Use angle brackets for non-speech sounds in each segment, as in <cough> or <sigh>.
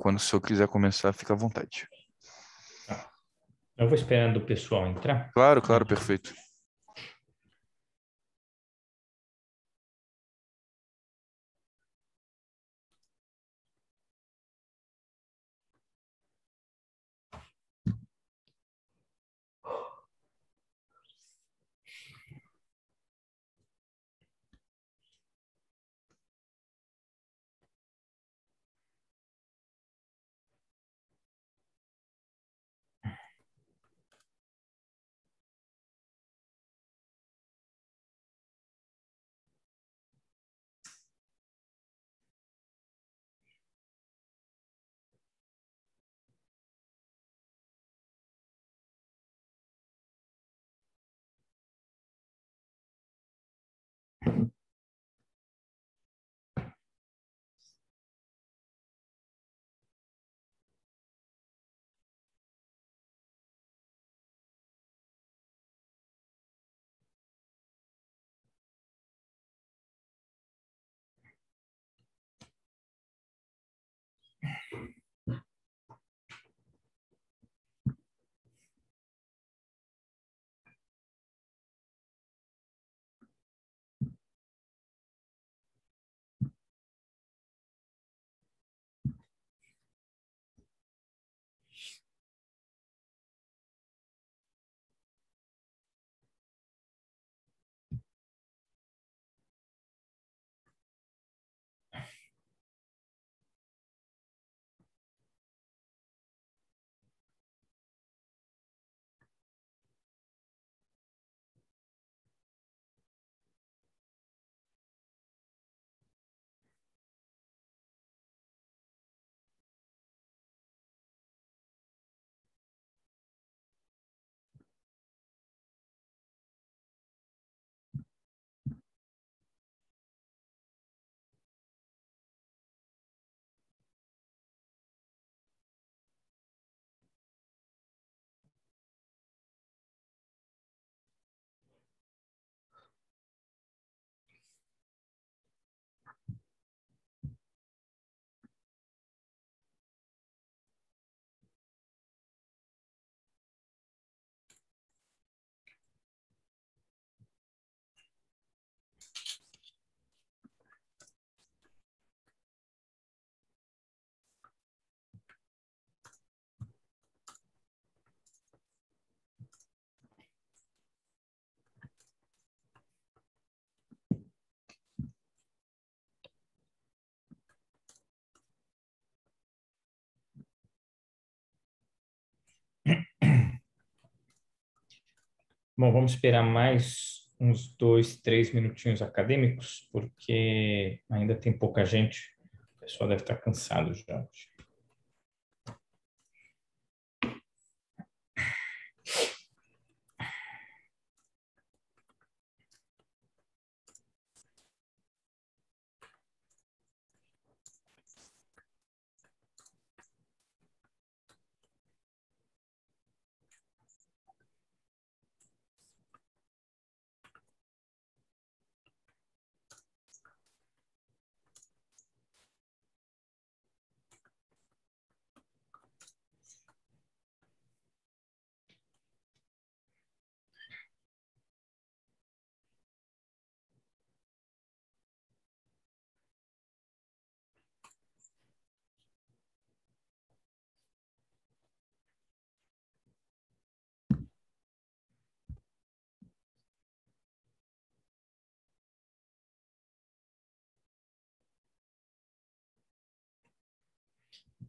quando o senhor quiser começar, fica à vontade. Tá. Eu vou esperando o pessoal entrar. Claro, claro, perfeito. <clears throat> Bom, vamos esperar mais uns dois, três minutinhos acadêmicos, porque ainda tem pouca gente. O pessoal deve estar cansado já hoje.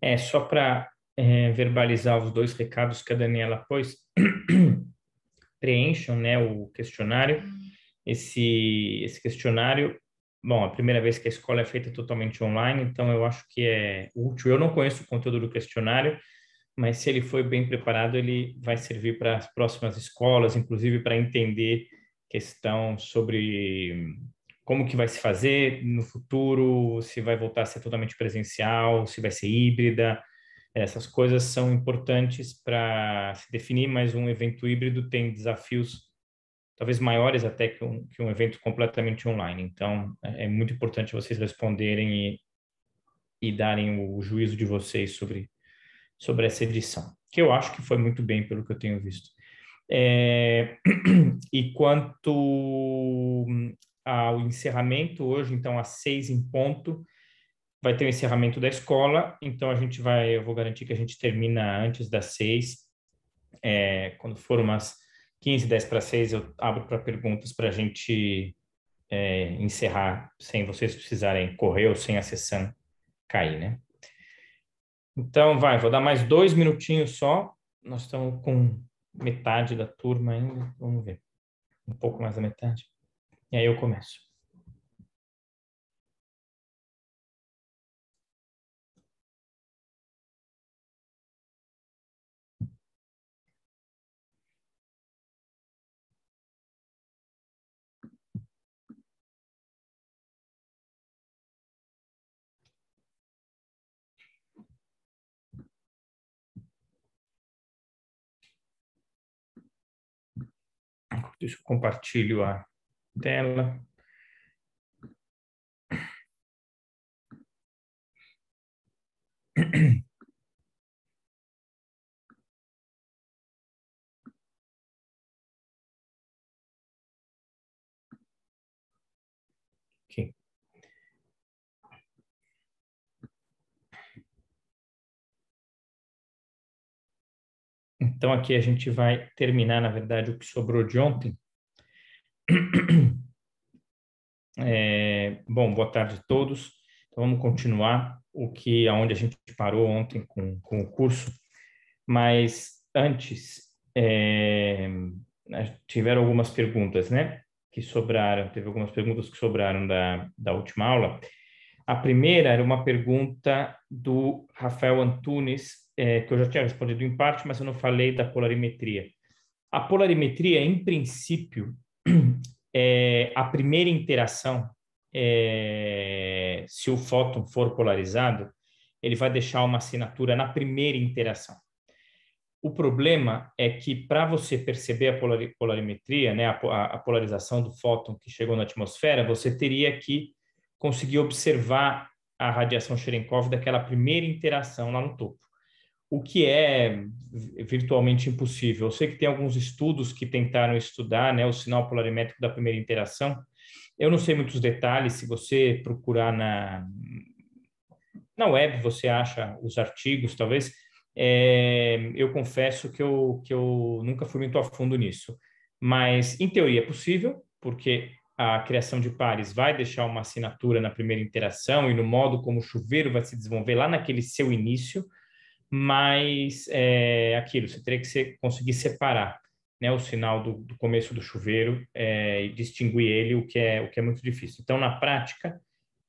É, só para é, verbalizar os dois recados que a Daniela pôs, <clears throat> preencham né, o questionário. Esse, esse questionário, bom, a primeira vez que a escola é feita totalmente online, então eu acho que é útil. Eu não conheço o conteúdo do questionário, mas se ele foi bem preparado, ele vai servir para as próximas escolas, inclusive para entender questão sobre como que vai se fazer no futuro, se vai voltar a ser totalmente presencial, se vai ser híbrida. Essas coisas são importantes para se definir, mas um evento híbrido tem desafios talvez maiores até que um, que um evento completamente online. Então, é, é muito importante vocês responderem e, e darem o juízo de vocês sobre, sobre essa edição, que eu acho que foi muito bem pelo que eu tenho visto. É... <clears throat> e quanto ao encerramento, hoje, então, às seis em ponto, vai ter o encerramento da escola, então a gente vai, eu vou garantir que a gente termina antes das seis, é, quando for umas 15, 10 para 6, eu abro para perguntas para a gente é, encerrar, sem vocês precisarem correr ou sem a sessão cair, né? Então, vai, vou dar mais dois minutinhos só. Nós estamos com metade da turma ainda, vamos ver. Um pouco mais da metade. E aí eu começo. Deixa eu compartilho a dela. Então, aqui a gente vai terminar, na verdade, o que sobrou de ontem <coughs> É, bom, boa tarde a todos. Então, vamos continuar o que aonde a gente parou ontem com, com o curso, mas antes é, tiveram algumas perguntas, né? Que sobraram, teve algumas perguntas que sobraram da, da última aula. A primeira era uma pergunta do Rafael Antunes, é, que eu já tinha respondido em parte, mas eu não falei da polarimetria. A polarimetria, em princípio, é, a primeira interação, é, se o fóton for polarizado, ele vai deixar uma assinatura na primeira interação. O problema é que para você perceber a polarimetria, né, a, a polarização do fóton que chegou na atmosfera, você teria que conseguir observar a radiação Cherenkov daquela primeira interação lá no topo o que é virtualmente impossível. Eu sei que tem alguns estudos que tentaram estudar né, o sinal polarimétrico da primeira interação. Eu não sei muitos detalhes, se você procurar na, na web, você acha os artigos, talvez. É, eu confesso que eu, que eu nunca fui muito a fundo nisso. Mas, em teoria, é possível, porque a criação de pares vai deixar uma assinatura na primeira interação e no modo como o chuveiro vai se desenvolver lá naquele seu início – mas é aquilo, você teria que ser, conseguir separar né, o sinal do, do começo do chuveiro é, e distinguir ele, o que, é, o que é muito difícil. Então, na prática,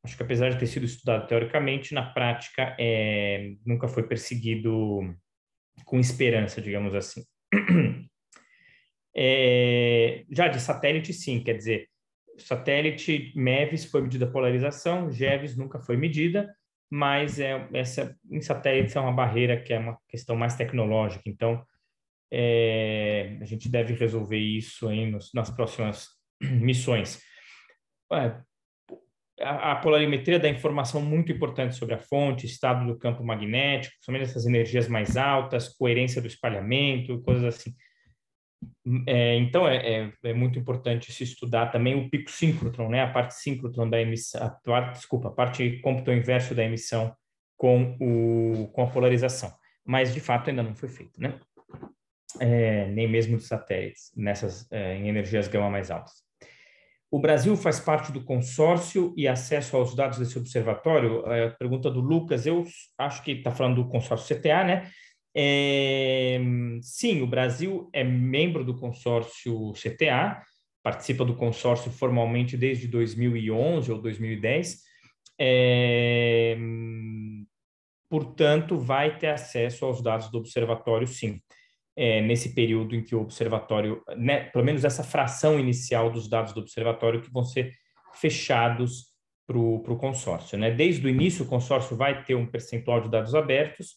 acho que apesar de ter sido estudado teoricamente, na prática é, nunca foi perseguido com esperança, digamos assim. É, já de satélite, sim, quer dizer, satélite MEVES foi medida polarização, GEVES nunca foi medida, mas é, essa, em satélites é uma barreira que é uma questão mais tecnológica. Então, é, a gente deve resolver isso aí nos, nas próximas <clears throat> missões. É, a, a polarimetria dá informação muito importante sobre a fonte, estado do campo magnético, somente essas energias mais altas, coerência do espalhamento, coisas assim. É, então é, é, é, muito importante se estudar também o pico síncrotron, né? A parte síncrotron da emissão, a desculpa, a parte cômputo inverso da emissão com o com a polarização. Mas de fato ainda não foi feito, né? É, nem mesmo de satélites nessas é, em energias gama mais altas. O Brasil faz parte do consórcio e acesso aos dados desse observatório? É, pergunta do Lucas, eu acho que está falando do consórcio CTA, né? É, sim, o Brasil é membro do consórcio CTA, participa do consórcio formalmente desde 2011 ou 2010, é, portanto, vai ter acesso aos dados do observatório, sim. É, nesse período em que o observatório, né, pelo menos essa fração inicial dos dados do observatório que vão ser fechados para o consórcio. Né? Desde o início, o consórcio vai ter um percentual de dados abertos,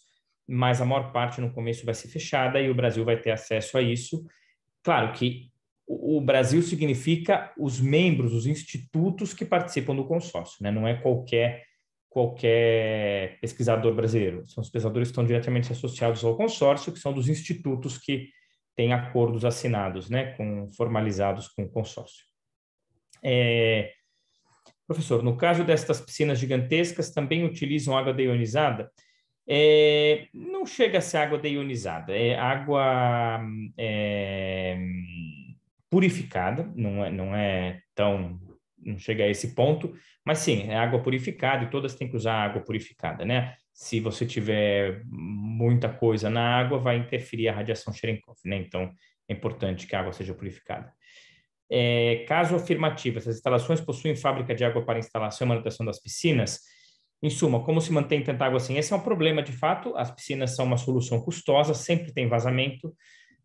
mas a maior parte no começo vai ser fechada e o Brasil vai ter acesso a isso. Claro que o Brasil significa os membros, os institutos que participam do consórcio, né? não é qualquer qualquer pesquisador brasileiro. São os pesquisadores que estão diretamente associados ao consórcio, que são dos institutos que têm acordos assinados, né, com, formalizados com o consórcio. É... Professor, no caso destas piscinas gigantescas, também utilizam água deionizada? É, não chega a ser água deionizada, é água é, purificada, não é, não é tão. não chega a esse ponto, mas sim, é água purificada e todas têm que usar água purificada, né? Se você tiver muita coisa na água, vai interferir a radiação Cherenkov, né? Então é importante que a água seja purificada. É, caso afirmativo, essas instalações possuem fábrica de água para instalação é e manutenção das piscinas? Em suma, como se mantém tanta água assim? Esse é um problema de fato. As piscinas são uma solução custosa, sempre tem vazamento.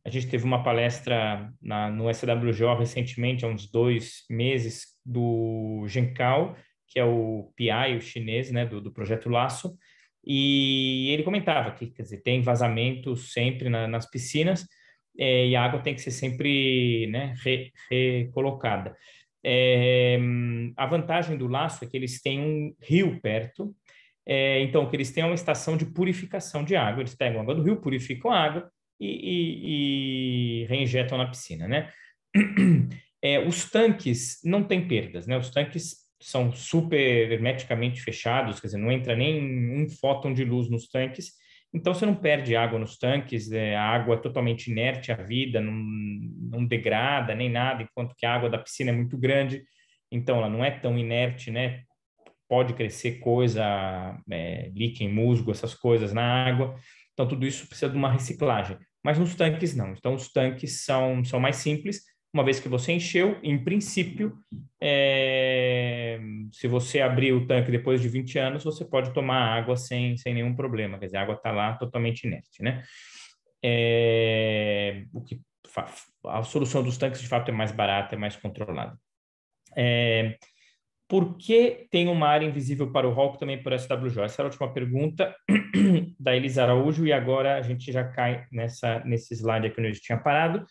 A gente teve uma palestra na, no SWJ recentemente, há uns dois meses, do Genkau, que é o PI, o chinês, né, do, do projeto Laço, e ele comentava que quer dizer, tem vazamento sempre na, nas piscinas é, e a água tem que ser sempre né, recolocada. É, a vantagem do laço é que eles têm um rio perto, é, então que eles têm é uma estação de purificação de água. Eles pegam água do rio, purificam a água e, e, e reinjetam na piscina, né? É, <clears throat> os tanques não têm perdas, né? Os tanques são super hermeticamente fechados, quer dizer, não entra nem um fóton de luz nos tanques então você não perde água nos tanques, é, a água totalmente inerte à vida, não, não degrada nem nada, enquanto que a água da piscina é muito grande, então ela não é tão inerte, né? Pode crescer coisa, é, líquen, musgo, essas coisas na água. Então tudo isso precisa de uma reciclagem. Mas nos tanques não. Então os tanques são, são mais simples, uma vez que você encheu, em princípio, é, se você abrir o tanque depois de 20 anos, você pode tomar água sem, sem nenhum problema. Quer dizer, a água está lá totalmente inerte, né? É, o que a solução dos tanques, de fato, é mais barata, é mais controlada. É, por que tem uma área invisível para o Hulk também por SWJ? Essa era a última pergunta <clears throat> da Elisa Araújo, e agora a gente já cai nessa, nesse slide aqui onde a gente tinha parado.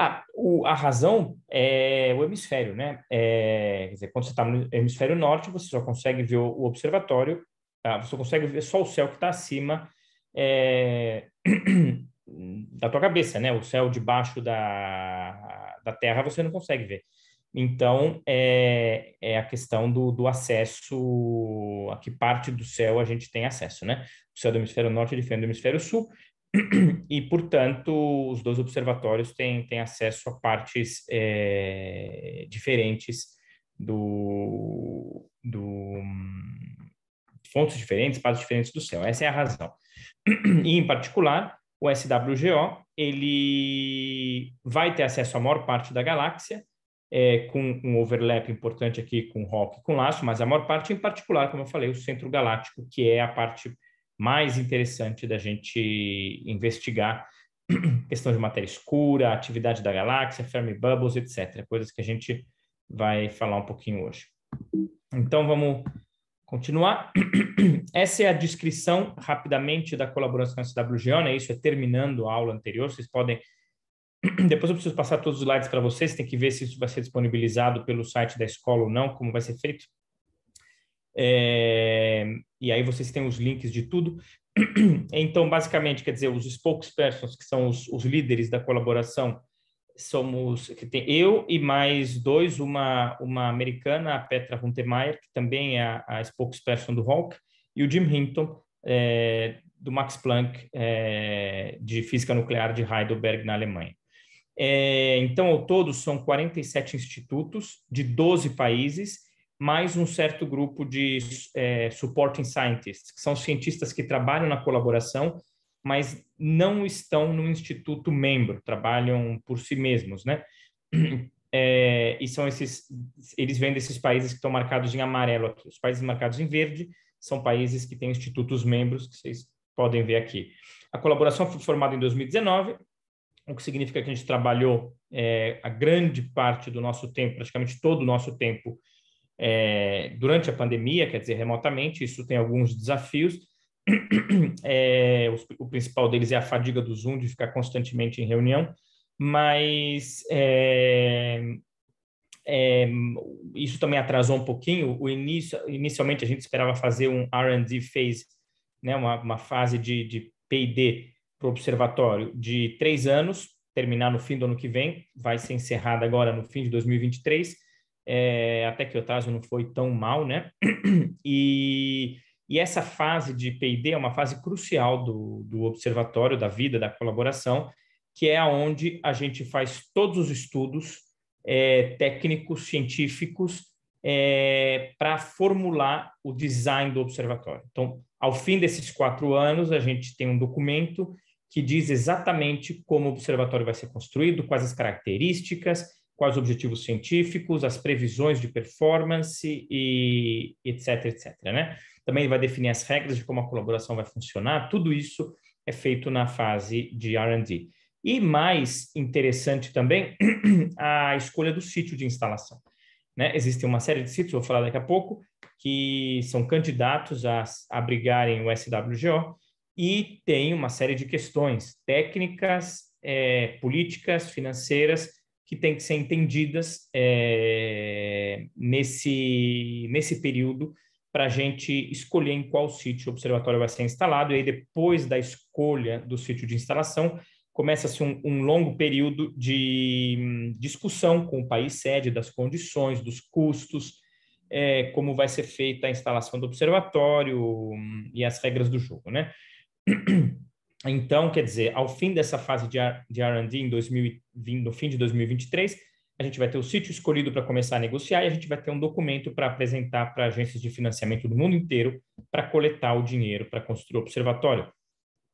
Ah, o, a razão é o hemisfério, né? É, quer dizer, quando você está no hemisfério norte, você só consegue ver o, o observatório, tá? você consegue ver só o céu que está acima é, <clears throat> da tua cabeça, né? O céu debaixo da, da terra você não consegue ver. Então, é, é a questão do, do, acesso, a que parte do céu a gente tem acesso, né? O céu do hemisfério norte é diferente do hemisfério sul, e, portanto, os dois observatórios têm, têm acesso a partes é, diferentes do, do, fontes diferentes, partes diferentes do céu. Essa é a razão. E, em particular, o SWGO ele vai ter acesso à maior parte da galáxia, é, com um overlap importante aqui com Rock e com Laço, mas a maior parte, em particular, como eu falei, o centro galáctico, que é a parte mais interessante da gente investigar <clears throat> questão de matéria escura, atividade da galáxia, Fermi Bubbles, etc. Coisas que a gente vai falar um pouquinho hoje. Então, vamos continuar. <clears throat> Essa é a descrição, rapidamente, da colaboração com a CW né? Isso é terminando a aula anterior. Vocês podem... <clears throat> Depois eu preciso passar todos os slides para vocês. Tem que ver se isso vai ser disponibilizado pelo site da escola ou não, como vai ser feito. É, e aí vocês têm os links de tudo. <clears throat> Então, basicamente, quer dizer, os spokespersons, que são os, os líderes da colaboração, somos que tem eu e mais dois, uma, uma americana, a Petra Huntemeyer, que também é a, a spokesperson do Hulk, e o Jim Hinton, é, do Max Planck, é, de Física Nuclear de Heidelberg, na Alemanha. É, então, ao todo, são 47 institutos de 12 países, mais um certo grupo de é, supporting scientists, que são cientistas que trabalham na colaboração, mas não estão no instituto membro, trabalham por si mesmos, né? <clears throat> É, e são esses, eles vêm desses países que estão marcados em amarelo aqui. Os países marcados em verde são países que têm institutos membros, que vocês podem ver aqui. A colaboração foi formada em 2019, o que significa que a gente trabalhou é, a grande parte do nosso tempo, praticamente todo o nosso tempo, é, durante a pandemia, quer dizer, remotamente, isso tem alguns desafios. <clears throat> É, o, o, principal deles é a fadiga do Zoom, de ficar constantemente em reunião, mas é, é isso também atrasou um pouquinho. O início, inicialmente, a gente esperava fazer um RD phase, né, uma, uma fase de, de PD para o observatório de três anos, terminar no fim do ano que vem, vai ser encerrada agora no fim de 2023 é, até que o Otávio não foi tão mal, né? <clears throat> E, e essa fase de P&D é uma fase crucial do, do observatório, da vida, da colaboração, que é onde a gente faz todos os estudos é, técnicos, científicos, é, para formular o design do observatório. Então, ao fim desses quatro anos, a gente tem um documento que diz exatamente como o observatório vai ser construído, quais as características, quais objetivos científicos, as previsões de performance e etc, etc, né? Também vai definir as regras de como a colaboração vai funcionar, tudo isso é feito na fase de R&D. E mais interessante também, <clears throat> a escolha do sítio de instalação. Né? uma série de sítios, vou falar daqui a pouco, que são candidatos a abrigarem o SWGO e tem uma série de questões técnicas, eh, políticas, financeiras, que têm que ser entendidas é, nesse, nesse período para a gente escolher em qual sítio o observatório vai ser instalado. E aí, depois da escolha do sítio de instalação, começa-se um, um, longo período de hum, discussão com o país sede das condições, dos custos, é, como vai ser feita a instalação do observatório hum, e as regras do jogo, né? <clears throat> Então, quer dizer, ao fim dessa fase de, de R&D em 2020, no fim de 2023, a gente vai ter o sítio escolhido para começar a negociar e a gente vai ter um documento para apresentar para agências de financiamento do mundo inteiro para coletar o dinheiro para construir o observatório,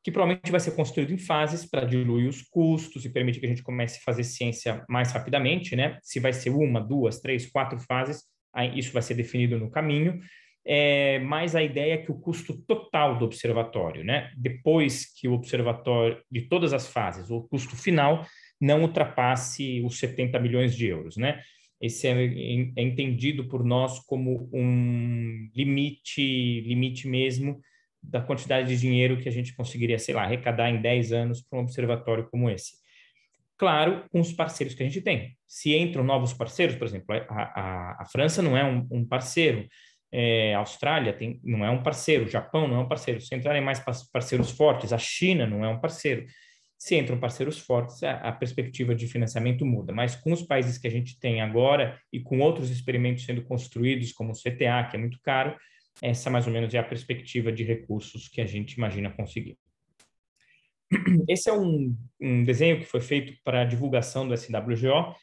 que provavelmente vai ser construído em fases para diluir os custos e permitir que a gente comece a fazer ciência mais rapidamente, né? Se vai ser uma, duas, três, quatro fases, isso vai ser definido no caminho é mais a ideia é que o custo total do observatório, né? Depois que o observatório, de todas as fases, o custo final não ultrapasse os 70 milhões de euros, né? Esse é, é entendido por nós como um limite, limite mesmo da quantidade de dinheiro que a gente conseguiria, sei lá, arrecadar em 10 anos para um observatório como esse. Claro, com os parceiros que a gente tem. Se entram novos parceiros, por exemplo, a, a, a França não é um, um parceiro, é, Austrália tem, não é um parceiro, Japão não é um parceiro. Se entrarem mais parceiros fortes, a China não é um parceiro. Se entram parceiros fortes, a, a perspectiva de financiamento muda. Mas com os países que a gente tem agora e com outros experimentos sendo construídos, como o CTA, que é muito caro, essa mais ou menos é a perspectiva de recursos que a gente imagina conseguir. Esse é um, um desenho que foi feito para divulgação do SWGO.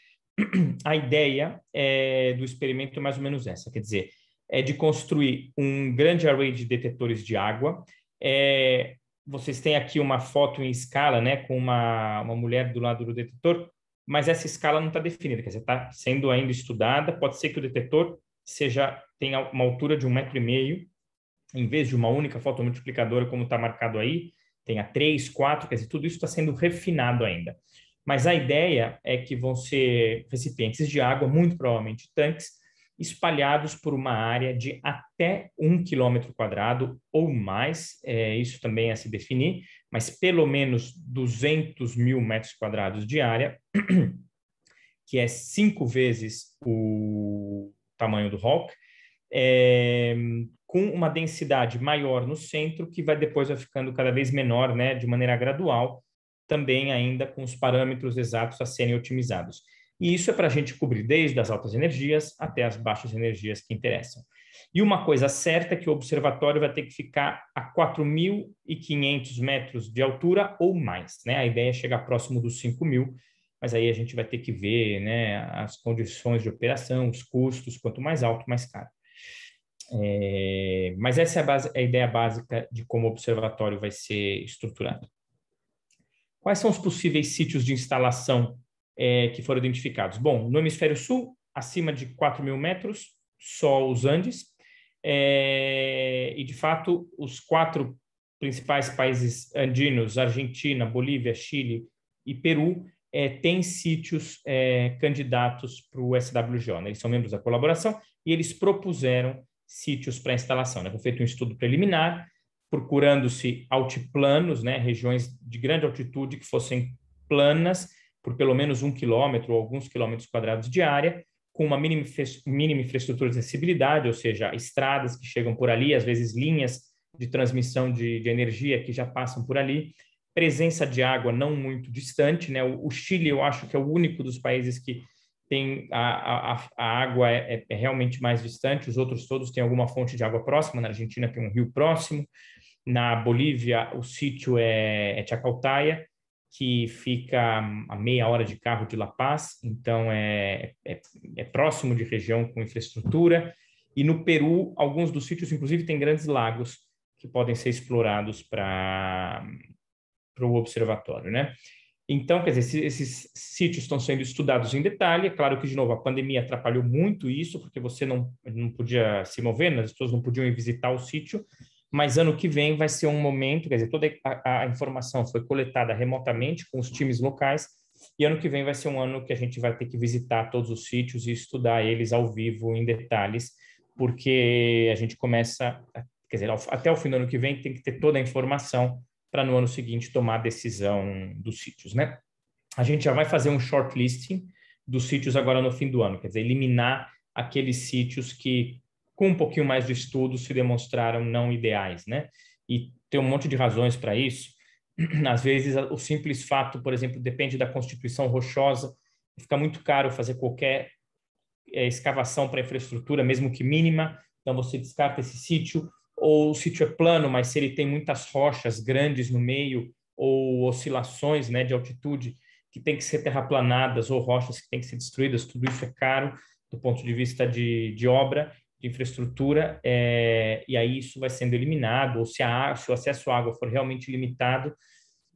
A ideia é, do experimento é mais ou menos essa, quer dizer, é de construir um grande array de detetores de água. É, vocês têm aqui uma foto em escala, né, com uma, uma mulher do lado do detetor, mas essa escala não está definida, quer dizer, está sendo ainda estudada. Pode ser que o detetor seja tenha uma altura de um metro e meio, em vez de uma única fotomultiplicadora, como está marcado aí, tenha três, quatro, quer dizer, tudo isso está sendo refinado ainda. Mas a ideia é que vão ser recipientes de água, muito provavelmente tanques, espalhados por uma área de até um quilômetro quadrado ou mais, é, isso também é a se definir, mas pelo menos 200 mil metros quadrados de área, <clears throat> que é cinco vezes o tamanho do Hulk, é, com uma densidade maior no centro, que vai depois vai ficando cada vez menor, né, de maneira gradual, também ainda com os parâmetros exatos a serem otimizados. E isso é para a gente cobrir desde as altas energias até as baixas energias que interessam. E uma coisa certa é que o observatório vai ter que ficar a 4.500 metros de altura ou mais. Né? A ideia é chegar próximo dos 5.000, mas aí a gente vai ter que ver né, as condições de operação, os custos, quanto mais alto, mais caro. É, mas essa é a, base, é a ideia básica de como o observatório vai ser estruturado. Quais são os possíveis sítios de instalação é, que foram identificados. Bom, no hemisfério sul, acima de 4 mil metros, só os Andes, é, e de fato, os quatro principais países andinos, Argentina, Bolívia, Chile e Peru, é, têm sítios é, candidatos para o SWGO. Né? Eles são membros da colaboração e eles propuseram sítios para instalação. Né? Foi feito um estudo preliminar, procurando-se altiplanos, né? regiões de grande altitude que fossem planas por pelo menos um quilômetro ou alguns quilômetros quadrados de área, com uma mínima, infraestrutura de acessibilidade, ou seja, estradas que chegam por ali, às vezes linhas de transmissão de, de energia que já passam por ali, presença de água não muito distante, né? O, o Chile, eu acho que é o único dos países que tem a, a, a água é, é, é, realmente mais distante, os outros todos têm alguma fonte de água próxima, na Argentina tem um rio próximo, na Bolívia o sítio é, é que fica a meia hora de carro de La Paz, então é, é, é próximo de região com infraestrutura. E no Peru, alguns dos sítios, inclusive, têm grandes lagos que podem ser explorados para o observatório, né? Então, quer dizer, esses sítios estão sendo estudados em detalhe. É claro que, de novo, a pandemia atrapalhou muito isso, porque você não, não podia se mover, né? as pessoas não podiam visitar o sítio, mas ano que vem vai ser um momento, quer dizer, toda a, a, informação foi coletada remotamente com os times locais, e ano que vem vai ser um ano que a gente vai ter que visitar todos os sítios e estudar eles ao vivo em detalhes, porque a gente começa, quer dizer, até o fim do ano que vem tem que ter toda a informação para no ano seguinte tomar a decisão dos sítios, né? A gente já vai fazer um shortlisting dos sítios agora no fim do ano, quer dizer, eliminar aqueles sítios que com um pouquinho mais de estudo, se demonstraram não ideais, né? E tem um monte de razões para isso. <clears throat> Às vezes, o simples fato, por exemplo, depende da constituição rochosa, fica muito caro fazer qualquer é, escavação para infraestrutura, mesmo que mínima, então você descarta esse sítio, ou o sítio é plano, mas se ele tem muitas rochas grandes no meio, ou oscilações né, de altitude que tem que ser terraplanadas, ou rochas que tem que ser destruídas, tudo isso é caro do ponto de vista de, de obra, de infraestrutura, é, e aí isso vai sendo eliminado, ou se, a, se o acesso à água for realmente limitado,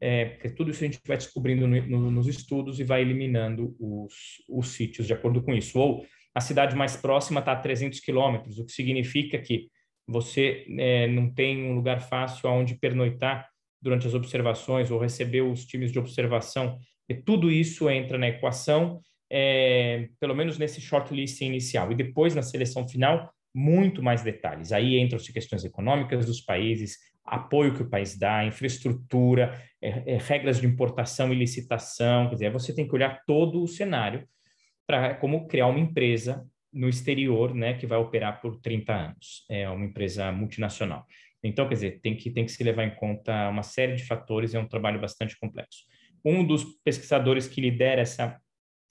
é, porque tudo isso a gente vai descobrindo no, no, nos estudos e vai eliminando os, os sítios de acordo com isso. Ou a cidade mais próxima está a 300 quilômetros, o que significa que você é, não tem um lugar fácil aonde pernoitar durante as observações ou receber os times de observação. E tudo isso entra na equação, é, pelo menos nesse shortlist inicial. E depois, na seleção final, muito mais detalhes. Aí entram-se questões econômicas dos países, apoio que o país dá, infraestrutura, é, é, regras de importação e licitação. Quer dizer, você tem que olhar todo o cenário para como criar uma empresa no exterior, né, que vai operar por 30 anos. É uma empresa multinacional. Então, quer dizer, tem que, tem que se levar em conta uma série de fatores, é um trabalho bastante complexo. Um dos pesquisadores que lidera essa,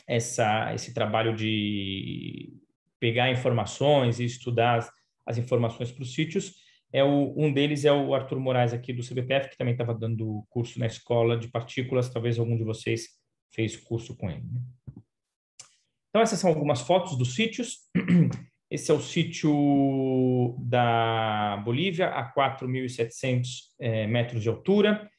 essa, esse trabalho de pegar informações e estudar as, as informações para os sítios. É o, um deles é o Arthur Moraes aqui do CBPF, que também estava dando curso na escola de partículas, talvez algum de vocês fez curso com ele. Né? Então, essas são algumas fotos dos sítios. <clears throat> Esse é o sítio da Bolívia, a 4.700 é, eh, metros de altura.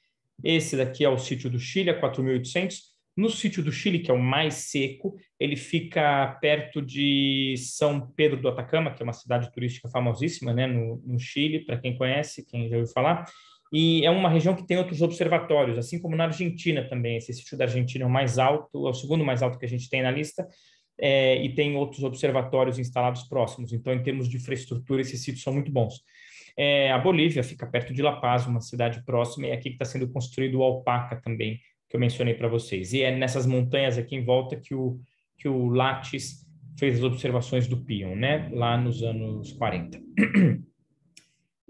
Esse daqui é o sítio do Chile, a 4.800. No sítio do Chile, que é o mais seco, ele fica perto de São Pedro do Atacama, que é uma cidade turística famosíssima né, no, no Chile, para quem conhece, quem já ouviu falar. E é uma região que tem outros observatórios, assim como na Argentina também. Esse sítio da Argentina é o mais alto, é o segundo mais alto que a gente tem na lista, é, e tem outros observatórios instalados próximos. Então, em termos de infraestrutura, esses sítios são muito bons. É, a Bolívia fica perto de La Paz, uma cidade próxima, e é aqui que está sendo construído o Alpaca também, que eu mencionei para vocês. E é nessas montanhas aqui em volta que o, que o Lattes fez as observações do Pion, né? Lá nos anos 40.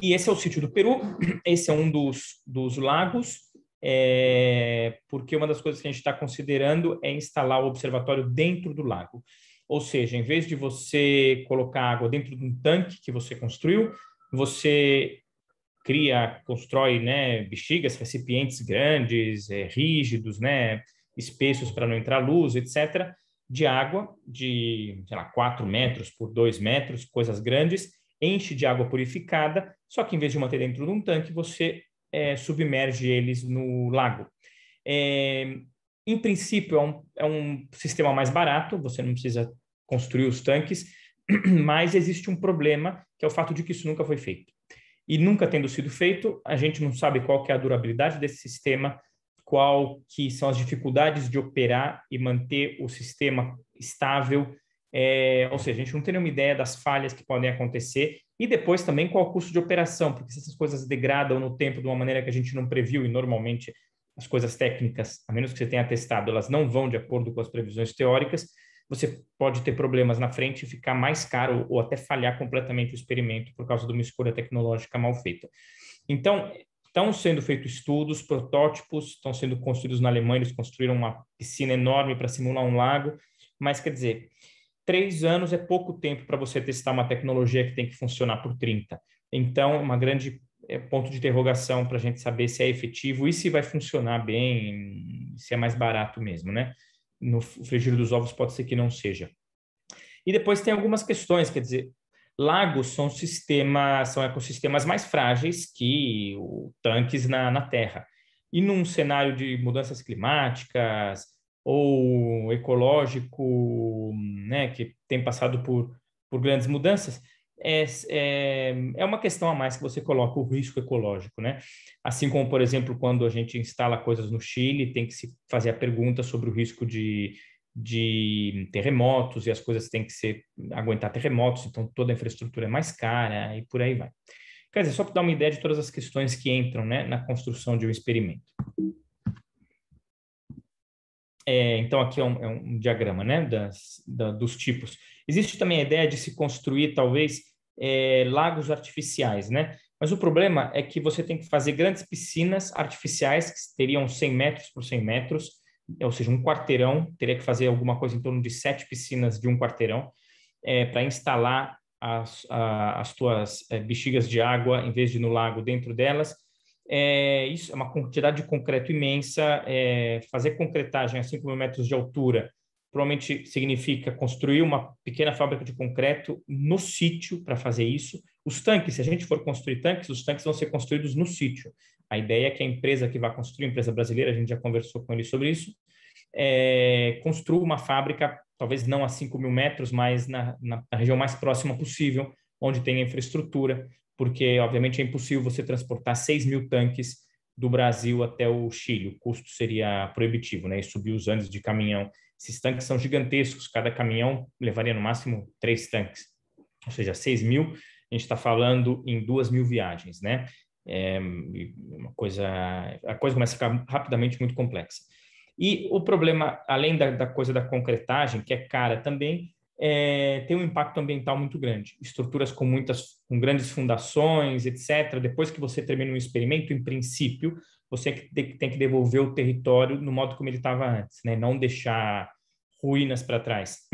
E esse é o sítio do Peru, esse é um dos, dos lagos, é, porque uma das coisas que a gente está considerando é instalar o observatório dentro do lago. Ou seja, em vez de você colocar água dentro de um tanque que você construiu, você cria, constrói né, bexigas, recipientes grandes, é, rígidos, né, espessos para não entrar luz, etc., de água de, sei lá, 4 metros por 2 metros, coisas grandes, enche de água purificada, só que em vez de manter dentro de um tanque, você é, submerge eles no lago. É, em princípio, é um, é um sistema mais barato, você não precisa construir os tanques, <clears throat> mas existe um problema, que é o fato de que isso nunca foi feito. E nunca tendo sido feito, a gente não sabe qual que é a durabilidade desse sistema, qual que são as dificuldades de operar e manter o sistema estável, é, ou seja, a gente não tem nenhuma ideia das falhas que podem acontecer e depois também qual o custo de operação, porque se essas coisas degradam no tempo de uma maneira que a gente não previu e normalmente as coisas técnicas, a menos que você tenha testado, elas não vão de acordo com as previsões teóricas, você pode ter problemas na frente e ficar mais caro ou até falhar completamente o experimento por causa de uma escolha tecnológica mal feita. Então, estão sendo feitos estudos, protótipos estão sendo construídos na Alemanha, eles construíram uma piscina enorme para simular um lago, mas quer dizer, três anos é pouco tempo para você testar uma tecnologia que tem que funcionar por 30. Então, é uma grande é, ponto de interrogação para a gente saber se é efetivo e se vai funcionar bem, se é mais barato mesmo, né? no frigir dos ovos pode ser que não seja. E depois tem algumas questões, quer dizer, lagos são sistemas, são ecossistemas mais frágeis que o, tanques na, na Terra. E num cenário de mudanças climáticas ou ecológico, né, que tem passado por, por grandes mudanças, é, é, é, uma questão a mais que você coloca, o risco ecológico, né? Assim como, por exemplo, quando a gente instala coisas no Chile, tem que se fazer a pergunta sobre o risco de, de terremotos, e as coisas têm que ser, aguentar terremotos, então toda a infraestrutura é mais cara, e por aí vai. Quer dizer, só para dar uma ideia de todas as questões que entram né, na construção de um experimento. É, então, aqui é um, é um diagrama né, das, da, dos tipos. Existe também a ideia de se construir, talvez, é, lagos artificiais, né? Mas o problema é que você tem que fazer grandes piscinas artificiais, que teriam 100 metros por 100 metros, ou seja, um quarteirão, teria que fazer alguma coisa em torno de sete piscinas de um quarteirão, é, para instalar as, a, as tuas é, bexigas de água, em vez de no lago, dentro delas. É, isso é uma quantidade de concreto imensa, é, fazer concretagem a 5 mil metros de altura provavelmente significa construir uma pequena fábrica de concreto no sítio para fazer isso. Os tanques, se a gente for construir tanques, os tanques vão ser construídos no sítio. A ideia é que a empresa que vai construir, empresa brasileira, a gente já conversou com ele sobre isso, é, construa uma fábrica, talvez não a 5 mil metros, mas na, na, na região mais próxima possível, onde tem infraestrutura, porque, obviamente, é impossível você transportar 6 mil tanques do Brasil até o Chile. O custo seria proibitivo, né? E subir os anos de caminhão esses tanques são gigantescos, cada caminhão levaria no máximo três tanques, ou seja, seis mil, a gente está falando em duas mil viagens, né? É uma coisa, a coisa começa a ficar rapidamente muito complexa. E o problema, além da, da coisa da concretagem, que é cara também, é, tem um impacto ambiental muito grande. Estruturas com muitas, com grandes fundações, etc. Depois que você termina um experimento, em princípio, você que tem que devolver o território no modo como ele estava antes, né? Não deixar ruínas para trás.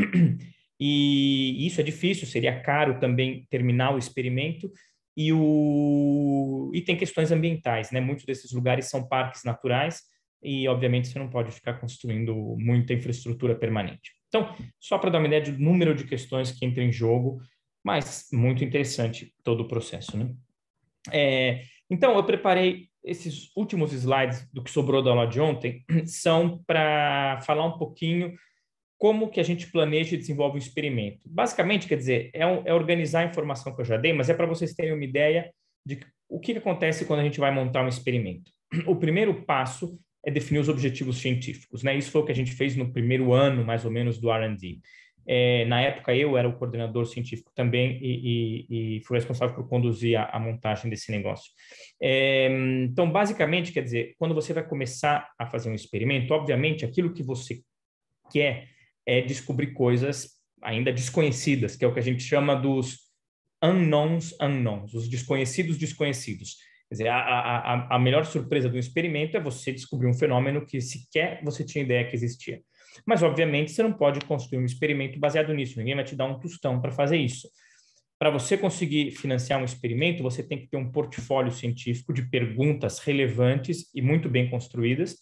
E isso é difícil, seria caro também terminar o experimento. E, o... e tem questões ambientais, né? Muitos desses lugares são parques naturais e, obviamente, você não pode ficar construindo muita infraestrutura permanente. Então, só para dar uma ideia do número de questões que entram em jogo, mas muito interessante todo o processo, né? É, então, eu preparei esses últimos slides do que sobrou da aula de ontem <clears throat> são para falar um pouquinho como que a gente planeja e desenvolve um experimento. Basicamente, quer dizer, é, um, é organizar a informação que eu já dei, mas é para vocês terem uma ideia de o que, que acontece quando a gente vai montar um experimento. <clears throat> O primeiro passo é definir os objetivos científicos, né? Isso foi o que a gente fez no primeiro ano, mais ou menos, do R&D. É, na época, eu era o coordenador científico também e, e, e fui responsável por conduzir a, a montagem desse negócio. É, então, basicamente, quer dizer, quando você vai começar a fazer um experimento, obviamente, aquilo que você quer é descobrir coisas ainda desconhecidas, que é o que a gente chama dos unknowns unknowns, os desconhecidos desconhecidos. Quer dizer, a, a, a melhor surpresa do experimento é você descobrir um fenômeno que sequer você tinha ideia que existia. Mas, obviamente, você não pode construir um experimento baseado nisso, ninguém vai te dar um tostão para fazer isso. Para você conseguir financiar um experimento, você tem que ter um portfólio científico de perguntas relevantes e muito bem construídas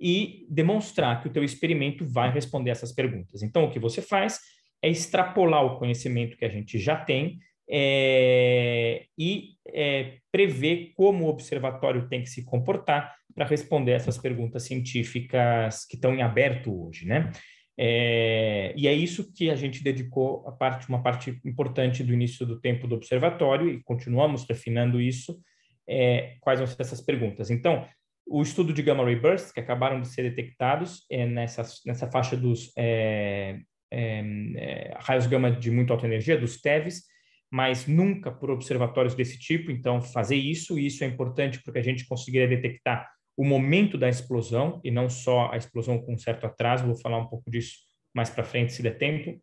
e demonstrar que o teu experimento vai responder essas perguntas. Então, o que você faz é extrapolar o conhecimento que a gente já tem é, e é, prever como o observatório tem que se comportar para responder essas perguntas científicas que estão em aberto hoje, né? É, e é isso que a gente dedicou a parte, uma parte importante do início do tempo do observatório e continuamos refinando isso. É, quais vão ser essas perguntas? Então, o estudo de gamma ray bursts que acabaram de ser detectados é, nessa, nessa faixa dos é, é, é, raios gama de muito alta energia, dos TEVs, mas nunca por observatórios desse tipo. Então, fazer isso, e isso é importante porque a gente conseguiria detectar o momento da explosão e não só a explosão com certo atraso, vou falar um pouco disso mais para frente se der tempo.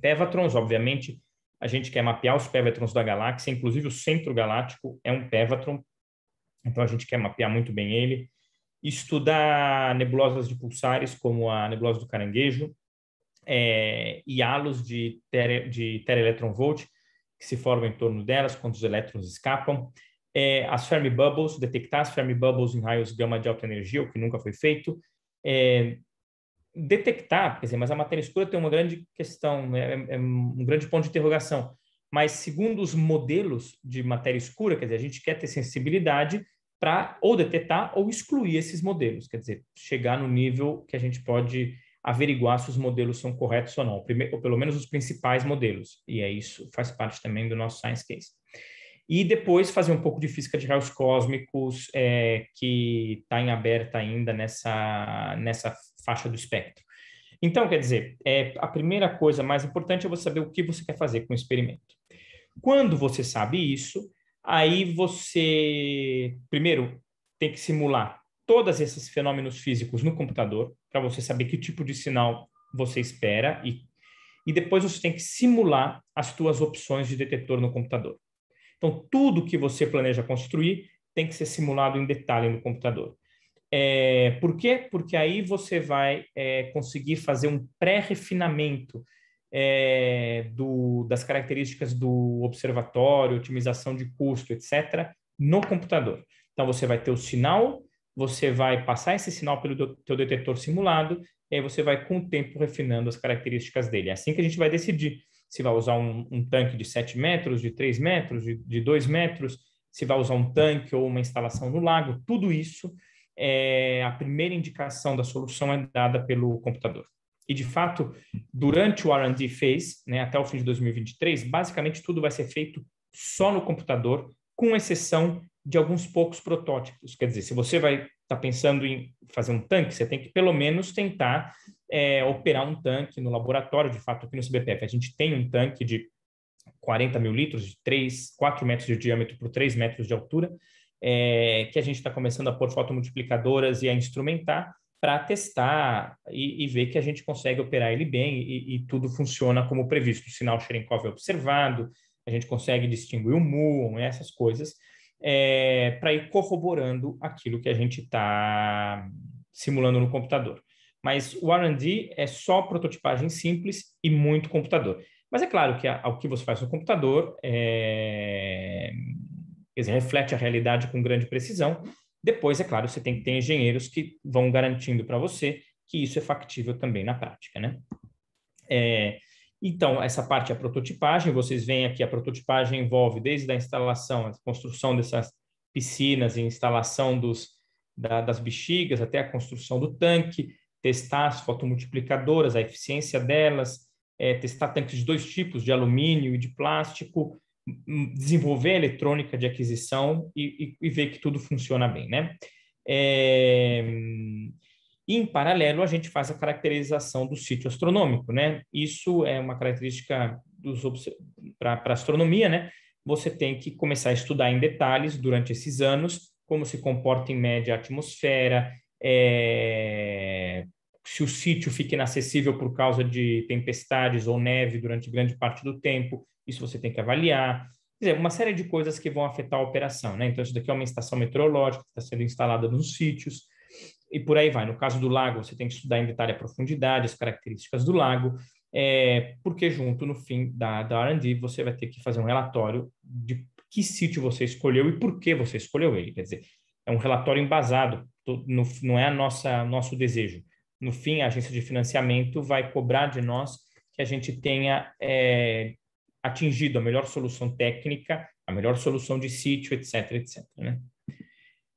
Pevatrons, obviamente, a gente quer mapear os pevatrons da galáxia, inclusive o centro galáctico é um pevatron, então a gente quer mapear muito bem ele. Estudar nebulosas de pulsares, como a nebulosa do caranguejo, é, e halos de, tere, de teraelectron volt, que se formam em torno delas quando os elétrons escapam é, as Fermi Bubbles, detectar as Fermi Bubbles em raios gama de alta energia, o que nunca foi feito. É, detectar, quer dizer, mas a matéria escura tem uma grande questão, né, é, é um grande ponto de interrogação. Mas segundo os modelos de matéria escura, quer dizer, a gente quer ter sensibilidade para ou detectar ou excluir esses modelos, quer dizer, chegar no nível que a gente pode averiguar se os modelos são corretos ou não, ou pelo menos os principais modelos. E é isso, faz parte também do nosso science case e depois fazer um pouco de física de raios cósmicos, é, que está em aberta ainda nessa, nessa faixa do espectro. Então, quer dizer, é, a primeira coisa mais importante é você saber o que você quer fazer com o experimento. Quando você sabe isso, aí você, primeiro, tem que simular todos esses fenômenos físicos no computador, para você saber que tipo de sinal você espera, e, e depois você tem que simular as suas opções de detetor no computador. Então, tudo que você planeja construir tem que ser simulado em detalhe no computador. É, por quê? Porque aí você vai é, conseguir fazer um pré-refinamento é, das características do observatório, otimização de custo, etc., no computador. Então, você vai ter o sinal, você vai passar esse sinal pelo teu detector simulado, e aí você vai, com o tempo, refinando as características dele. É assim que a gente vai decidir se vai usar um, um tanque de 7 metros, de 3 metros, de, 2 metros, se vai usar um tanque ou uma instalação no lago, tudo isso, é, a primeira indicação da solução é dada pelo computador. E, de fato, durante o R&D phase, né, até o fim de 2023, basicamente tudo vai ser feito só no computador, com exceção de alguns poucos protótipos. Quer dizer, se você vai está pensando em fazer um tanque, você tem que pelo menos tentar é, operar um tanque no laboratório, de fato, aqui no CBPF. A gente tem um tanque de 40 mil litros, de 3, 4 metros de diâmetro por 3 metros de altura, é, que a gente está começando a pôr fotomultiplicadoras e a instrumentar para testar e, e, ver que a gente consegue operar ele bem e, e tudo funciona como previsto. O sinal Cherenkov é observado, a gente consegue distinguir o muon, essas coisas é, para ir corroborando aquilo que a gente está simulando no computador. Mas o R&D é só prototipagem simples e muito computador. Mas é claro que o que você faz no computador é, dizer, reflete a realidade com grande precisão. Depois, é claro, você tem que ter engenheiros que vão garantindo para você que isso é factível também na prática, né? É, então, essa parte é a prototipagem, vocês veem aqui, a prototipagem envolve desde a instalação, a construção dessas piscinas, e instalação dos, da, das bexigas, até a construção do tanque, testar as fotomultiplicadoras, a eficiência delas, é, testar tanques de dois tipos, de alumínio e de plástico, desenvolver a eletrônica de aquisição e, e, e ver que tudo funciona bem, né? É, em paralelo, a gente faz a caracterização do sítio astronômico, né? Isso é uma característica para a astronomia, né? Você tem que começar a estudar em detalhes durante esses anos como se comporta em média a atmosfera, é... se o sítio fica inacessível por causa de tempestades ou neve durante grande parte do tempo, isso você tem que avaliar. Quer dizer, uma série de coisas que vão afetar a operação, né? Então, isso daqui é uma estação meteorológica que está sendo instalada nos sítios e por aí vai. No caso do lago, você tem que estudar em detalhe a profundidade, as características do lago, é, porque junto no fim da, da R&D você vai ter que fazer um relatório de que sítio você escolheu e por que você escolheu ele. Quer dizer, é um relatório embasado, no, não é a nossa nosso desejo. No fim, a agência de financiamento vai cobrar de nós que a gente tenha é, atingido a melhor solução técnica, a melhor solução de sítio, etc, etc, né?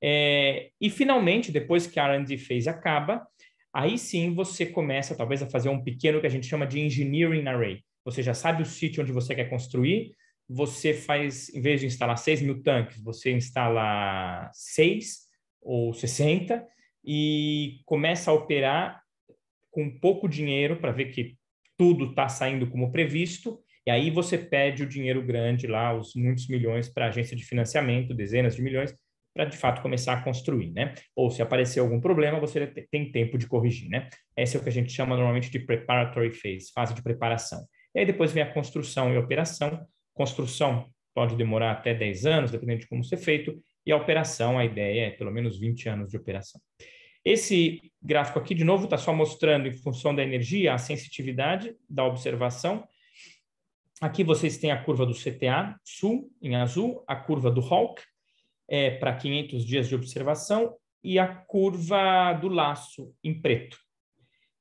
É, e finalmente, depois que a R&D phase acaba, aí sim você começa talvez a fazer um pequeno que a gente chama de engineering array. Você já sabe o sítio onde você quer construir, você faz, em vez de instalar 6 mil tanques, você instala 6 ou 60 e começa a operar com pouco dinheiro para ver que tudo está saindo como previsto. E aí você pede o dinheiro grande lá, os muitos milhões para a agência de financiamento, dezenas de milhões, para de fato começar a construir, né? Ou se aparecer algum problema, você tem tempo de corrigir, né? Esse é o que a gente chama normalmente de preparatory phase, fase de preparação. E aí depois vem a construção e a operação. Construção pode demorar até 10 anos, dependendo de como ser feito, e a operação, a ideia é pelo menos 20 anos de operação. Esse gráfico aqui, de novo, está só mostrando, em função da energia, a sensitividade da observação. Aqui vocês têm a curva do CTA sul, em azul, a curva do Hawk, é, para 500 dias de observação e a curva do laço em preto.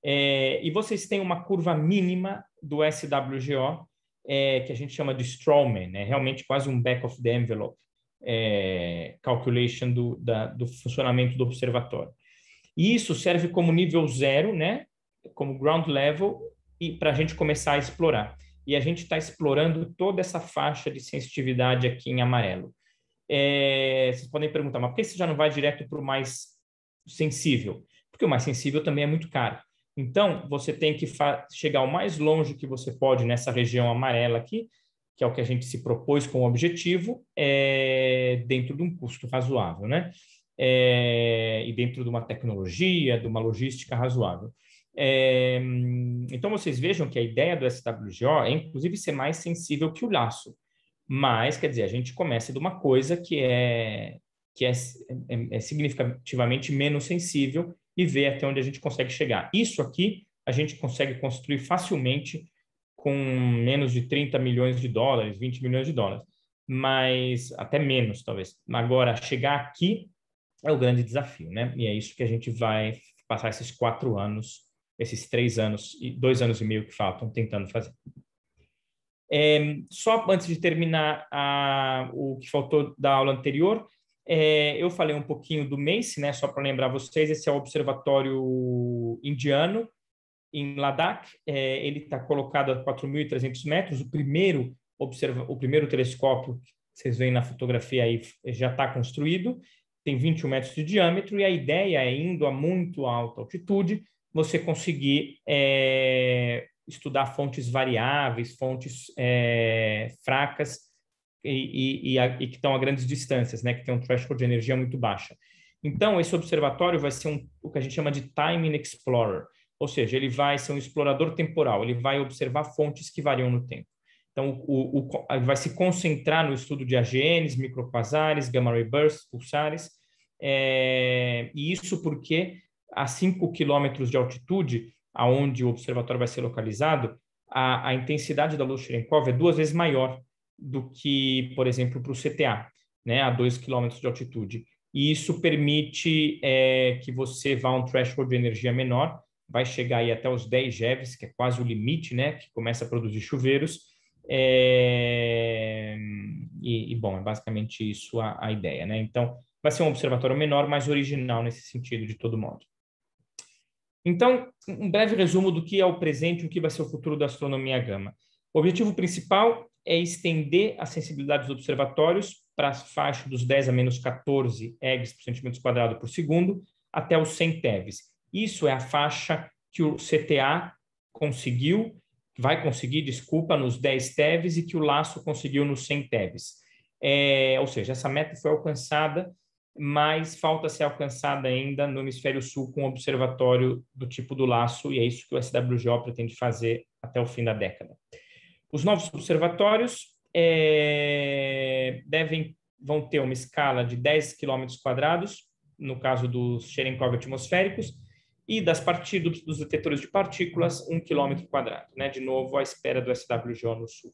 É, e vocês têm uma curva mínima do SWGO, é, que a gente chama de Strawman, é realmente quase um back of the envelope é, calculation do, da, do funcionamento do observatório. E isso serve como nível zero, né? como ground level, e para a gente começar a explorar. E a gente está explorando toda essa faixa de sensitividade aqui em amarelo é, vocês podem perguntar, mas por que você já não vai direto para o mais sensível? Porque o mais sensível também é muito caro. Então, você tem que chegar o mais longe que você pode nessa região amarela aqui, que é o que a gente se propôs como objetivo, é, dentro de um custo razoável, né? É, e dentro de uma tecnologia, de uma logística razoável. É, então, vocês vejam que a ideia do SWGO é, inclusive, ser mais sensível que o laço. Mas, quer dizer, a gente começa de uma coisa que é que é, é, é significativamente menos sensível e vê até onde a gente consegue chegar. Isso aqui a gente consegue construir facilmente com menos de 30 milhões de dólares, 20 milhões de dólares, mas até menos, talvez. Agora, chegar aqui é o grande desafio, né? E é isso que a gente vai passar esses quatro anos, esses três anos e dois anos e meio que faltam tentando fazer. É, só antes de terminar a, o que faltou da aula anterior, é, eu falei um pouquinho do MACE, né, só para lembrar vocês, esse é o Observatório Indiano, em Ladakh, é, ele está colocado a 4.300 metros, o primeiro, observa o primeiro telescópio que vocês veem na fotografia aí já está construído, tem 21 metros de diâmetro, e a ideia é, indo a muito alta altitude, você conseguir é, estudar fontes variáveis, fontes é, fracas e, e, e, a, e, que estão a grandes distâncias, né, que tem um threshold de energia muito baixa. Então, esse observatório vai ser um, o que a gente chama de Timing Explorer, ou seja, ele vai ser um explorador temporal, ele vai observar fontes que variam no tempo. Então, o, o, vai se concentrar no estudo de AGNs, microquasares, gamma-ray bursts, pulsares, é, e isso porque a 5 quilômetros de altitude, aonde o observatório vai ser localizado, a, a intensidade da luz Cherenkov é duas vezes maior do que, por exemplo, para o CTA, né, a 2 km de altitude. E isso permite é, que você vá a um threshold de energia menor, vai chegar aí até os 10 GeVs, que é quase o limite, né, que começa a produzir chuveiros. É, e, e, bom, é basicamente isso a, a ideia, né? Então, vai ser um observatório menor, mas original nesse sentido, de todo modo. Então, um breve resumo do que é o presente e o que vai ser o futuro da astronomia gama. O objetivo principal é estender a sensibilidade dos observatórios para a faixa dos 10 a menos 14 eggs por centímetro quadrado por segundo até os 100 TeVs. Isso é a faixa que o CTA conseguiu, vai conseguir, desculpa, nos 10 TeVs e que o Laço conseguiu nos 100 TeVs. É, ou seja, essa meta foi alcançada mas falta ser alcançada ainda no hemisfério sul com um observatório do tipo do laço, e é isso que o SWGO pretende fazer até o fim da década. Os novos observatórios é, devem, vão ter uma escala de 10 km quadrados, no caso dos Cherenkov atmosféricos, e das partidas dos detetores de partículas, 1 km quadrado, né? de novo à espera do SWGO no sul.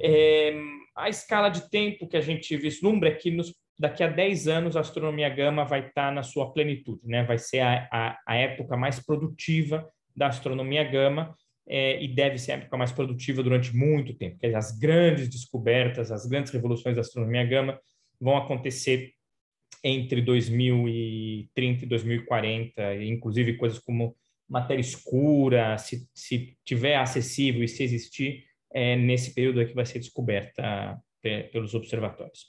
É, a escala de tempo que a gente vislumbra é que nos daqui a 10 anos a astronomia gama vai estar tá na sua plenitude, né? vai ser a, a, a época mais produtiva da astronomia gama é, e deve ser a época mais produtiva durante muito tempo, porque as grandes descobertas, as grandes revoluções da astronomia gama vão acontecer entre 2030 e 2040, inclusive coisas como matéria escura, se, se tiver acessível e se existir, é nesse período é que vai ser descoberta é, pelos observatórios.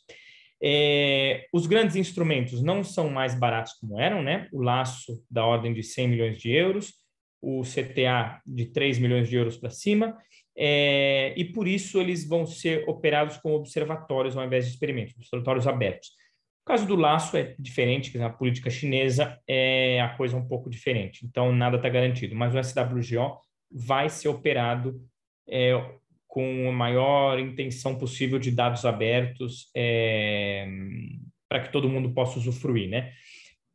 É, os grandes instrumentos não são mais baratos como eram, né? O laço da ordem de 100 milhões de euros, o CTA de 3 milhões de euros para cima, é, e por isso eles vão ser operados como observatórios ao invés de experimentos, observatórios abertos. O caso do laço é diferente, na política chinesa é a coisa é um pouco diferente, então nada está garantido, mas o SWGO vai ser operado é, com a maior intenção possível de dados abertos é, para que todo mundo possa usufruir, né?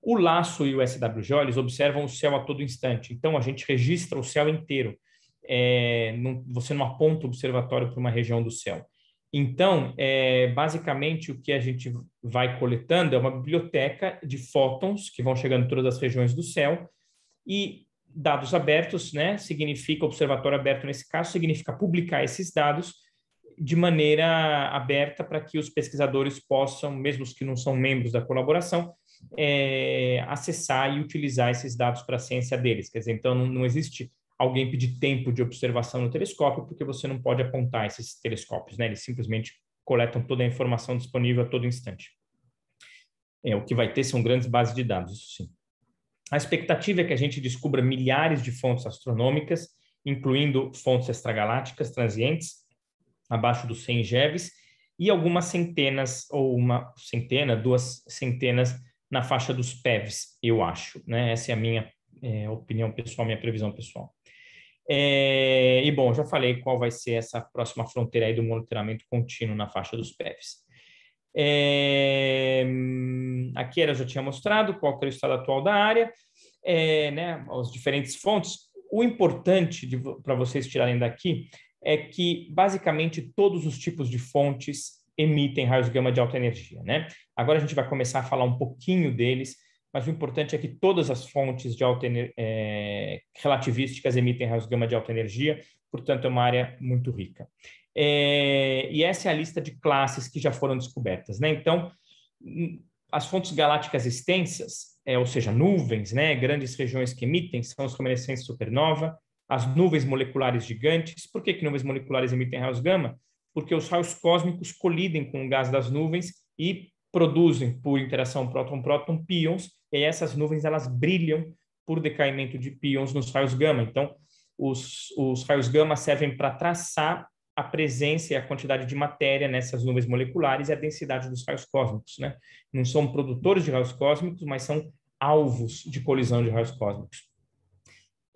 O laço e o SWJ eles observam o céu a todo instante, então a gente registra o céu inteiro. É, não, você não aponta o observatório para uma região do céu. Então, é, basicamente, o que a gente vai coletando é uma biblioteca de fótons que vão chegando em todas as regiões do céu, e dados abertos, né? Significa observatório aberto nesse caso, significa publicar esses dados de maneira aberta para que os pesquisadores possam, mesmo os que não são membros da colaboração, é, acessar e utilizar esses dados para a ciência deles. Quer dizer, então não, não existe alguém pedir tempo de observação no telescópio, porque você não pode apontar esses telescópios, né? Eles simplesmente coletam toda a informação disponível a todo instante. É, o que vai ter são grandes bases de dados, isso sim. A expectativa é que a gente descubra milhares de fontes astronômicas, incluindo fontes extragalácticas transientes, abaixo dos 100 GeVs, e algumas centenas, ou uma centena, duas centenas na faixa dos PEVs, eu acho. Né? Essa é a minha é, opinião pessoal, minha previsão pessoal. É, e bom, já falei qual vai ser essa próxima fronteira aí do monitoramento contínuo na faixa dos PEVs. É, aqui era, já tinha mostrado qual era o estado atual da área, é, né, as diferentes fontes. O importante para vocês tirarem daqui é que, basicamente, todos os tipos de fontes emitem raios gama de alta energia. Né? Agora a gente vai começar a falar um pouquinho deles, mas o importante é que todas as fontes de alta é, relativísticas emitem raios gama de alta energia, portanto, é uma área muito rica. É, e essa é a lista de classes que já foram descobertas. Né? Então, hum, as fontes galácticas extensas, é, ou seja, nuvens, né? grandes regiões que emitem, são os remanescentes supernova, as nuvens moleculares gigantes. Por que, que nuvens moleculares emitem raios gama? Porque os raios cósmicos colidem com o gás das nuvens e produzem, por interação próton-próton, pions, e essas nuvens elas brilham por decaimento de pions nos raios gama. Então, os, os raios gama servem para traçar a presença e a quantidade de matéria nessas nuvens moleculares e a densidade dos raios cósmicos. Né? Não são produtores de raios cósmicos, mas são alvos de colisão de raios cósmicos.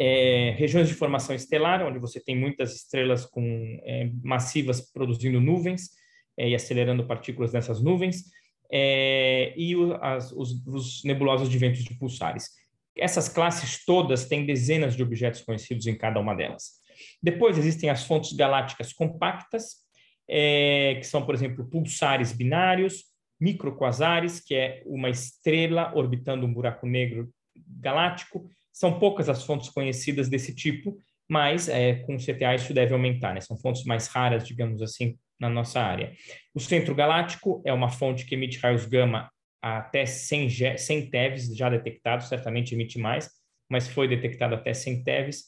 É, regiões de formação estelar, onde você tem muitas estrelas com é, massivas produzindo nuvens é, e acelerando partículas nessas nuvens, é, e o, as, os, os nebulosos de ventos de pulsares. Essas classes todas têm dezenas de objetos conhecidos em cada uma delas. Depois existem as fontes galácticas compactas, é, que são, por exemplo, pulsares binários, microquasares, que é uma estrela orbitando um buraco negro galáctico. São poucas as fontes conhecidas desse tipo, mas é, com o CTA isso deve aumentar, né? São fontes mais raras, digamos assim, na nossa área. O centro galáctico é uma fonte que emite raios gama até 100, 100 TeVs já detectados, certamente emite mais mas foi detectado até 100 teves,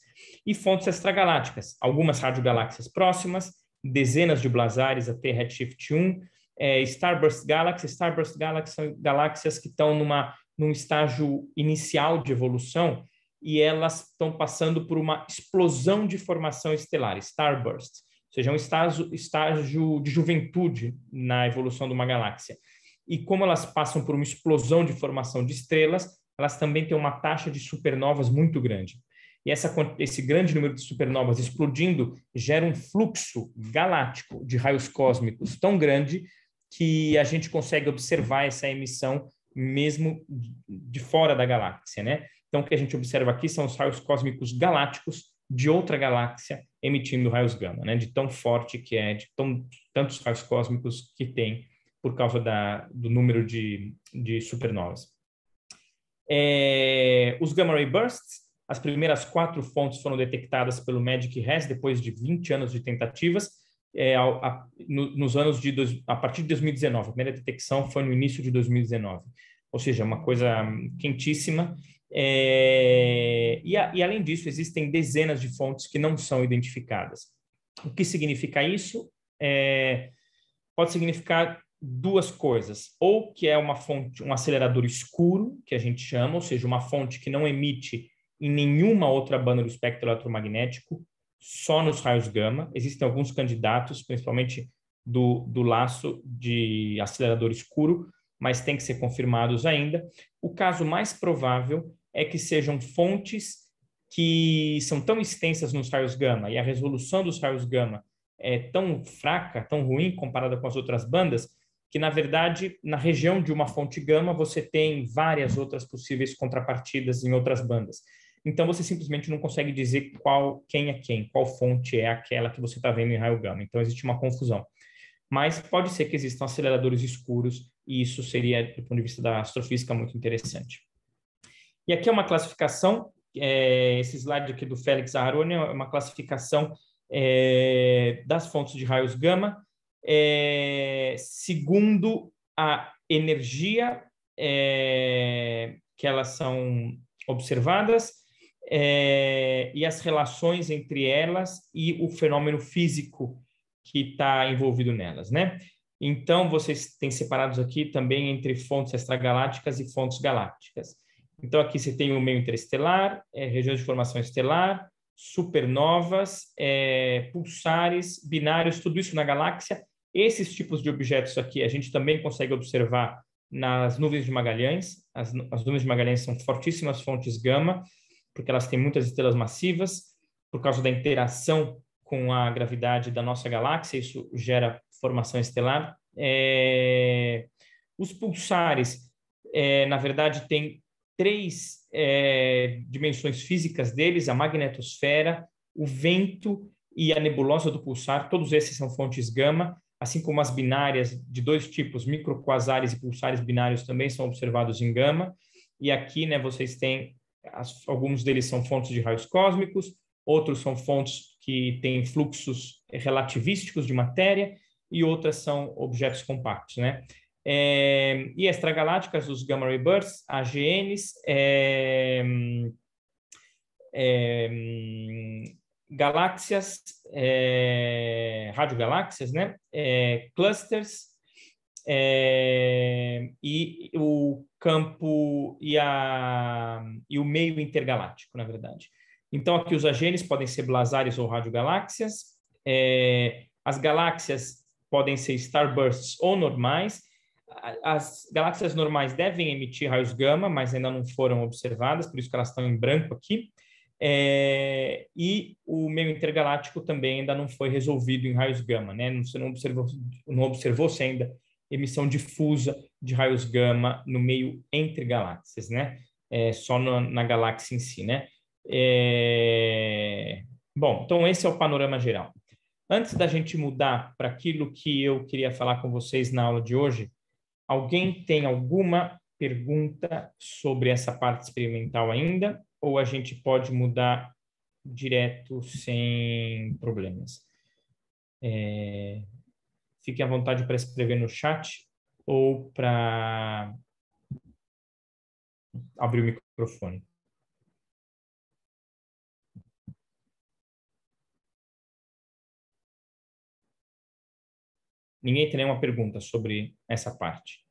e fontes extragalácticas, algumas radiogaláxias próximas, dezenas de blazares até redshift 1, é, starburst galaxies, starburst galaxies são galáxias que estão numa num estágio inicial de evolução e elas estão passando por uma explosão de formação estelar, starburst, ou seja, é um estágio, estágio de juventude na evolução de uma galáxia. E como elas passam por uma explosão de formação de estrelas, elas também têm uma taxa de supernovas muito grande. E essa, esse grande número de supernovas explodindo gera um fluxo galáctico de raios cósmicos tão grande que a gente consegue observar essa emissão mesmo de fora da galáxia, né? Então, o que a gente observa aqui são os raios cósmicos galácticos de outra galáxia emitindo raios gama, né? De tão forte que é, de tão, tantos raios cósmicos que tem por causa da, do número de, de supernovas. É, os gamma ray bursts, as primeiras quatro fontes foram detectadas pelo Magic Res depois de 20 anos de tentativas. É, a, a, no, nos anos de dois, a partir de 2019, a primeira detecção foi no início de 2019, ou seja, uma coisa quentíssima. É, e, a, e além disso, existem dezenas de fontes que não são identificadas. O que significa isso? É, pode significar duas coisas. Ou que é uma fonte, um acelerador escuro, que a gente chama, ou seja, uma fonte que não emite em nenhuma outra banda do espectro eletromagnético, só nos raios gama. Existem alguns candidatos, principalmente do, do laço de acelerador escuro, mas tem que ser confirmados ainda. O caso mais provável é que sejam fontes que são tão extensas nos raios gama e a resolução dos raios gama é tão fraca, tão ruim comparada com as outras bandas, que na verdade, na região de uma fonte gama, você tem várias outras possíveis contrapartidas em outras bandas. Então você simplesmente não consegue dizer qual quem é quem, qual fonte é aquela que você está vendo em raio gama. Então existe uma confusão. Mas pode ser que existam aceleradores escuros e isso seria, do ponto de vista da astrofísica, muito interessante. E aqui é uma classificação. É, esse slide aqui do Félix Aroni é uma classificação é, das fontes de raios gama é, segundo a energia é, que elas são observadas é, e as relações entre elas e o fenômeno físico que está envolvido nelas, né? Então, vocês têm separados aqui também entre fontes extragalácticas e fontes galácticas. Então, aqui você tem o meio interestelar, é, regiões de formação estelar, supernovas, é, pulsares, binários, tudo isso na galáxia esses tipos de objetos aqui a gente também consegue observar nas nuvens de Magalhães. As, as nuvens de Magalhães são fortíssimas fontes gama, porque elas têm muitas estrelas massivas, por causa da interação com a gravidade da nossa galáxia, isso gera formação estelar. É... Os pulsares, é, na verdade, têm três é, dimensões físicas deles: a magnetosfera, o vento e a nebulosa do pulsar. Todos esses são fontes gama assim como as binárias de dois tipos, microquasares e pulsares binários também são observados em gama. E aqui, né, vocês têm as, alguns deles são fontes de raios cósmicos, outros são fontes que têm fluxos relativísticos de matéria e outras são objetos compactos, né? É, e extragalácticas, os gamma ray bursts, AGNs, é, é, galáxias, é, radiogaláxias, né? É, clusters é, e o campo e, a, e o meio intergaláctico, na verdade. Então, aqui os agentes podem ser blazares ou radiogaláxias. É, as galáxias podem ser starbursts ou normais. As galáxias normais devem emitir raios gama, mas ainda não foram observadas, por isso que elas estão em branco aqui. É, e o meio intergaláctico também ainda não foi resolvido em raios gama, né? Você não observou, não observou se ainda emissão difusa de raios gama no meio entre galáxias, né? É, só na, na, galáxia em si, né? É... Bom, então esse é o panorama geral. Antes da gente mudar para aquilo que eu queria falar com vocês na aula de hoje, alguém tem alguma pergunta sobre essa parte experimental ainda? ou a gente pode mudar direto sem problemas. É, fiquem à vontade para escrever no chat ou para abrir o microfone. Ninguém tem nenhuma pergunta sobre essa parte.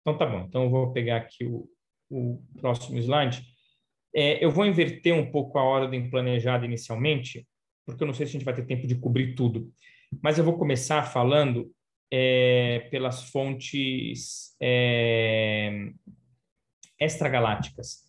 Então tá bom. Então eu vou pegar aqui o, o próximo slide. É, eu vou inverter um pouco a ordem planejada inicialmente, porque eu não sei se a gente vai ter tempo de cobrir tudo. Mas eu vou começar falando é, pelas fontes é, extragalácticas.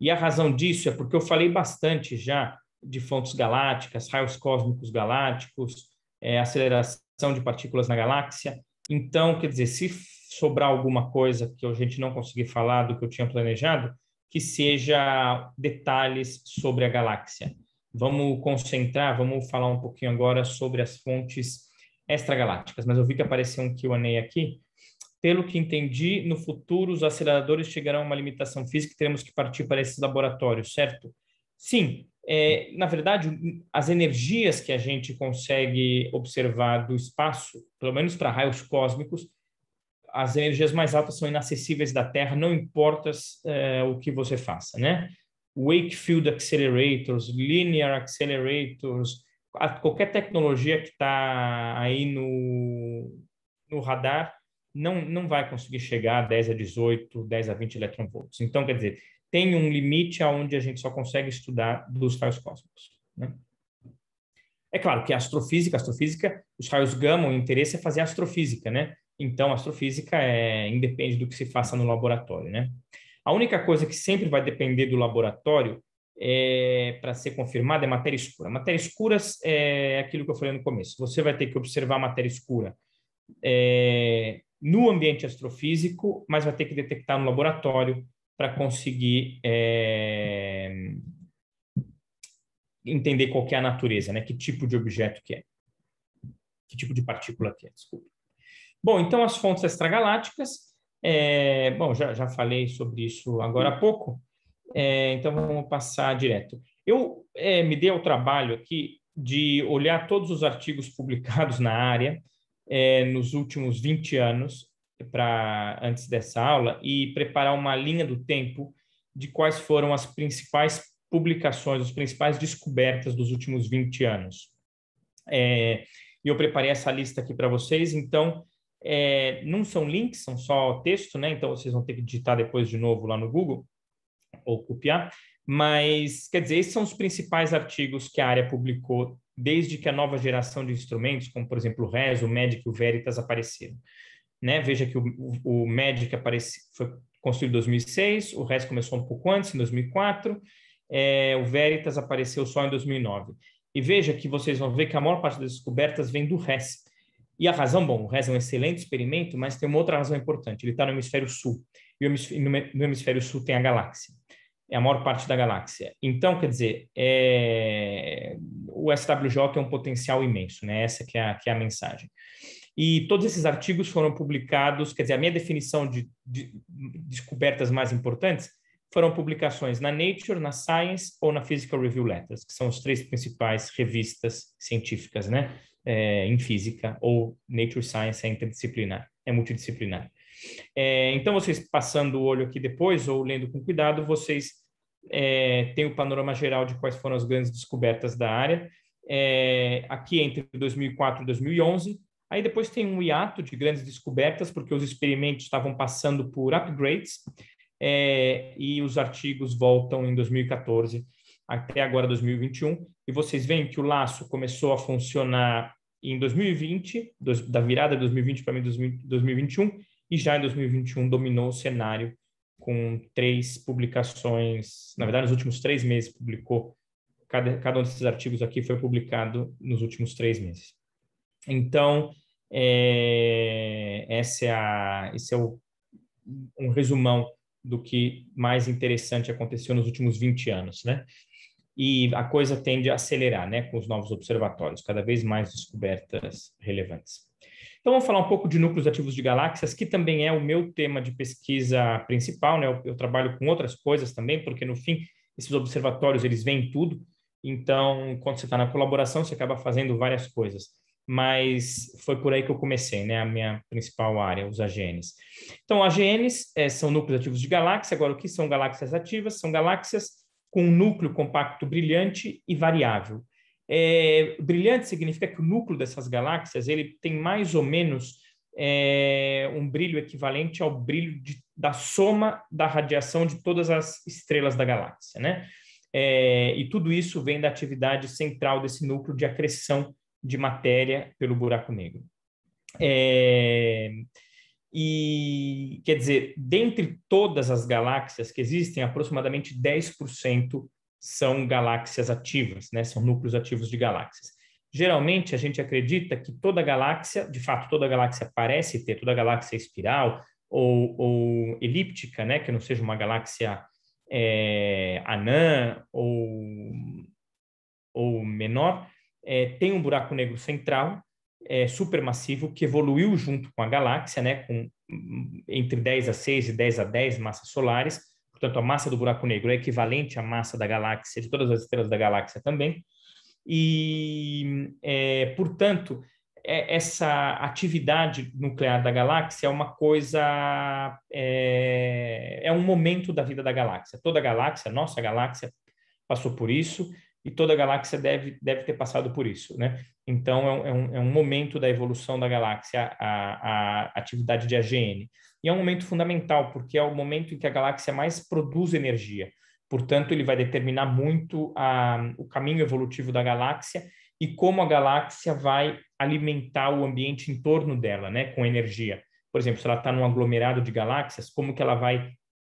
E a razão disso é porque eu falei bastante já de fontes galácticas, raios cósmicos galácticos, é, aceleração de partículas na galáxia. Então, quer dizer, se sobrar alguma coisa que a gente não conseguir falar do que eu tinha planejado, que seja detalhes sobre a galáxia. Vamos concentrar, vamos falar um pouquinho agora sobre as fontes extragalácticas, mas eu vi que apareceu um Q&A aqui. Pelo que entendi, no futuro os aceleradores chegarão a uma limitação física e teremos que partir para esses laboratórios, certo? Sim, é, na verdade, as energias que a gente consegue observar do espaço, pelo menos para raios cósmicos, as energias mais altas são inacessíveis da Terra, não importa eh, o que você faça, né? Wakefield accelerators, linear accelerators, qualquer tecnologia que está aí no, no radar não, não vai conseguir chegar a 10 a 18, 10 a 20 eletronvolts. Então, quer dizer, tem um limite aonde a gente só consegue estudar dos raios cósmicos. Né? É claro que a astrofísica, astrofísica, os raios gama, o interesse é fazer astrofísica, né? Então, astrofísica é, independe do que se faça no laboratório, né? A única coisa que sempre vai depender do laboratório é, para ser confirmada é matéria escura. Matéria escura é, é aquilo que eu falei no começo. Você vai ter que observar matéria escura é, no ambiente astrofísico, mas vai ter que detectar no laboratório para conseguir é, entender qual é a natureza, né? Que tipo de objeto que é. Que tipo de partícula que é, desculpa. Bom, então as fontes extragalácticas, é, bom, já, já falei sobre isso agora há pouco, é, então vamos passar direto. Eu é, me dei ao trabalho aqui de olhar todos os artigos publicados na área é, nos últimos 20 anos, para antes dessa aula, e preparar uma linha do tempo de quais foram as principais publicações, as principais descobertas dos últimos 20 anos. É, e eu preparei essa lista aqui para vocês, então é, não são links, são só texto, né? Então vocês vão ter que digitar depois de novo lá no Google ou copiar. Mas, quer dizer, esses são os principais artigos que a área publicou desde que a nova geração de instrumentos, como por exemplo o Res, o Magic e o Veritas apareceram. Né? Veja que o, o, Magic apareci, foi construído em 2006, o Res começou um pouco antes, em 2004, é, o Veritas apareceu só em 2009. E veja que vocês vão ver que a maior parte das descobertas vem do Res e a razão, bom, o RES é um excelente experimento, mas tem uma outra razão importante. Ele está no hemisfério sul. E no hemisfério sul tem a galáxia. É a maior parte da galáxia. Então, quer dizer, é... o SWJ é um potencial imenso, né? Essa que é, a, que é a mensagem. E todos esses artigos foram publicados, quer dizer, a minha definição de, de descobertas mais importantes foram publicações na Nature, na Science ou na Physical Review Letters, que são as três principais revistas científicas, né? é, em física ou Nature Science é interdisciplinar, é multidisciplinar. É, então, vocês passando o olho aqui depois ou lendo com cuidado, vocês é, têm o panorama geral de quais foram as grandes descobertas da área. É, aqui entre 2004 e 2011, Aí depois tem um hiato de grandes descobertas, porque os experimentos estavam passando por upgrades, é, e os artigos voltam em 2014 até agora 2021. E vocês veem que o laço começou a funcionar em 2020, dos, da virada de 2020 para 2021, e já em 2021 dominou o cenário com três publicações, na verdade, nos últimos três meses publicou, cada, cada um desses artigos aqui foi publicado nos últimos três meses. Então, é, essa é a, esse é o, um resumão do que mais interessante aconteceu nos últimos 20 anos, né? e a coisa tende a acelerar, né, com os novos observatórios, cada vez mais descobertas relevantes. Então, vamos falar um pouco de núcleos ativos de galáxias, que também é o meu tema de pesquisa principal, né? Eu, eu trabalho com outras coisas também, porque no fim, esses observatórios, eles veem tudo. Então, quando você está na colaboração, você acaba fazendo várias coisas. Mas foi por aí que eu comecei, né? A minha principal área, os AGNs. Então, AGNs é, eh, são núcleos ativos de galáxias. Agora, o que são galáxias ativas? São galáxias com um núcleo compacto brilhante e variável. É, brilhante significa que o núcleo dessas galáxias ele tem mais ou menos é, um brilho equivalente ao brilho de, da soma da radiação de todas as estrelas da galáxia, né? É, e tudo isso vem da atividade central desse núcleo de acreção de matéria pelo buraco negro. É, e quer dizer, dentre todas as galáxias que existem, aproximadamente 10% são galáxias ativas, né? São núcleos ativos de galáxias. Geralmente a gente acredita que toda galáxia, de fato, toda galáxia parece ter, toda galáxia espiral ou, ou elíptica, né? Que não seja uma galáxia é, anã ou, ou menor, é, tem um buraco negro central é, supermassivo que evoluiu junto com a galáxia, né, com entre 10 a 6 e 10 a 10 massas solares. Portanto, a massa do buraco negro é equivalente à massa da galáxia, de todas as estrelas da galáxia também. E, é, portanto, é, essa atividade nuclear da galáxia é uma coisa. É, é um momento da vida da galáxia. Toda a galáxia, nossa galáxia, passou por isso e toda a galáxia deve, deve ter passado por isso, né? Então, é um, é um é momento da evolução da galáxia a, a atividade de AGN. E é um momento fundamental, porque é o momento em que a galáxia mais produz energia. Portanto, ele vai determinar muito a, o caminho evolutivo da galáxia e como a galáxia vai alimentar o ambiente em torno dela, né, com energia. Por exemplo, se ela está num aglomerado de galáxias, como que ela vai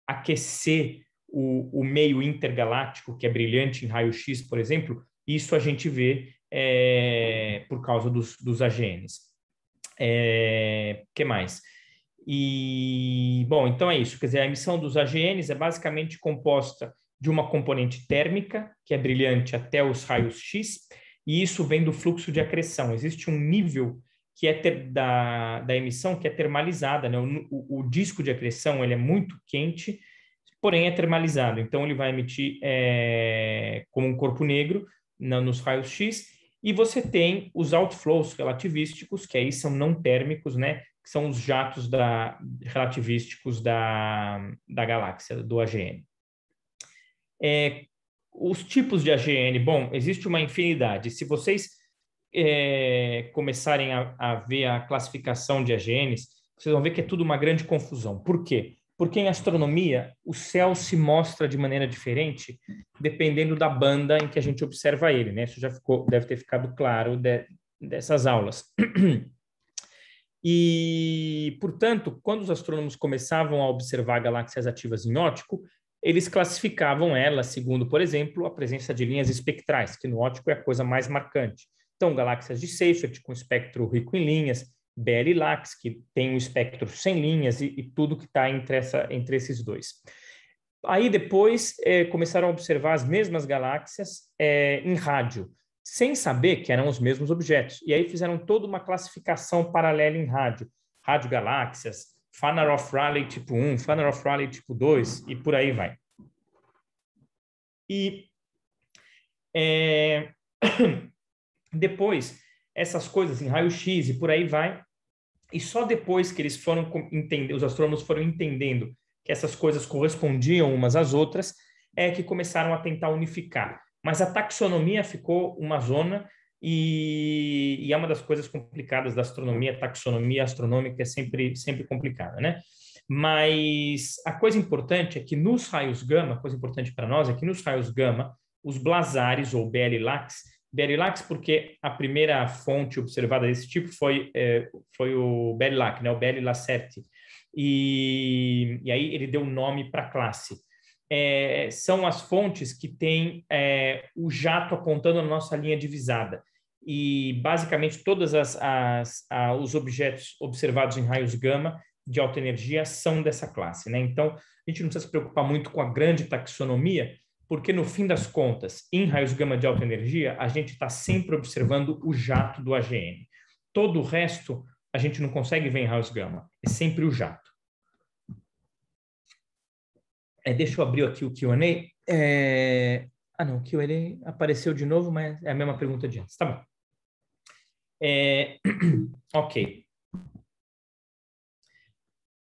aquecer o, o meio intergaláctico, que é brilhante em raio-x, por exemplo, isso a gente vê é, por causa dos, dos AGNs. É, que mais? E, bom, então é isso. Quer dizer, a emissão dos AGNs é basicamente composta de uma componente térmica, que é brilhante até os raios X, e isso vem do fluxo de acreção. Existe um nível que é ter, da, da emissão que é termalizada, né? O, o, o disco de acreção ele é muito quente porém é termalizado. Então, ele vai emitir é, como um corpo negro na, nos raios X. E você tem os outflows relativísticos, que aí são não térmicos, né? Que são os jatos da, relativísticos da, da galáxia, do AGN. É, eh, os tipos de AGN, bom, existe uma infinidade. Se vocês é, começarem a, a ver a classificação de AGNs, vocês vão ver que é tudo uma grande confusão. Por quê? porque em astronomia o céu se mostra de maneira diferente dependendo da banda em que a gente observa ele, né? Isso já ficou, deve ter ficado claro de, dessas aulas. <clears throat> E, portanto, quando os astrônomos começavam a observar galáxias ativas em ótico, eles classificavam elas segundo, por exemplo, a presença de linhas espectrais, que no ótico é a coisa mais marcante. Então, galáxias de Seyfert, com espectro rico em linhas, BL-LAX, que tem um espectro sem linhas e, e tudo que está entre, entre esses dois. Aí depois é, começaram a observar as mesmas galáxias é, em rádio, sem saber que eram os mesmos objetos. E aí fizeram toda uma classificação paralela em rádio, rádio galáxias, fanaroff Raleigh tipo 1, fanaroff Raleigh tipo 2 e por aí vai. E é, <coughs> depois essas coisas em raio-x e por aí vai. E só depois que eles foram entender, os astrônomos foram entendendo que essas coisas correspondiam umas às outras, é que começaram a tentar unificar. Mas a taxonomia ficou uma zona e, e é uma das coisas complicadas da astronomia, taxonomia astronômica é sempre sempre complicada, né? Mas a coisa importante é que nos raios gama, coisa importante para nós é que nos raios gama, os blazares ou BL-lax, Berilax, porque a primeira fonte observada desse tipo foi, é, foi o Berilac, né, o Beri E, e aí ele deu nome para a classe. É, são as fontes que têm é, o jato apontando a nossa linha divisada. E basicamente todos os objetos observados em raios gama de alta energia são dessa classe. Né? Então, a gente não precisa se preocupar muito com a grande taxonomia, porque no fim das contas, em raios gama de alta energia, a gente está sempre observando o jato do AGN. Todo o resto a gente não consegue ver em raios gama, é sempre o jato. É, deixa eu abrir aqui o Q&A. É... Ah, não, o Q&A apareceu de novo, mas é a mesma pergunta de antes. Tá bom. É... <clears throat> ok.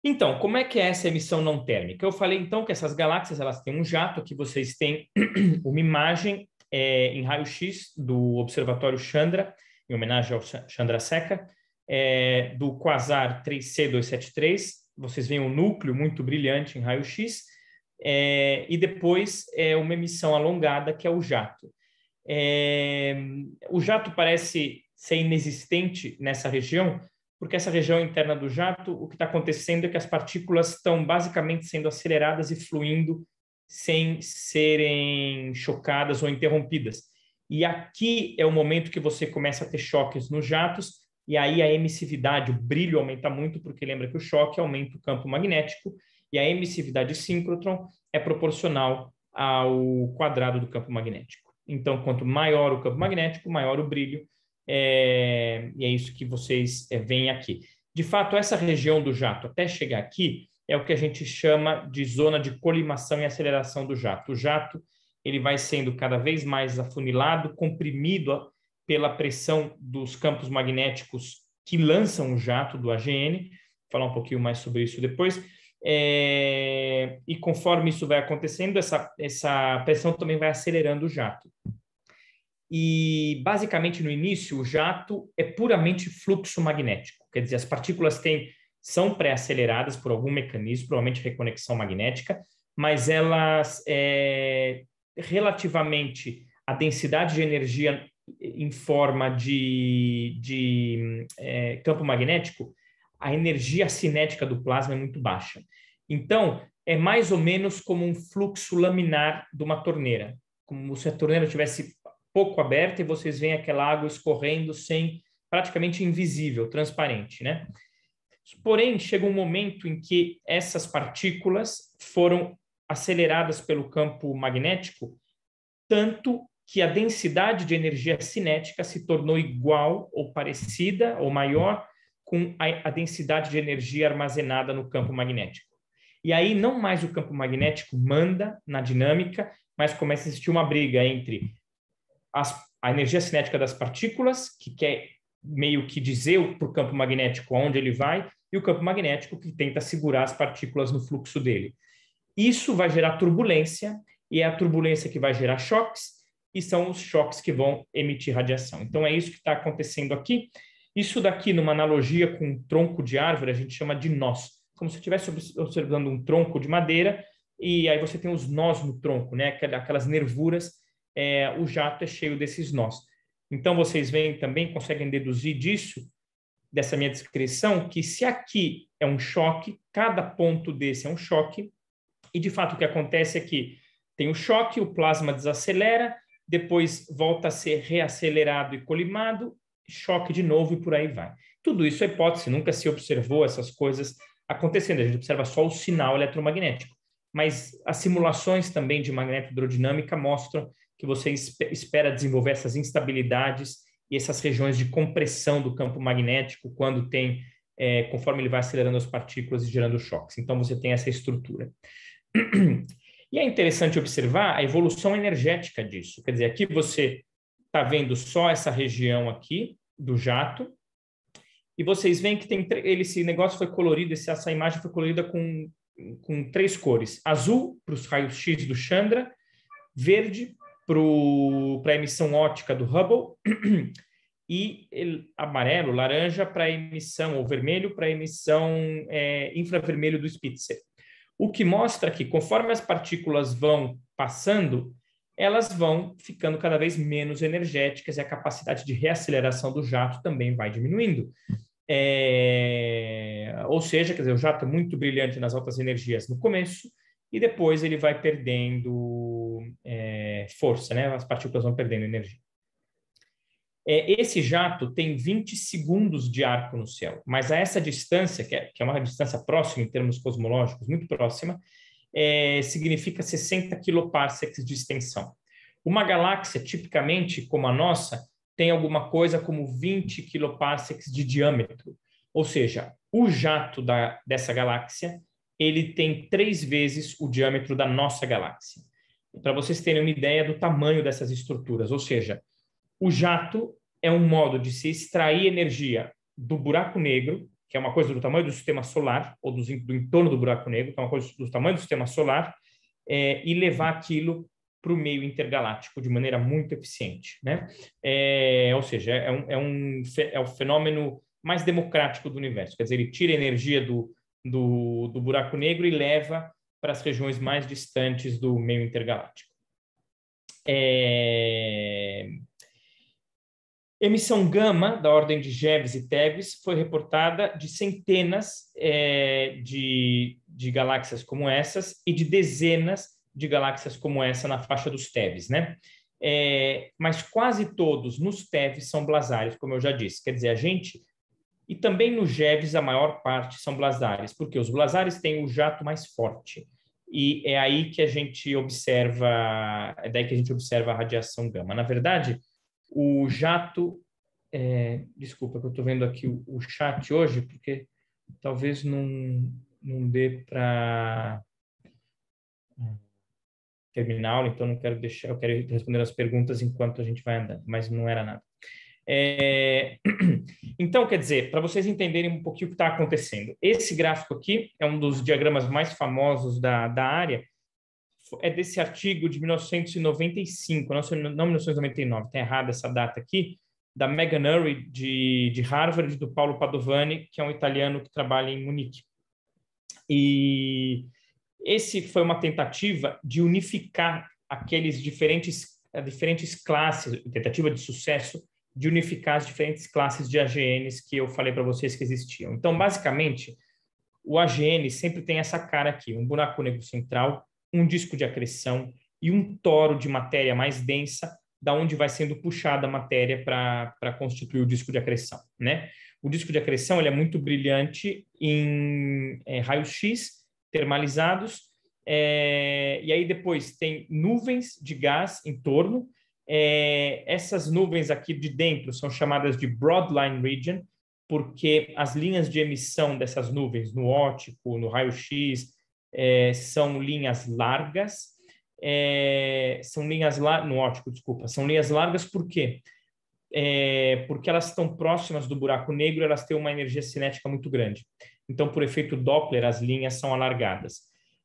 Então, como é que é essa emissão não térmica? Eu falei então que essas galáxias elas têm um jato, Aqui vocês têm <clears throat> uma imagem é, em raio-x do Observatório Chandra, em homenagem ao Chandra Seca, é, eh, do quasar 3C273. Vocês veem um núcleo muito brilhante em raio-x, é, e depois é uma emissão alongada, que é o jato. o jato parece ser inexistente nessa região, porque essa região interna do jato, o que está acontecendo é que as partículas estão basicamente sendo aceleradas e fluindo sem serem chocadas ou interrompidas. E aqui é o momento que você começa a ter choques nos jatos, e aí a emissividade, o brilho aumenta muito, porque lembra que o choque aumenta o campo magnético, e a emissividade síncrotron é proporcional ao quadrado do campo magnético. Então, quanto maior o campo magnético, maior o brilho, é, e é isso que vocês é, veem aqui. De fato, essa região do jato, até chegar aqui, é o que a gente chama de zona de colimação e aceleração do jato. O jato ele vai sendo cada vez mais afunilado, comprimido pela pressão dos campos magnéticos que lançam o jato do AGN. Vou falar um pouquinho mais sobre isso depois. É, e conforme isso vai acontecendo, essa, essa pressão também vai acelerando o jato. E, basicamente, no início, o jato é puramente fluxo magnético. Quer dizer, as partículas têm, são pré-aceleradas por algum mecanismo, provavelmente reconexão magnética, mas elas, é, relativamente à densidade de energia em forma de, de é, campo magnético, a energia cinética do plasma é muito baixa. Então, é mais ou menos como um fluxo laminar de uma torneira, como se a torneira tivesse pouco aberta e vocês veem aquela água escorrendo sem praticamente invisível, transparente, né? Porém, chega um momento em que essas partículas foram aceleradas pelo campo magnético, tanto que a densidade de energia cinética se tornou igual ou parecida ou maior com a, a densidade de energia armazenada no campo magnético. E aí não mais o campo magnético manda na dinâmica, mas começa a existir uma briga entre as, a energia cinética das partículas, que quer meio que dizer para o campo magnético onde ele vai, e o campo magnético que tenta segurar as partículas no fluxo dele. Isso vai gerar turbulência, e é a turbulência que vai gerar choques, e são os choques que vão emitir radiação. Então, é isso que está acontecendo aqui. Isso daqui, numa analogia com um tronco de árvore, a gente chama de nós. Como se estivesse observando um tronco de madeira, e aí você tem os nós no tronco, né? aquelas nervuras é, o jato é cheio desses nós. Então, vocês veem também, conseguem deduzir disso, dessa minha descrição, que se aqui é um choque, cada ponto desse é um choque, e de fato o que acontece é que tem o choque, o plasma desacelera, depois volta a ser reacelerado e colimado, choque de novo e por aí vai. Tudo isso é hipótese, nunca se observou essas coisas acontecendo, a gente observa só o sinal eletromagnético. Mas as simulações também de hidrodinâmica mostram que você espera desenvolver essas instabilidades e essas regiões de compressão do campo magnético quando tem, é, conforme ele vai acelerando as partículas e gerando choques. Então você tem essa estrutura. E é interessante observar a evolução energética disso. Quer dizer, aqui você está vendo só essa região aqui do jato, e vocês veem que tem ele, esse negócio foi colorido, essa imagem foi colorida com, com três cores: azul para os raios X do Chandra, verde para a emissão ótica do Hubble e ele, amarelo, laranja para emissão, ou vermelho para emissão é, infravermelho do Spitzer. O que mostra que, conforme as partículas vão passando, elas vão ficando cada vez menos energéticas e a capacidade de reaceleração do jato também vai diminuindo. É, ou seja, quer dizer, o jato é muito brilhante nas altas energias no começo e depois ele vai perdendo é, força, né? As partículas vão perdendo energia. É, esse jato tem 20 segundos de arco no céu, mas a essa distância, que é, que é uma distância próxima em termos cosmológicos, muito próxima, é, significa 60 kiloparsecs de extensão. Uma galáxia, tipicamente como a nossa, tem alguma coisa como 20 kiloparsecs de diâmetro. Ou seja, o jato da, dessa galáxia ele tem três vezes o diâmetro da nossa galáxia para vocês terem uma ideia do tamanho dessas estruturas. Ou seja, o jato é um modo de se extrair energia do buraco negro, que é uma coisa do tamanho do sistema solar, ou do, do entorno do buraco negro, que é uma coisa do tamanho do sistema solar, é, e levar aquilo para o meio intergaláctico de maneira muito eficiente. Né? É, ou seja, é, um, é, um, é o fenômeno mais democrático do universo. Quer dizer, ele tira energia do, do, do buraco negro e leva para as regiões mais distantes do meio intergaláctico. É... Emissão gama da ordem de Jeves e Teves foi reportada de centenas é, de, de galáxias como essas e de dezenas de galáxias como essa na faixa dos Teves, né? É, mas quase todos nos Teves são blazares, como eu já disse. Quer dizer, a gente e também nos Jeves a maior parte são blazares, porque os blazares têm o jato mais forte e é aí que a gente observa, é daí que a gente observa a radiação gama. Na verdade, o jato, é, desculpa que eu estou vendo aqui o, o, chat hoje, porque talvez não, não dê para ah, terminar a aula, então não quero deixar, eu quero responder as perguntas enquanto a gente vai andando, mas não era nada. É... <clears throat> Então, quer dizer, para vocês entenderem um pouquinho o que está acontecendo, esse gráfico aqui é um dos diagramas mais famosos da, da área, é desse artigo de 1995, não 1999, está errada essa data aqui, da Megan Murray de, de Harvard, do Paulo Padovani, que é um italiano que trabalha em Munique. E esse foi uma tentativa de unificar aqueles diferentes, diferentes classes, tentativa de sucesso de unificar as diferentes classes de AGNs que eu falei para vocês que existiam. Então, basicamente, o AGN sempre tem essa cara aqui, um buraco negro central, um disco de acreção e um toro de matéria mais densa, da onde vai sendo puxada a matéria para constituir o disco de acreção, né? O disco de acreção ele é muito brilhante em é, raios-x termalizados, é, e aí depois tem nuvens de gás em torno, é, essas nuvens aqui de dentro são chamadas de Broadline Region, porque as linhas de emissão dessas nuvens no ótico, no raio-x, é, são linhas largas. É, são linhas lá no ótico, desculpa, são linhas largas por quê? É, porque elas estão próximas do buraco negro, elas têm uma energia cinética muito grande. Então, por efeito Doppler, as linhas são alargadas.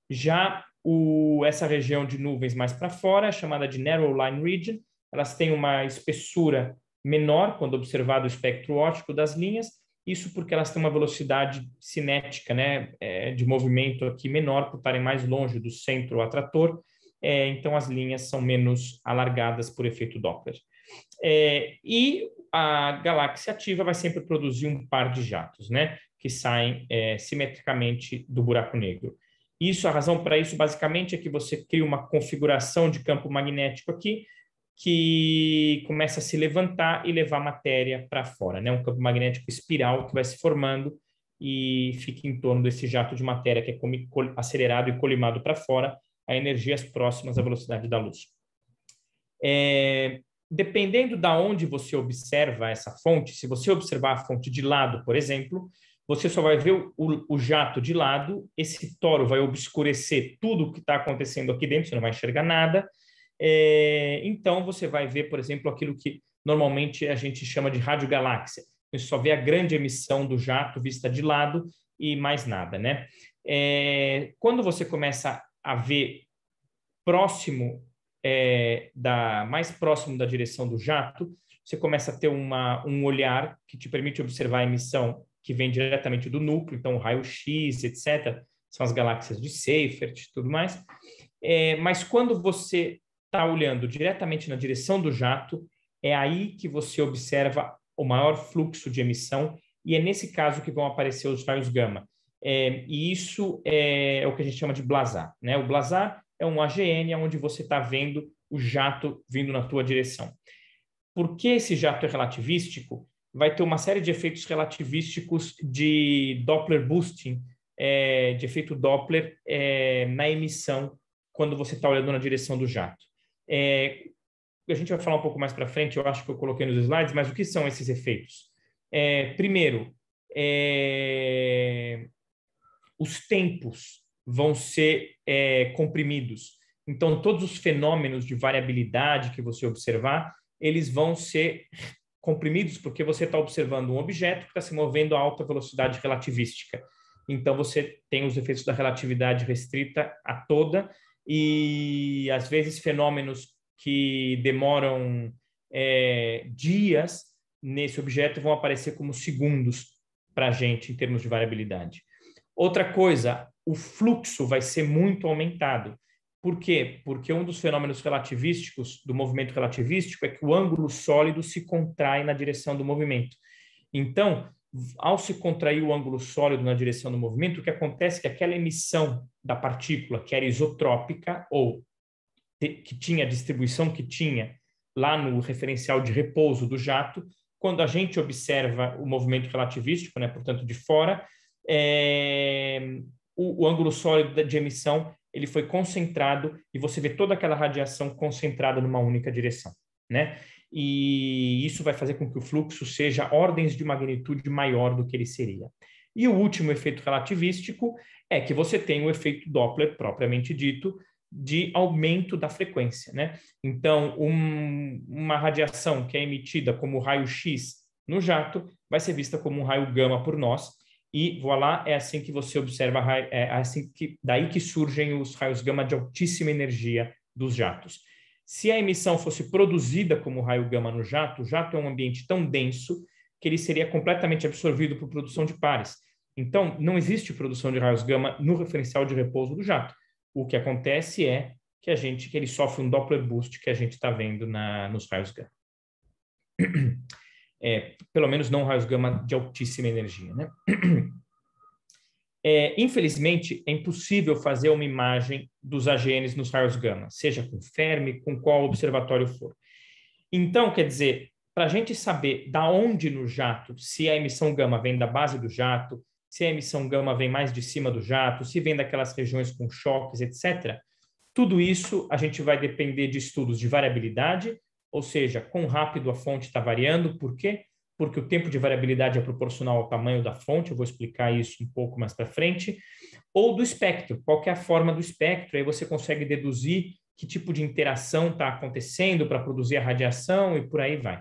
Já o, essa região de nuvens mais para fora é chamada de Narrow Line Region, elas têm uma espessura menor quando observado o espectro óptico das linhas, isso porque elas têm uma velocidade cinética, né, é, de movimento aqui menor por estarem mais longe do centro atrator, é, então as linhas são menos alargadas por efeito Doppler. É, e a galáxia ativa vai sempre produzir um par de jatos, né, que saem é, simetricamente do buraco negro. Isso, a razão para isso basicamente é que você cria uma configuração de campo magnético aqui, que começa a se levantar e levar matéria para fora, né? Um campo magnético espiral que vai se formando e fica em torno desse jato de matéria que é acelerado e colimado para fora a energias próximas à velocidade da luz. É, dependendo da onde você observa essa fonte, se você observar a fonte de lado, por exemplo, você só vai ver o, o jato de lado, esse toro vai obscurecer tudo o que está acontecendo aqui dentro, você não vai enxergar nada, é, então, você vai ver, por exemplo, aquilo que normalmente a gente chama de radiogaláxia. Você só vê a grande emissão do jato vista de lado e mais nada, né? É, quando você começa a ver próximo é, da mais próximo da direção do jato, você começa a ter uma, um olhar que te permite observar a emissão que vem diretamente do núcleo, então raio-x, etc. São as galáxias de Seyfert e tudo mais. É, mas quando você está olhando diretamente na direção do jato, é aí que você observa o maior fluxo de emissão e é nesse caso que vão aparecer os raios gama. É, e isso é o que a gente chama de blazar. Né? O blazar é um AGN onde você está vendo o jato vindo na tua direção. Por que esse jato é relativístico? Vai ter uma série de efeitos relativísticos de Doppler boosting, é, de efeito Doppler é, na emissão quando você está olhando na direção do jato. É, a gente vai falar um pouco mais para frente, eu acho que eu coloquei nos slides, mas o que são esses efeitos? É, primeiro, é, os tempos vão ser é, comprimidos. Então, todos os fenômenos de variabilidade que você observar, eles vão ser comprimidos porque você está observando um objeto que está se movendo a alta velocidade relativística. Então, você tem os efeitos da relatividade restrita a toda e às vezes fenômenos que demoram é, dias nesse objeto vão aparecer como segundos para a gente em termos de variabilidade. Outra coisa, o fluxo vai ser muito aumentado. Por quê? Porque um dos fenômenos relativísticos, do movimento relativístico, é que o ângulo sólido se contrai na direção do movimento. Então, ao se contrair o ângulo sólido na direção do movimento, o que acontece é que aquela emissão da partícula que era isotrópica ou que tinha a distribuição que tinha lá no referencial de repouso do jato, quando a gente observa o movimento relativístico, né, portanto de fora, é, o, o, ângulo sólido de emissão ele foi concentrado e você vê toda aquela radiação concentrada numa única direção, né? e isso vai fazer com que o fluxo seja ordens de magnitude maior do que ele seria. E o último efeito relativístico é que você tem o efeito Doppler propriamente dito, de aumento da frequência, né? Então, um, uma radiação que é emitida como raio-x no jato vai ser vista como um raio gama por nós e voilà, é assim que você observa, é assim que daí que surgem os raios gama de altíssima energia dos jatos. Se a emissão fosse produzida como raio gama no jato, o jato é um ambiente tão denso que ele seria completamente absorvido por produção de pares. Então, não existe produção de raios gama no referencial de repouso do jato. O que acontece é que a gente que ele sofre um Doppler boost que a gente está vendo na, nos raios gama. É, pelo menos não raios gama de altíssima energia, né? É, infelizmente, é impossível fazer uma imagem dos AGNs nos raios gama, seja com Fermi, com qual observatório for. Então, quer dizer, para a gente saber da onde no jato, se a emissão gama vem da base do jato, se a emissão gama vem mais de cima do jato, se vem daquelas regiões com choques, etc. Tudo isso a gente vai depender de estudos de variabilidade, ou seja, quão rápido a fonte está variando, por quê? porque o tempo de variabilidade é proporcional ao tamanho da fonte, eu vou explicar isso um pouco mais para frente, ou do espectro, qual é a forma do espectro, aí você consegue deduzir que tipo de interação está acontecendo para produzir a radiação e por aí vai.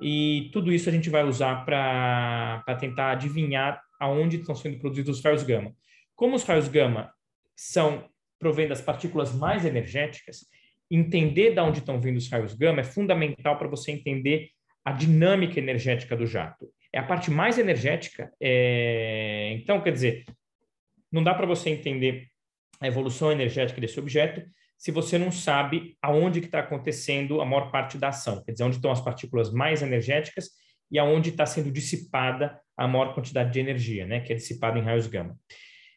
E tudo isso a gente vai usar para tentar adivinhar aonde estão sendo produzidos os raios gama. Como os raios gama são provém das partículas mais energéticas, entender de onde estão vindo os raios gama é fundamental para você entender a dinâmica energética do jato. É a parte mais energética. É... Então, quer dizer, não dá para você entender a evolução energética desse objeto se você não sabe aonde que está acontecendo a maior parte da ação, quer dizer, onde estão as partículas mais energéticas e aonde está sendo dissipada a maior quantidade de energia, né, que é dissipada em raios gama.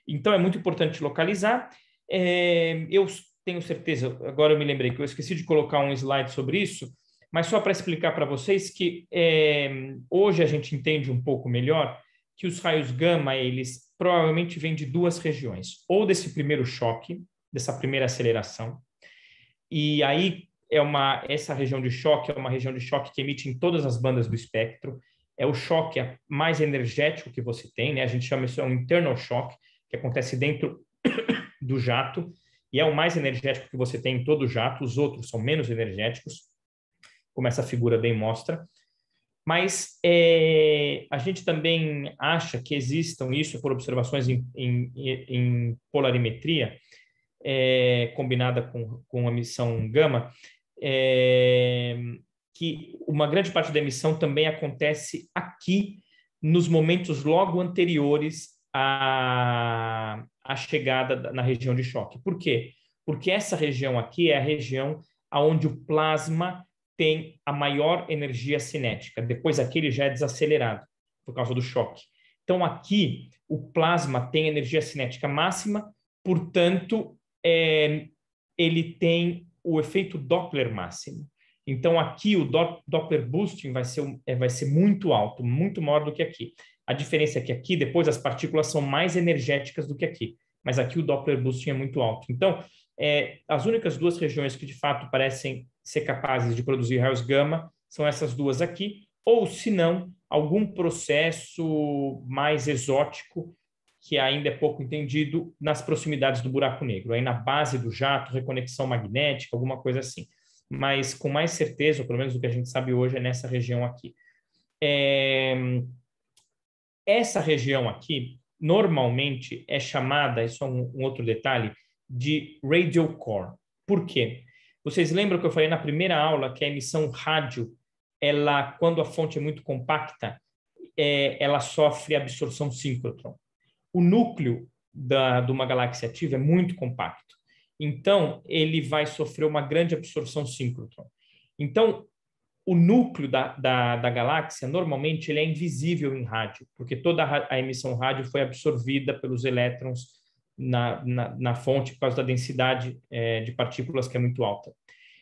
Então, é muito importante localizar. É... eu tenho certeza, agora eu me lembrei que eu esqueci de colocar um slide sobre isso, mas só para explicar para vocês que é, hoje a gente entende um pouco melhor que os raios gama, eles provavelmente vêm de duas regiões, ou desse primeiro choque, dessa primeira aceleração, e aí é uma essa região de choque é uma região de choque que emite em todas as bandas do espectro, é o choque mais energético que você tem, né? A gente chama isso de é um internal shock, que acontece dentro <coughs> do jato, e é o mais energético que você tem em todo o jato, os outros são menos energéticos como essa figura bem mostra. Mas é, a gente também acha que existam, isso por observações em, em, em polarimetria, é, combinada com, com a missão gama, é, que uma grande parte da emissão também acontece aqui, nos momentos logo anteriores à, à chegada na região de choque. Por quê? Porque essa região aqui é a região onde o plasma tem a maior energia cinética. Depois aquele já é desacelerado por causa do choque. Então aqui o plasma tem energia cinética máxima, portanto é, ele tem o efeito Doppler máximo. Então aqui o Doppler boosting vai ser, é, vai ser muito alto, muito maior do que aqui. A diferença é que aqui depois as partículas são mais energéticas do que aqui, mas aqui o Doppler boosting é muito alto. Então é, as únicas duas regiões que de fato parecem ser capazes de produzir raios gama são essas duas aqui, ou se não, algum processo mais exótico que ainda é pouco entendido nas proximidades do buraco negro, aí na base do jato, reconexão magnética, alguma coisa assim. Mas com mais certeza, ou pelo menos o que a gente sabe hoje, é nessa região aqui. É... Essa região aqui, normalmente, é chamada, isso é um, um outro detalhe, de radial core. Por quê? Vocês lembram que eu falei na primeira aula que a emissão rádio, ela, quando a fonte é muito compacta, é, ela sofre absorção síncrotron. O núcleo da, de uma galáxia ativa é muito compacto. Então, ele vai sofrer uma grande absorção síncrotron. Então, o núcleo da, da, da, galáxia, normalmente, ele é invisível em rádio, porque toda a, a emissão rádio foi absorvida pelos elétrons na, na, na fonte por causa da densidade é, de partículas que é muito alta.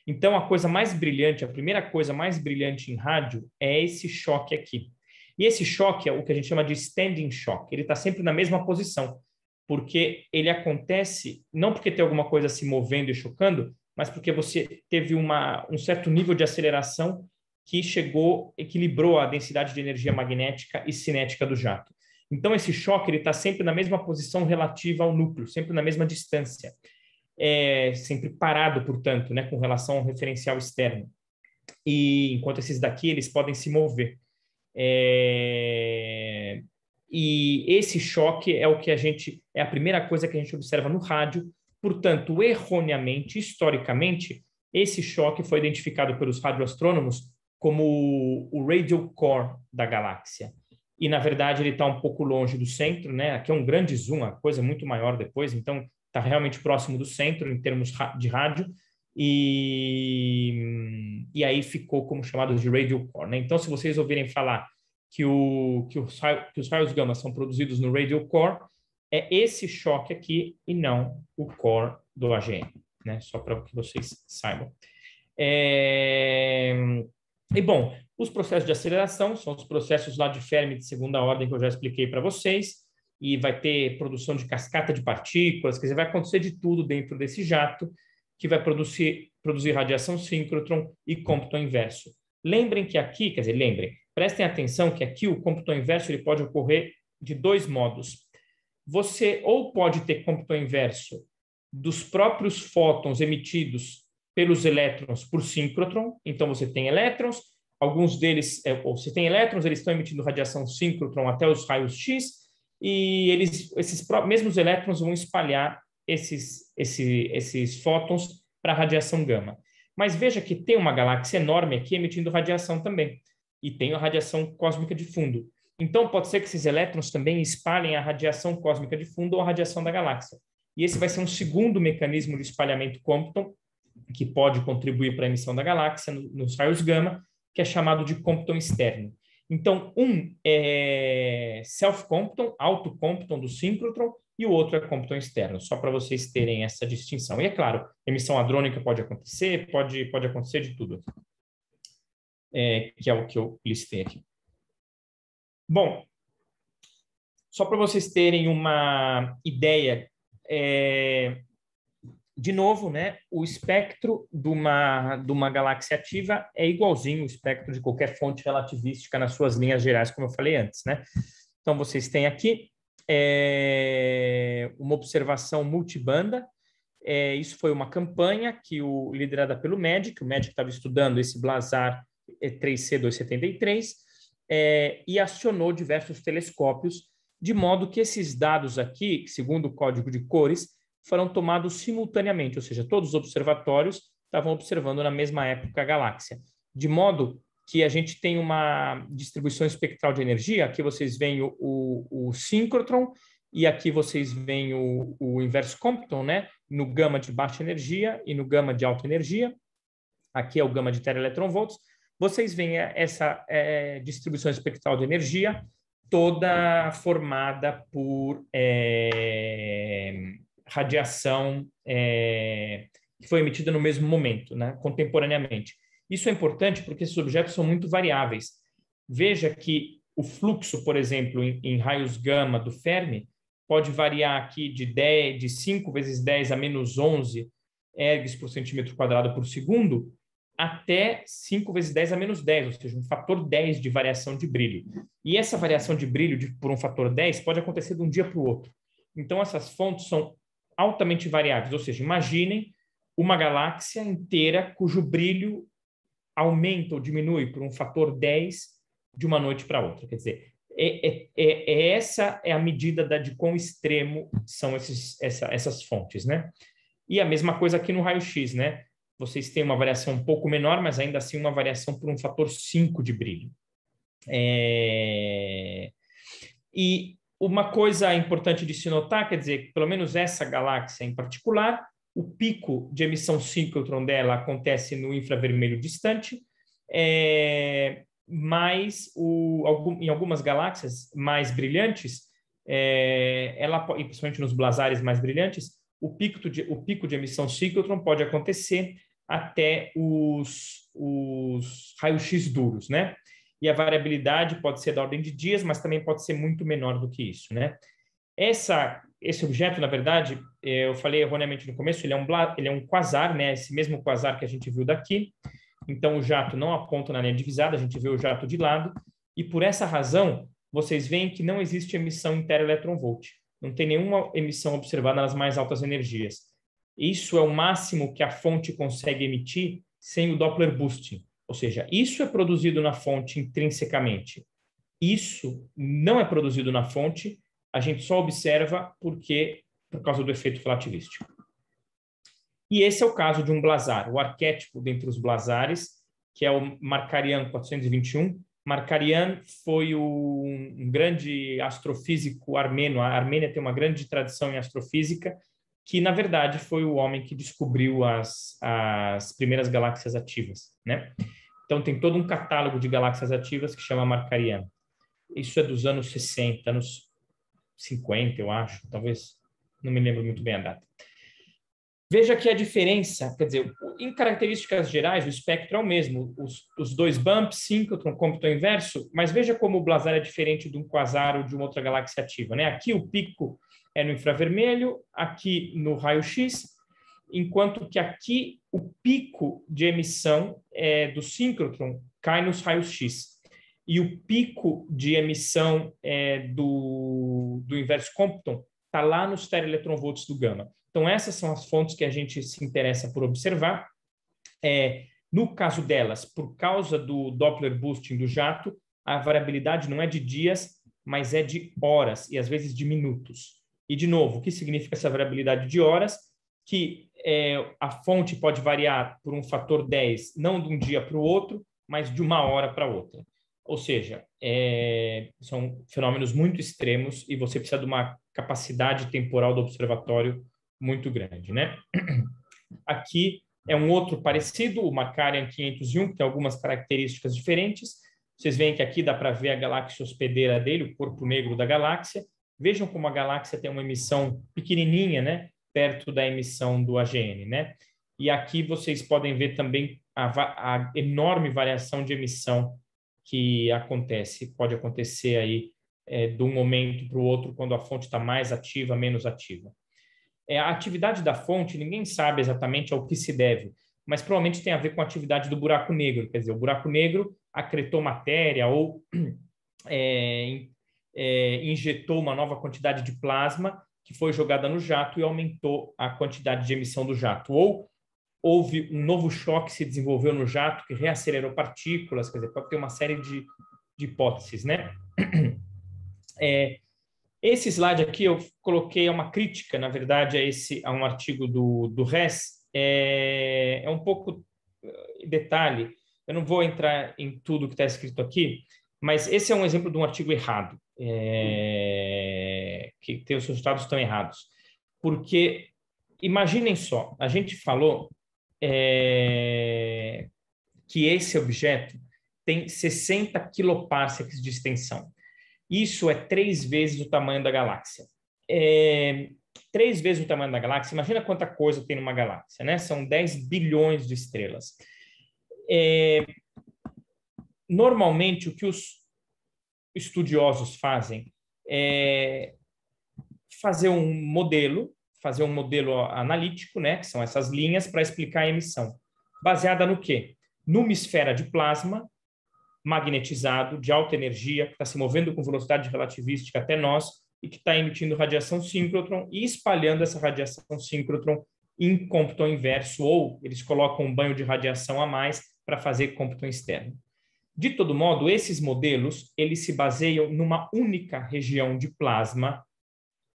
Então, a coisa mais brilhante, a primeira coisa mais brilhante em rádio é esse choque aqui. E esse choque é o que a gente chama de standing shock. Ele está sempre na mesma posição, porque ele acontece não porque tem alguma coisa se movendo e chocando, mas porque você teve uma, um certo nível de aceleração que chegou, equilibrou a densidade de energia magnética e cinética do jato. Então, esse choque ele está sempre na mesma posição relativa ao núcleo, sempre na mesma distância, é, sempre parado, portanto, né, com relação ao referencial externo. E enquanto esses daqui eles podem se mover. É, e esse choque é o que a gente é a primeira coisa que a gente observa no rádio. Portanto, erroneamente, historicamente, esse choque foi identificado pelos radioastrônomos como o radial core da galáxia e na verdade ele está um pouco longe do centro, né? Aqui é um grande zoom, a coisa é muito maior depois, então está realmente próximo do centro em termos de rádio e, e aí ficou como chamado de radio core, né? Então se vocês ouvirem falar que, o, que, os, que os raios gama são produzidos no radio core, é esse choque aqui e não o core do AGN, né? Só para que vocês saibam. É... E bom, os processos de aceleração são os processos lá de Fermi de segunda ordem que eu já expliquei para vocês, e vai ter produção de cascata de partículas, quer dizer, vai acontecer de tudo dentro desse jato, que vai produzir, produzir radiação síncrotron e cômputo inverso. Lembrem que aqui, quer dizer, lembrem, prestem atenção que aqui o cômputo inverso ele pode ocorrer de dois modos. Você ou pode ter cômputo inverso dos próprios fótons emitidos pelos elétrons por síncrotron, então você tem elétrons alguns deles, é, ou se tem elétrons, eles estão emitindo radiação síncrotron até os raios X, e eles, esses mesmos elétrons vão espalhar esses, esse, esses fótons para a radiação gama. Mas veja que tem uma galáxia enorme aqui emitindo radiação também, e tem a radiação cósmica de fundo. Então, pode ser que esses elétrons também espalhem a radiação cósmica de fundo ou a radiação da galáxia. E esse vai ser um segundo mecanismo de espalhamento Compton, que pode contribuir para a emissão da galáxia nos raios gama, que é chamado de Compton externo. Então, um é self-Compton, auto-Compton do síncrotron, e o outro é Compton externo, só para vocês terem essa distinção. E é claro, emissão hadrônica pode acontecer, pode, pode acontecer de tudo, é, que é o que eu listei aqui. Bom, só para vocês terem uma ideia, é, de novo, né, o espectro de uma, de uma galáxia ativa é igualzinho ao espectro de qualquer fonte relativística nas suas linhas gerais, como eu falei antes. Né? Então, vocês têm aqui é, uma observação multibanda. É, isso foi uma campanha que o liderada pelo MEDIC, o MEDIC estava estudando esse Blazar 3C273, é, é, e acionou diversos telescópios, de modo que esses dados aqui, segundo o código de cores, foram tomados simultaneamente, ou seja, todos os observatórios estavam observando na mesma época a galáxia. De modo que a gente tem uma distribuição espectral de energia, aqui vocês veem o, o, o síncrotron e aqui vocês veem o, o inverso Compton, né? no gama de baixa energia e no gama de alta energia, aqui é o gama de teraelectronvolts, vocês veem é, essa é, distribuição espectral de energia toda formada por é, radiação é, que foi emitida no mesmo momento, né, contemporaneamente. Isso é importante porque esses objetos são muito variáveis. Veja que o fluxo, por exemplo, em, em raios gama do Fermi, pode variar aqui de, 10, de 5 vezes 10 a menos 11 ergs por centímetro quadrado por segundo até 5 vezes 10 a menos 10, ou seja, um fator 10 de variação de brilho. E essa variação de brilho de, por um fator 10 pode acontecer de um dia para o outro. Então, essas fontes são altamente variáveis, ou seja, imaginem uma galáxia inteira cujo brilho aumenta ou diminui por um fator 10 de uma noite para outra. Quer dizer, é, é, é, é, essa é a medida da, de quão extremo são esses, essa, essas fontes, né? E a mesma coisa aqui no raio-x, né? Vocês têm uma variação um pouco menor, mas ainda assim uma variação por um fator 5 de brilho. É... E uma coisa importante de se notar, quer dizer, pelo menos essa galáxia em particular, o pico de emissão síncrotron dela acontece no infravermelho distante, é, mas o, algum, em algumas galáxias mais brilhantes, é, ela, principalmente nos blazares mais brilhantes, o pico de, o pico de emissão síncrotron pode acontecer até os, os raios-x duros, né? e a variabilidade pode ser da ordem de dias, mas também pode ser muito menor do que isso, né? Essa, esse objeto, na verdade, eh, eu falei erroneamente no começo, ele é um, ele é um quasar, né? Esse mesmo quasar que a gente viu daqui. Então, o jato não aponta na linha divisada, a gente vê o jato de lado. E por essa razão, vocês veem que não existe emissão em teraelectronvolt. Não tem nenhuma emissão observada nas mais altas energias. Isso é o máximo que a fonte consegue emitir sem o Doppler boosting. Ou seja, isso é produzido na fonte intrinsecamente. Isso não é produzido na fonte, a gente só observa porque por causa do efeito relativístico. E esse é o caso de um blazar, o arquétipo dentre os blazares, que é o Markarian 421. Markarian foi um grande astrofísico armeno. A Armênia tem uma grande tradição em astrofísica, que na verdade foi o homem que descobriu as, as primeiras galáxias ativas, né? Então, tem todo um catálogo de galáxias ativas que chama Marcariana. Isso é dos anos 60, anos 50, eu acho, talvez, não me lembro muito bem a data. Veja que a diferença, quer dizer, em características gerais, o espectro é o mesmo, os, os dois bumps, síncrotron, cômpton é inverso, mas veja como o blazar é diferente de um quasar ou de uma outra galáxia ativa. Né? Aqui o pico é no infravermelho, aqui no raio-x, enquanto que aqui o pico de emissão é, do síncrotron cai nos raios X. E o pico de emissão é, do, do inverso Compton está lá nos tereelektronvolts do gama. Então, essas são as fontes que a gente se interessa por observar. É, no caso delas, por causa do Doppler boosting do jato, a variabilidade não é de dias, mas é de horas e às vezes de minutos. E, de novo, o que significa essa variabilidade de horas? Que é, a fonte pode variar por um fator 10, não de um dia para o outro, mas de uma hora para outra. Ou seja, é, são fenômenos muito extremos e você precisa de uma capacidade temporal do observatório muito grande, né? <clears throat> Aqui é um outro parecido, o Macarian 501, que tem algumas características diferentes. Vocês veem que aqui dá para ver a galáxia hospedeira dele, o corpo negro da galáxia. Vejam como a galáxia tem uma emissão pequenininha, né? perto da emissão do AGN, né? E aqui vocês podem ver também a, a enorme variação de emissão que acontece, pode acontecer aí é, de um momento para o outro, quando a fonte está mais ativa, menos ativa. É, a atividade da fonte, ninguém sabe exatamente ao que se deve, mas provavelmente tem a ver com a atividade do buraco negro, quer dizer, o buraco negro acretou matéria ou <clears throat> é, é, injetou uma nova quantidade de plasma que foi jogada no jato e aumentou a quantidade de emissão do jato. Ou houve um novo choque que se desenvolveu no jato que reacelerou partículas, quer dizer, pode ter uma série de, de hipóteses, né? <clears throat> É, esse slide aqui eu coloquei é uma crítica, na verdade, a, esse, a um artigo do, do RES, é, é um pouco eh, detalhe, eu não vou entrar em tudo que está escrito aqui, mas esse é um exemplo de um artigo errado, é, que tem os resultados tão errados. Porque, imaginem só, a gente falou é, que esse objeto tem 60 quiloparsecs de extensão. Isso é três vezes o tamanho da galáxia. É, três vezes o tamanho da galáxia, imagina quanta coisa tem numa galáxia, né? São 10 bilhões de estrelas. É, normalmente, o que os estudiosos fazem é fazer um modelo, fazer um modelo analítico, né, que são essas linhas, para explicar a emissão. Baseada no quê? Numa esfera de plasma magnetizado, de alta energia, que está se movendo com velocidade relativística até nós e que está emitindo radiação síncrotron e espalhando essa radiação síncrotron em compton inverso, ou eles colocam um banho de radiação a mais para fazer compton externo. De todo modo, esses modelos eles se baseiam numa única região de plasma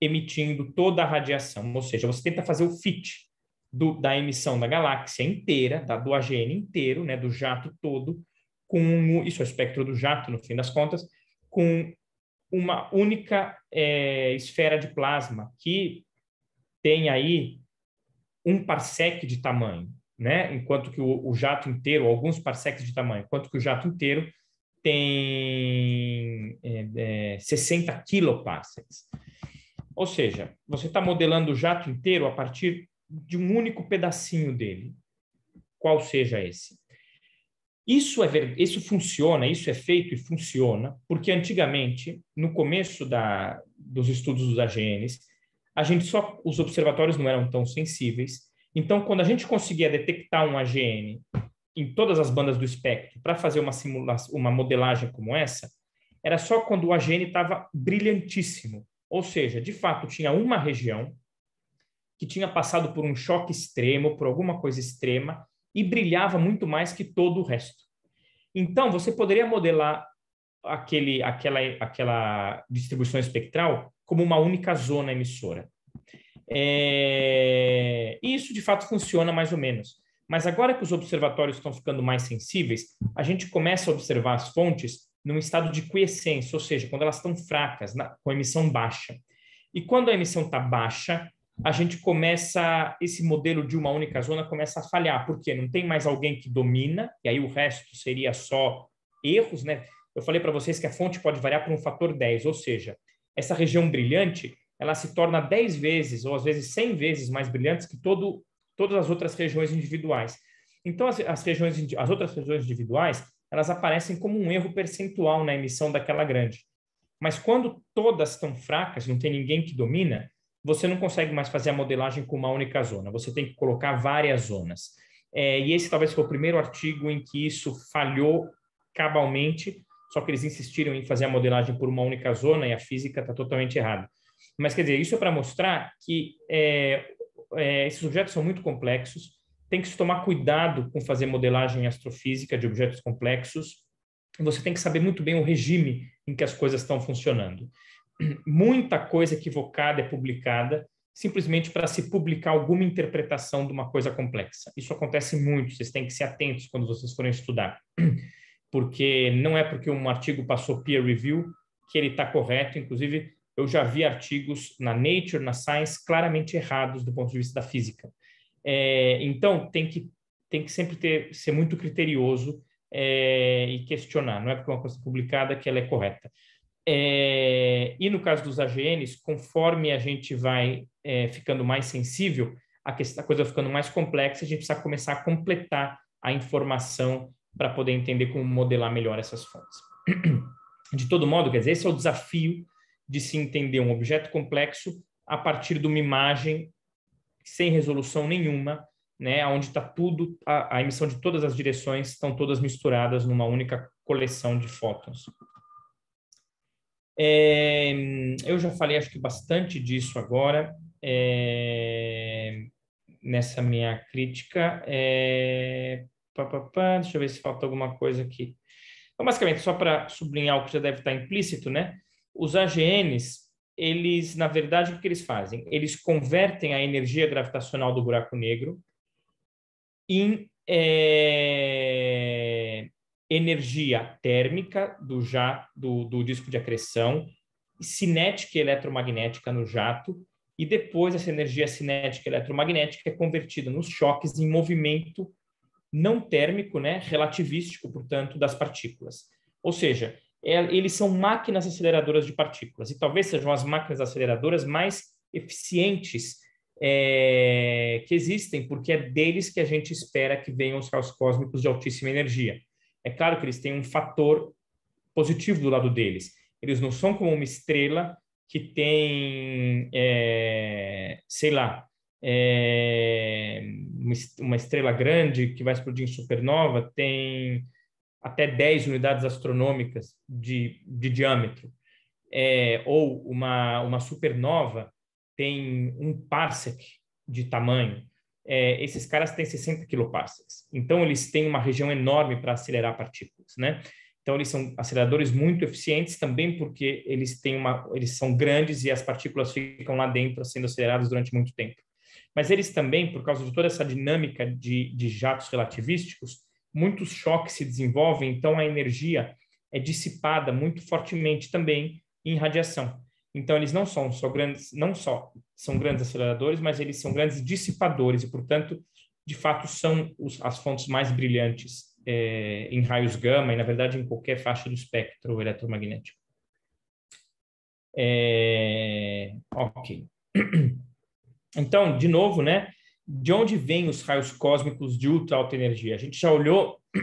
emitindo toda a radiação, ou seja, você tenta fazer o fit do, da emissão da galáxia inteira, da, do AGN inteiro, né, do jato todo, com isso é o espectro do jato no fim das contas, com uma única é, esfera de plasma que tem aí um parsec de tamanho né? Enquanto que o, o jato inteiro, alguns parsecs de tamanho, enquanto que o jato inteiro tem é, é, 60 kiloparsecs. Ou seja, você está modelando o jato inteiro a partir de um único pedacinho dele, qual seja esse. Isso, é, isso funciona, isso é feito e funciona, porque antigamente, no começo da, dos estudos dos AGNs, a gente só os observatórios não eram tão sensíveis então, quando a gente conseguia detectar um AGN em todas as bandas do espectro para fazer uma, uma modelagem como essa, era só quando o AGN estava brilhantíssimo. Ou seja, de fato, tinha uma região que tinha passado por um choque extremo, por alguma coisa extrema, e brilhava muito mais que todo o resto. Então, você poderia modelar aquele, aquela, aquela distribuição espectral como uma única zona emissora. É... E isso de fato funciona mais ou menos. Mas agora que os observatórios estão ficando mais sensíveis, a gente começa a observar as fontes num estado de quiescência, ou seja, quando elas estão fracas, na, com emissão baixa. E quando a emissão está baixa, a gente começa, esse modelo de uma única zona começa a falhar, porque não tem mais alguém que domina, e aí o resto seria só erros, né? Eu falei para vocês que a fonte pode variar por um fator 10, ou seja, essa região brilhante ela se torna 10 vezes ou às vezes 100 vezes mais brilhante que todo, todas as outras regiões individuais. Então, as, as, regiões, as outras regiões individuais, elas aparecem como um erro percentual na emissão daquela grande. Mas quando todas estão fracas, não tem ninguém que domina, você não consegue mais fazer a modelagem com uma única zona, você tem que colocar várias zonas. É, e esse talvez foi o primeiro artigo em que isso falhou cabalmente, só que eles insistiram em fazer a modelagem por uma única zona e a física está totalmente errada. Mas, quer dizer, isso é para mostrar que é, é, esses objetos são muito complexos, tem que se tomar cuidado com fazer modelagem astrofísica de objetos complexos, você tem que saber muito bem o regime em que as coisas estão funcionando. Muita coisa equivocada é publicada simplesmente para se publicar alguma interpretação de uma coisa complexa. Isso acontece muito, vocês têm que ser atentos quando vocês forem estudar, porque não é porque um artigo passou peer review que ele está correto, inclusive eu já vi artigos na Nature, na Science, claramente errados do ponto de vista da física. É, então, tem que, tem que sempre ter, ser muito criterioso é, e questionar. Não é porque uma coisa publicada que ela é correta. É, e no caso dos AGNs, conforme a gente vai é, ficando mais sensível, a, questão, a coisa vai ficando mais complexa, a gente precisa começar a completar a informação para poder entender como modelar melhor essas fontes. <clears throat> De todo modo, quer dizer, esse é o desafio de se entender um objeto complexo a partir de uma imagem sem resolução nenhuma, né, onde está tudo, a, a, emissão de todas as direções estão todas misturadas numa única coleção de fótons. É, eu já falei, acho que bastante disso agora, é, nessa minha crítica. É, pá, pá, pá, deixa eu ver se falta alguma coisa aqui. Então, basicamente, só para sublinhar o que já deve estar tá implícito, né? Os AGNs, eles, na verdade, o que eles fazem? Eles convertem a energia gravitacional do buraco negro em é, energia térmica do, já do, do disco de acreção, cinética e eletromagnética no jato, e depois essa energia cinética e eletromagnética é convertida nos choques em movimento não térmico, né, relativístico, portanto, das partículas. Ou seja, é, eles são máquinas aceleradoras de partículas e talvez sejam as máquinas aceleradoras mais eficientes é, que existem, porque é deles que a gente espera que venham os raios cósmicos de altíssima energia. É claro que eles têm um fator positivo do lado deles. Eles não são como uma estrela que tem, é, sei lá, é, uma estrela grande que vai explodir em supernova, tem até 10 unidades astronômicas de, de diâmetro, é, ou uma, uma supernova tem um parsec de tamanho, é, esses caras têm 60 kiloparsecs. Então, eles têm uma região enorme para acelerar partículas, né? Então, eles são aceleradores muito eficientes também porque eles têm uma, eles são grandes e as partículas ficam lá dentro sendo aceleradas durante muito tempo. Mas eles também, por causa de toda essa dinâmica de, de jatos relativísticos, muitos choques se desenvolvem, então a energia é dissipada muito fortemente também em radiação. Então eles não são só grandes, não só são grandes aceleradores, mas eles são grandes dissipadores e, portanto, de fato são os, as fontes mais brilhantes é, em raios gama e, na verdade, em qualquer faixa do espectro eletromagnético. É, ok. <clears throat> Então, de novo, né? de onde vêm os raios cósmicos de ultra alta energia? A gente já olhou <clears throat>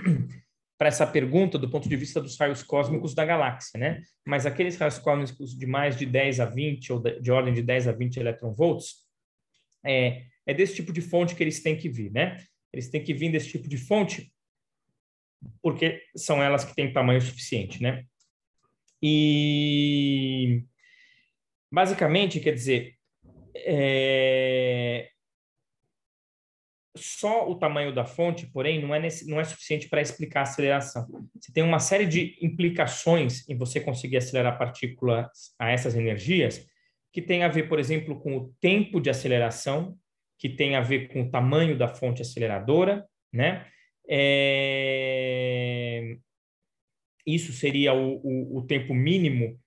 para essa pergunta do ponto de vista dos raios cósmicos da galáxia, né? Mas aqueles raios cósmicos de mais de 10 a 20, ou de, de ordem de 10 a 20 eletronvolts, é, é desse tipo de fonte que eles têm que vir, né? Eles têm que vir desse tipo de fonte porque são elas que têm tamanho suficiente, né? E basicamente, quer dizer, é, só o tamanho da fonte, porém, não é, nesse, não é suficiente para explicar a aceleração. Você tem uma série de implicações em você conseguir acelerar partículas a essas energias, que tem a ver, por exemplo, com o tempo de aceleração, que tem a ver com o tamanho da fonte aceleradora, né? É... Isso seria o, o, o tempo mínimo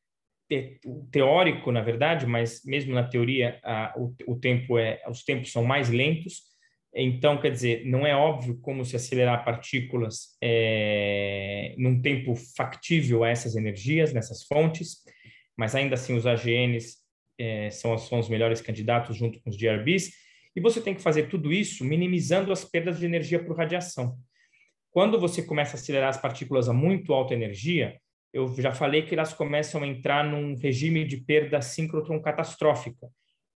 te, teórico, na verdade, mas mesmo na teoria, a, o, o tempo é, os tempos são mais lentos então, quer dizer, não é óbvio como se acelerar partículas é, num tempo factível a essas energias, nessas fontes, mas ainda assim os AGNs é, eh, são, são os melhores candidatos junto com os DRBs, e você tem que fazer tudo isso minimizando as perdas de energia por radiação. Quando você começa a acelerar as partículas a muito alta energia, eu já falei que elas começam a entrar num regime de perda síncrotron catastrófica,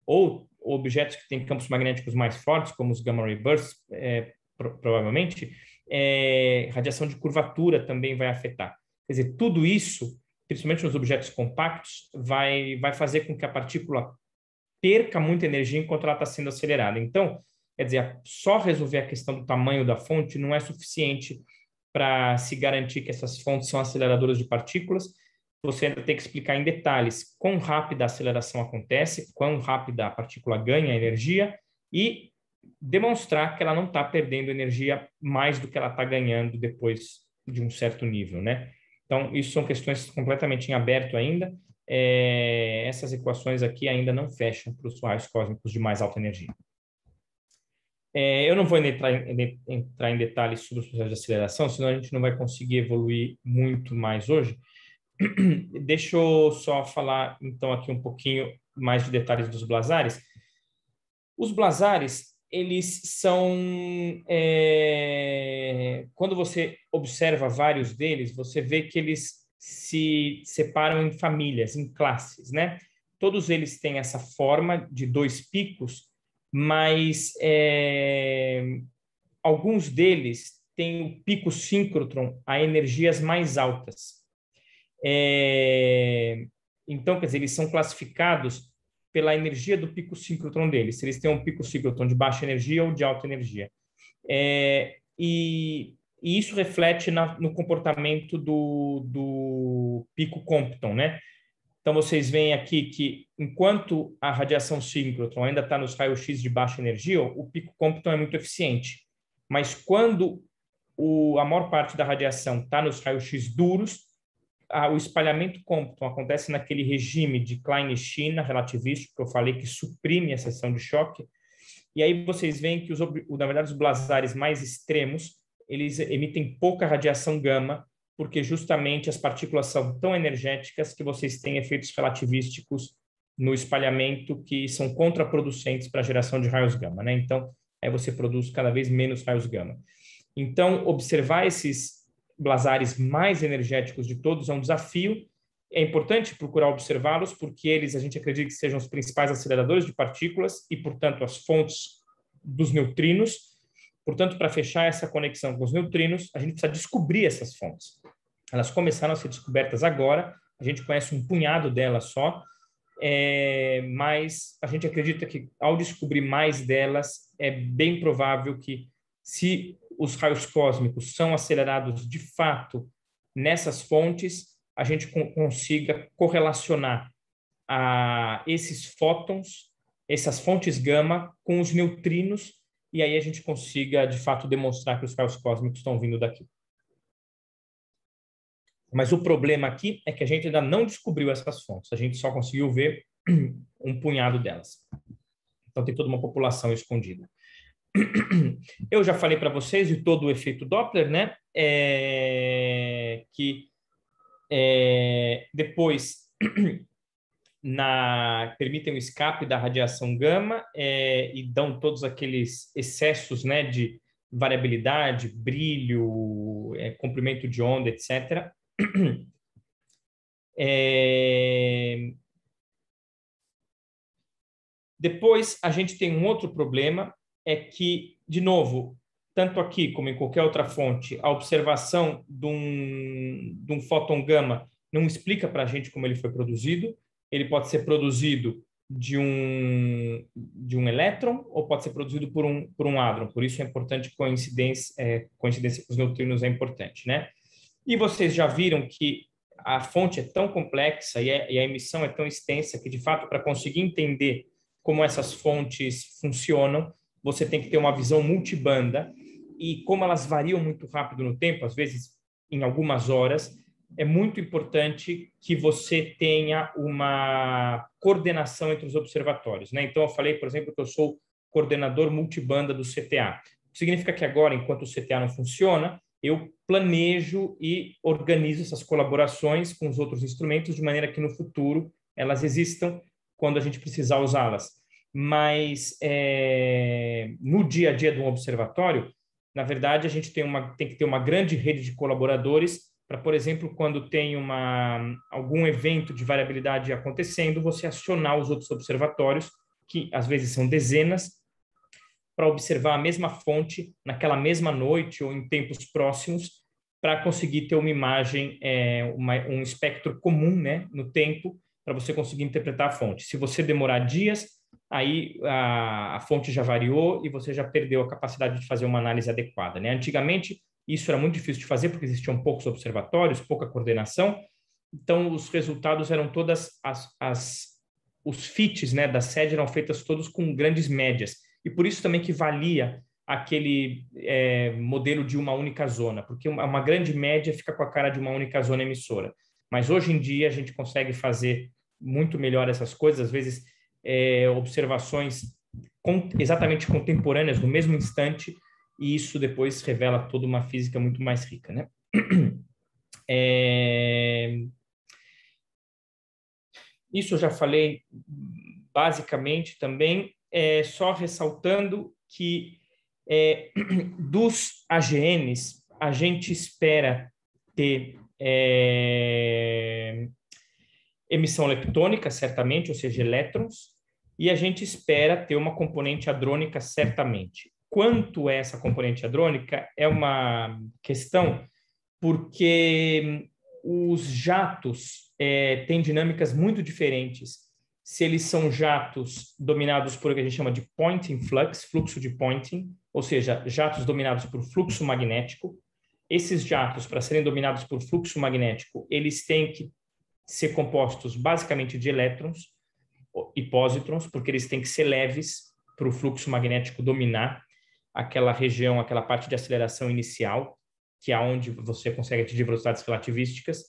ou objetos que têm campos magnéticos mais fortes, como os gamma-ray bursts, é, pro, provavelmente, é, radiação de curvatura também vai afetar. Quer dizer, tudo isso, principalmente nos objetos compactos, vai, vai fazer com que a partícula perca muita energia enquanto ela está sendo acelerada. Então, quer dizer, só resolver a questão do tamanho da fonte não é suficiente para se garantir que essas fontes são aceleradoras de partículas você ainda tem que explicar em detalhes quão rápida a aceleração acontece, quão rápida a partícula ganha energia e demonstrar que ela não está perdendo energia mais do que ela está ganhando depois de um certo nível, né? Então, isso são questões completamente em aberto ainda. É, essas equações aqui ainda não fecham para os raios cósmicos de mais alta energia. É, eu não vou entrar em, entrar em detalhes sobre os processos de aceleração, senão a gente não vai conseguir evoluir muito mais hoje. <clears throat> Deixa eu só falar, então, aqui um pouquinho mais de detalhes dos blazares. Os blazares, eles são... É... Quando você observa vários deles, você vê que eles se separam em famílias, em classes, né? Todos eles têm essa forma de dois picos, mas é... alguns deles têm o pico síncrotron a energias mais altas. É... Então, quer dizer, eles são classificados pela energia do pico ciclotron deles, se eles têm um pico ciclotron de baixa energia ou de alta energia. É... E... e, isso reflete na... no comportamento do, do pico Compton, né? Então, vocês veem aqui que, enquanto a radiação síncrotron ainda está nos raios-x de baixa energia, o pico Compton é muito eficiente. Mas quando o, a maior parte da radiação está nos raios-x duros, a, o espalhamento Compton acontece naquele regime de Klein-China relativístico, que eu falei que suprime a seção de choque, e aí vocês veem que, os, na verdade, os blazares mais extremos, eles emitem pouca radiação gama, porque justamente as partículas são tão energéticas que vocês têm efeitos relativísticos no espalhamento que são contraproducentes para a geração de raios gama. Né? Então, aí você produz cada vez menos raios gama. Então, observar esses blazares mais energéticos de todos, é um desafio. É importante procurar observá-los, porque eles, a gente acredita que sejam os principais aceleradores de partículas e, portanto, as fontes dos neutrinos. Portanto, para fechar essa conexão com os neutrinos, a gente precisa descobrir essas fontes. Elas começaram a ser descobertas agora, a gente conhece um punhado delas só, é, mas a gente acredita que, ao descobrir mais delas, é bem provável que se os raios cósmicos são acelerados de fato nessas fontes, a gente consiga correlacionar a esses fótons, essas fontes gama, com os neutrinos, e aí a gente consiga, de fato, demonstrar que os raios cósmicos estão vindo daqui. Mas o problema aqui é que a gente ainda não descobriu essas fontes, a gente só conseguiu ver um punhado delas. Então tem toda uma população escondida. Eu já falei para vocês de todo o efeito Doppler, né? É, que é, depois <clears throat> na, permitem o escape da radiação gama é, e dão todos aqueles excessos né, de variabilidade, brilho, é, comprimento de onda, etc. <clears throat> É, depois a gente tem um outro problema é que, de novo, tanto aqui como em qualquer outra fonte, a observação de um, de um fóton gama não explica para a gente como ele foi produzido. Ele pode ser produzido de um, de um elétron ou pode ser produzido por um, por um hadron Por isso é importante coincidência, é, coincidência com os neutrinos é importante, né? E vocês já viram que a fonte é tão complexa e, é, e a emissão é tão extensa que, de fato, para conseguir entender como essas fontes funcionam, você tem que ter uma visão multibanda e como elas variam muito rápido no tempo, às vezes em algumas horas, é muito importante que você tenha uma coordenação entre os observatórios. Né? Então, eu falei, por exemplo, que eu sou coordenador multibanda do CTA. Significa que agora, enquanto o CTA não funciona, eu planejo e organizo essas colaborações com os outros instrumentos de maneira que no futuro elas existam quando a gente precisar usá-las mas é, no dia a dia de um observatório, na verdade, a gente tem, uma, tem que ter uma grande rede de colaboradores para, por exemplo, quando tem uma, algum evento de variabilidade acontecendo, você acionar os outros observatórios, que às vezes são dezenas, para observar a mesma fonte naquela mesma noite ou em tempos próximos, para conseguir ter uma imagem, é, uma, um espectro comum né, no tempo, para você conseguir interpretar a fonte. Se você demorar dias, aí a, a, fonte já variou e você já perdeu a capacidade de fazer uma análise adequada. Né? Antigamente, isso era muito difícil de fazer porque existiam poucos observatórios, pouca coordenação, então os resultados eram todas as, as os fits né, da sede eram feitas todos com grandes médias, e por isso também que valia aquele é, modelo de uma única zona, porque uma, uma grande média fica com a cara de uma única zona emissora. Mas hoje em dia a gente consegue fazer muito melhor essas coisas, às vezes é, observações com, exatamente contemporâneas no mesmo instante, e isso depois revela toda uma física muito mais rica, né? <clears throat> É... Isso eu já falei basicamente também, é, só ressaltando que é, <clears throat> dos AGNs a gente espera ter é, emissão leptônica, certamente, ou seja, elétrons, e a gente espera ter uma componente hadrônica, certamente. Quanto é essa componente hadrônica? É uma questão porque os jatos é, têm dinâmicas muito diferentes. Se eles são jatos dominados por o que a gente chama de pointing flux, fluxo de pointing, ou seja, jatos dominados por fluxo magnético, esses jatos, para serem dominados por fluxo magnético, eles têm que ser compostos basicamente de elétrons e pósitrons, porque eles têm que ser leves para o fluxo magnético dominar aquela região, aquela parte de aceleração inicial, que é onde você consegue atingir velocidades relativísticas.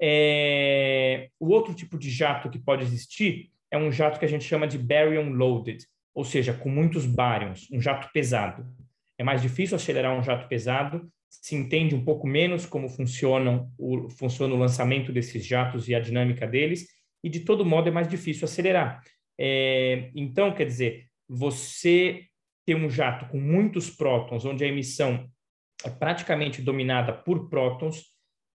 É... O outro tipo de jato que pode existir é um jato que a gente chama de baryon loaded, ou seja, com muitos baryons, um jato pesado. É mais difícil acelerar um jato pesado se entende um pouco menos como funcionam o, funciona o lançamento desses jatos e a dinâmica deles, e de todo modo é mais difícil acelerar. É, então, quer dizer, você ter um jato com muitos prótons, onde a emissão é praticamente dominada por prótons,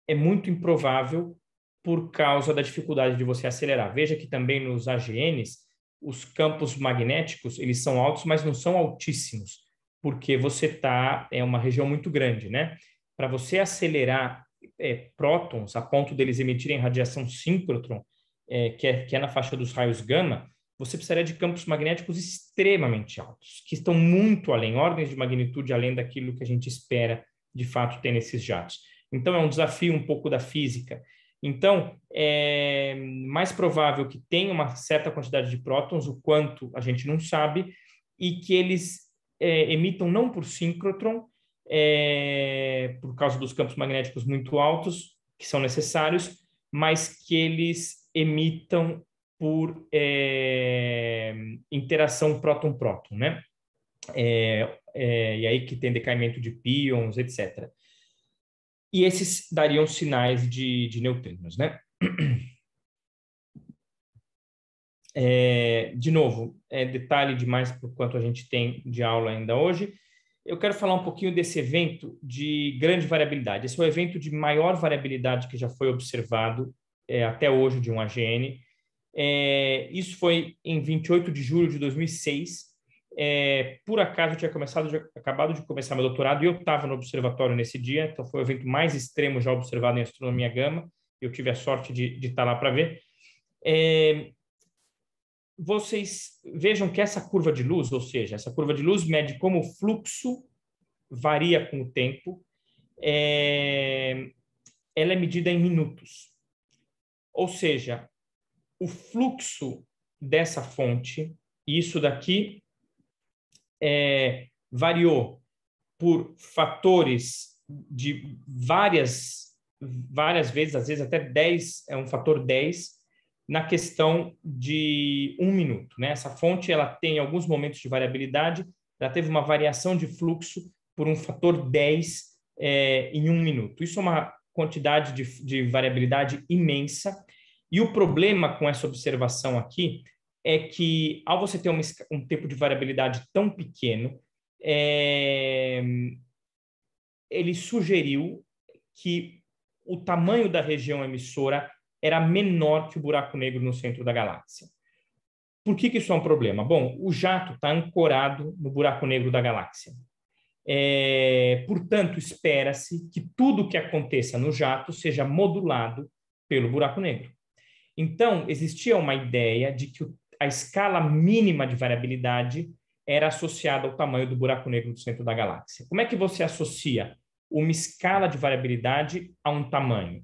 é muito improvável por causa da dificuldade de você acelerar. Veja que também nos AGNs, os campos magnéticos, eles são altos, mas não são altíssimos porque você tá é uma região muito grande, né? Para você acelerar é, prótons a ponto deles emitirem radiação síncrotron, é, que, é, que é na faixa dos raios gama, você precisaria de campos magnéticos extremamente altos, que estão muito além, ordens de magnitude além daquilo que a gente espera de fato ter nesses jatos. Então, é um desafio um pouco da física. Então, é mais provável que tenha uma certa quantidade de prótons, o quanto a gente não sabe, e que eles é, emitam não por síncrotron, é, por causa dos campos magnéticos muito altos, que são necessários, mas que eles emitam por é, interação próton-próton, né? É, é, e aí que tem decaimento de pions, etc. E esses dariam sinais de, de neutrinos, né? <clears throat> É, de novo, é detalhe demais por quanto a gente tem de aula ainda hoje. Eu quero falar um pouquinho desse evento de grande variabilidade. Esse é o evento de maior variabilidade que já foi observado é, até hoje de um AGN. É, isso foi em 28 de julho de 2006. É, por acaso eu tinha começado, já, acabado de começar meu doutorado e eu estava no observatório nesse dia, então foi o evento mais extremo já observado em astronomia gama. Eu tive a sorte de estar tá lá para ver. É, vocês vejam que essa curva de luz, ou seja, essa curva de luz mede como o fluxo varia com o tempo, é, ela é medida em minutos. Ou seja, o fluxo dessa fonte, isso daqui, é, variou por fatores de várias, várias vezes, às vezes até 10, é um fator 10, na questão de um minuto. Né? Essa fonte ela tem alguns momentos de variabilidade, ela teve uma variação de fluxo por um fator 10 é, em um minuto. Isso é uma quantidade de, de variabilidade imensa. E o problema com essa observação aqui é que, ao você ter um tempo de variabilidade tão pequeno, é, ele sugeriu que o tamanho da região emissora era menor que o buraco negro no centro da galáxia. Por que, que isso é um problema? Bom, o jato está ancorado no buraco negro da galáxia. É, portanto, espera-se que tudo o que aconteça no jato seja modulado pelo buraco negro. Então, existia uma ideia de que a escala mínima de variabilidade era associada ao tamanho do buraco negro do centro da galáxia. Como é que você associa uma escala de variabilidade a um tamanho?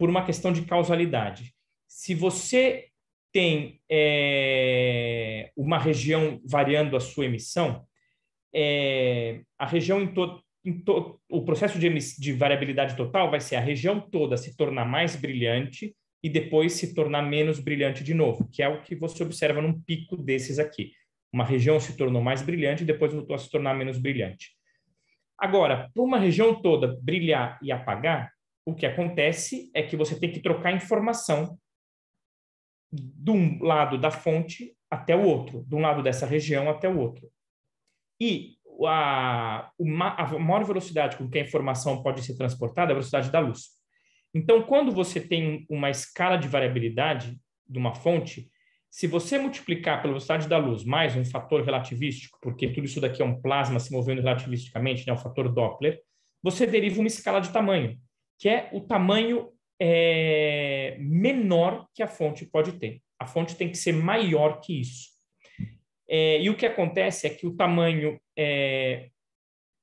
por uma questão de causalidade. Se você tem é, uma região variando a sua emissão, é, a região em todo o processo de, de, variabilidade total vai ser a região toda se tornar mais brilhante e depois se tornar menos brilhante de novo, que é o que você observa num pico desses aqui. Uma região se tornou mais brilhante e depois voltou a se tornar menos brilhante. Agora, para uma região toda brilhar e apagar, o que acontece é que você tem que trocar informação de um lado da fonte até o outro, de um lado dessa região até o outro. E a, uma, a maior velocidade com que a informação pode ser transportada é a velocidade da luz. Então, quando você tem uma escala de variabilidade de uma fonte, se você multiplicar pela velocidade da luz mais um fator relativístico, porque tudo isso daqui é um plasma se movendo relativisticamente, né, o fator Doppler, você deriva uma escala de tamanho que é o tamanho é, menor que a fonte pode ter. A fonte tem que ser maior que isso. É, e o que acontece é que o tamanho. Eh,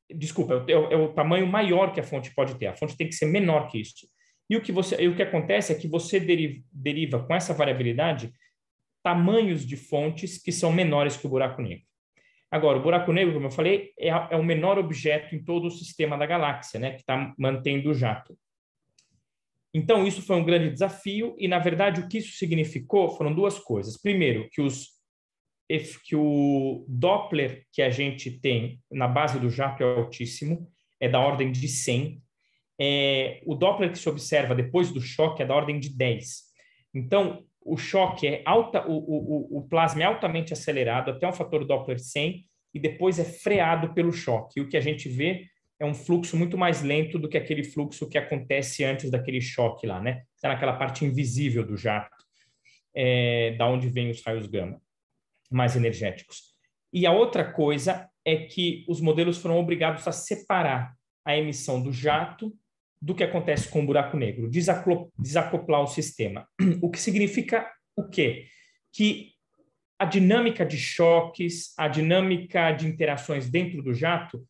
é, desculpa, é o, é o, tamanho maior que a fonte pode ter. A fonte tem que ser menor que isso. E o que, você, e o que acontece é que você deriva, deriva com essa variabilidade tamanhos de fontes que são menores que o buraco negro. Agora, o buraco negro, como eu falei, é, a, é o menor objeto em todo o sistema da galáxia, né, que está mantendo o jato. Então, isso foi um grande desafio, e na verdade o que isso significou foram duas coisas. Primeiro, que, os, que o Doppler que a gente tem na base do JAP é altíssimo, é da ordem de 100. É, o Doppler que se observa depois do choque é da ordem de 10. Então, o choque é alta, o, o, o plasma é altamente acelerado até um fator Doppler 100 e depois é freado pelo choque. E o que a gente vê é um fluxo muito mais lento do que aquele fluxo que acontece antes daquele choque lá, né? Está naquela parte invisível do jato, é, da onde vêm os raios gama mais energéticos. E a outra coisa é que os modelos foram obrigados a separar a emissão do jato do que acontece com o buraco negro, desacoplar o sistema. <clears throat> O que significa o quê? Que a dinâmica de choques, a dinâmica de interações dentro do jato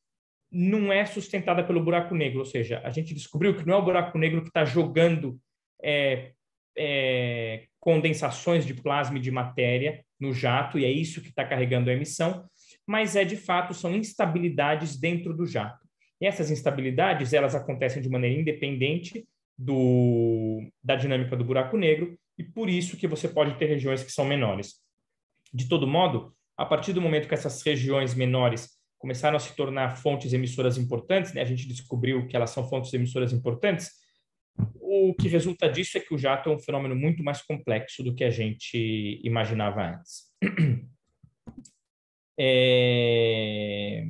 não é sustentada pelo buraco negro, ou seja, a gente descobriu que não é o buraco negro que está jogando é, é, condensações de plasma e de matéria no jato, e é isso que está carregando a emissão, mas é de fato são instabilidades dentro do jato. E essas instabilidades elas acontecem de maneira independente do, da dinâmica do buraco negro, e por isso que você pode ter regiões que são menores. De todo modo, a partir do momento que essas regiões menores começaram a se tornar fontes emissoras importantes, né? a gente descobriu que elas são fontes emissoras importantes, o que resulta disso é que o jato é um fenômeno muito mais complexo do que a gente imaginava antes. <clears throat> É...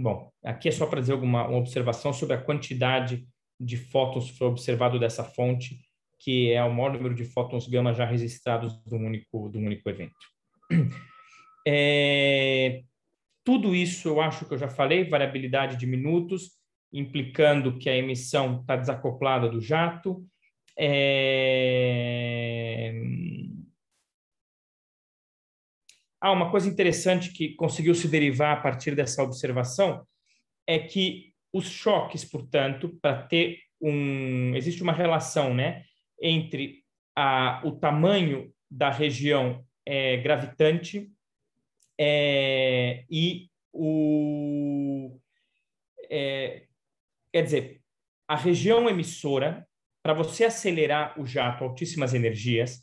Bom, aqui é só para dizer alguma uma observação sobre a quantidade de fótons que foi observado dessa fonte, que é o maior número de fótons gama já registrados de um único, de um único evento. <clears throat> É, tudo isso eu acho que eu já falei, variabilidade de minutos, implicando que a emissão está desacoplada do jato. É... Ah, uma coisa interessante que conseguiu se derivar a partir dessa observação é que os choques, portanto, para ter um. Existe uma relação né, entre a, o tamanho da região é, gravitante é, e o. É, quer dizer, a região emissora, para você acelerar o jato altíssimas energias,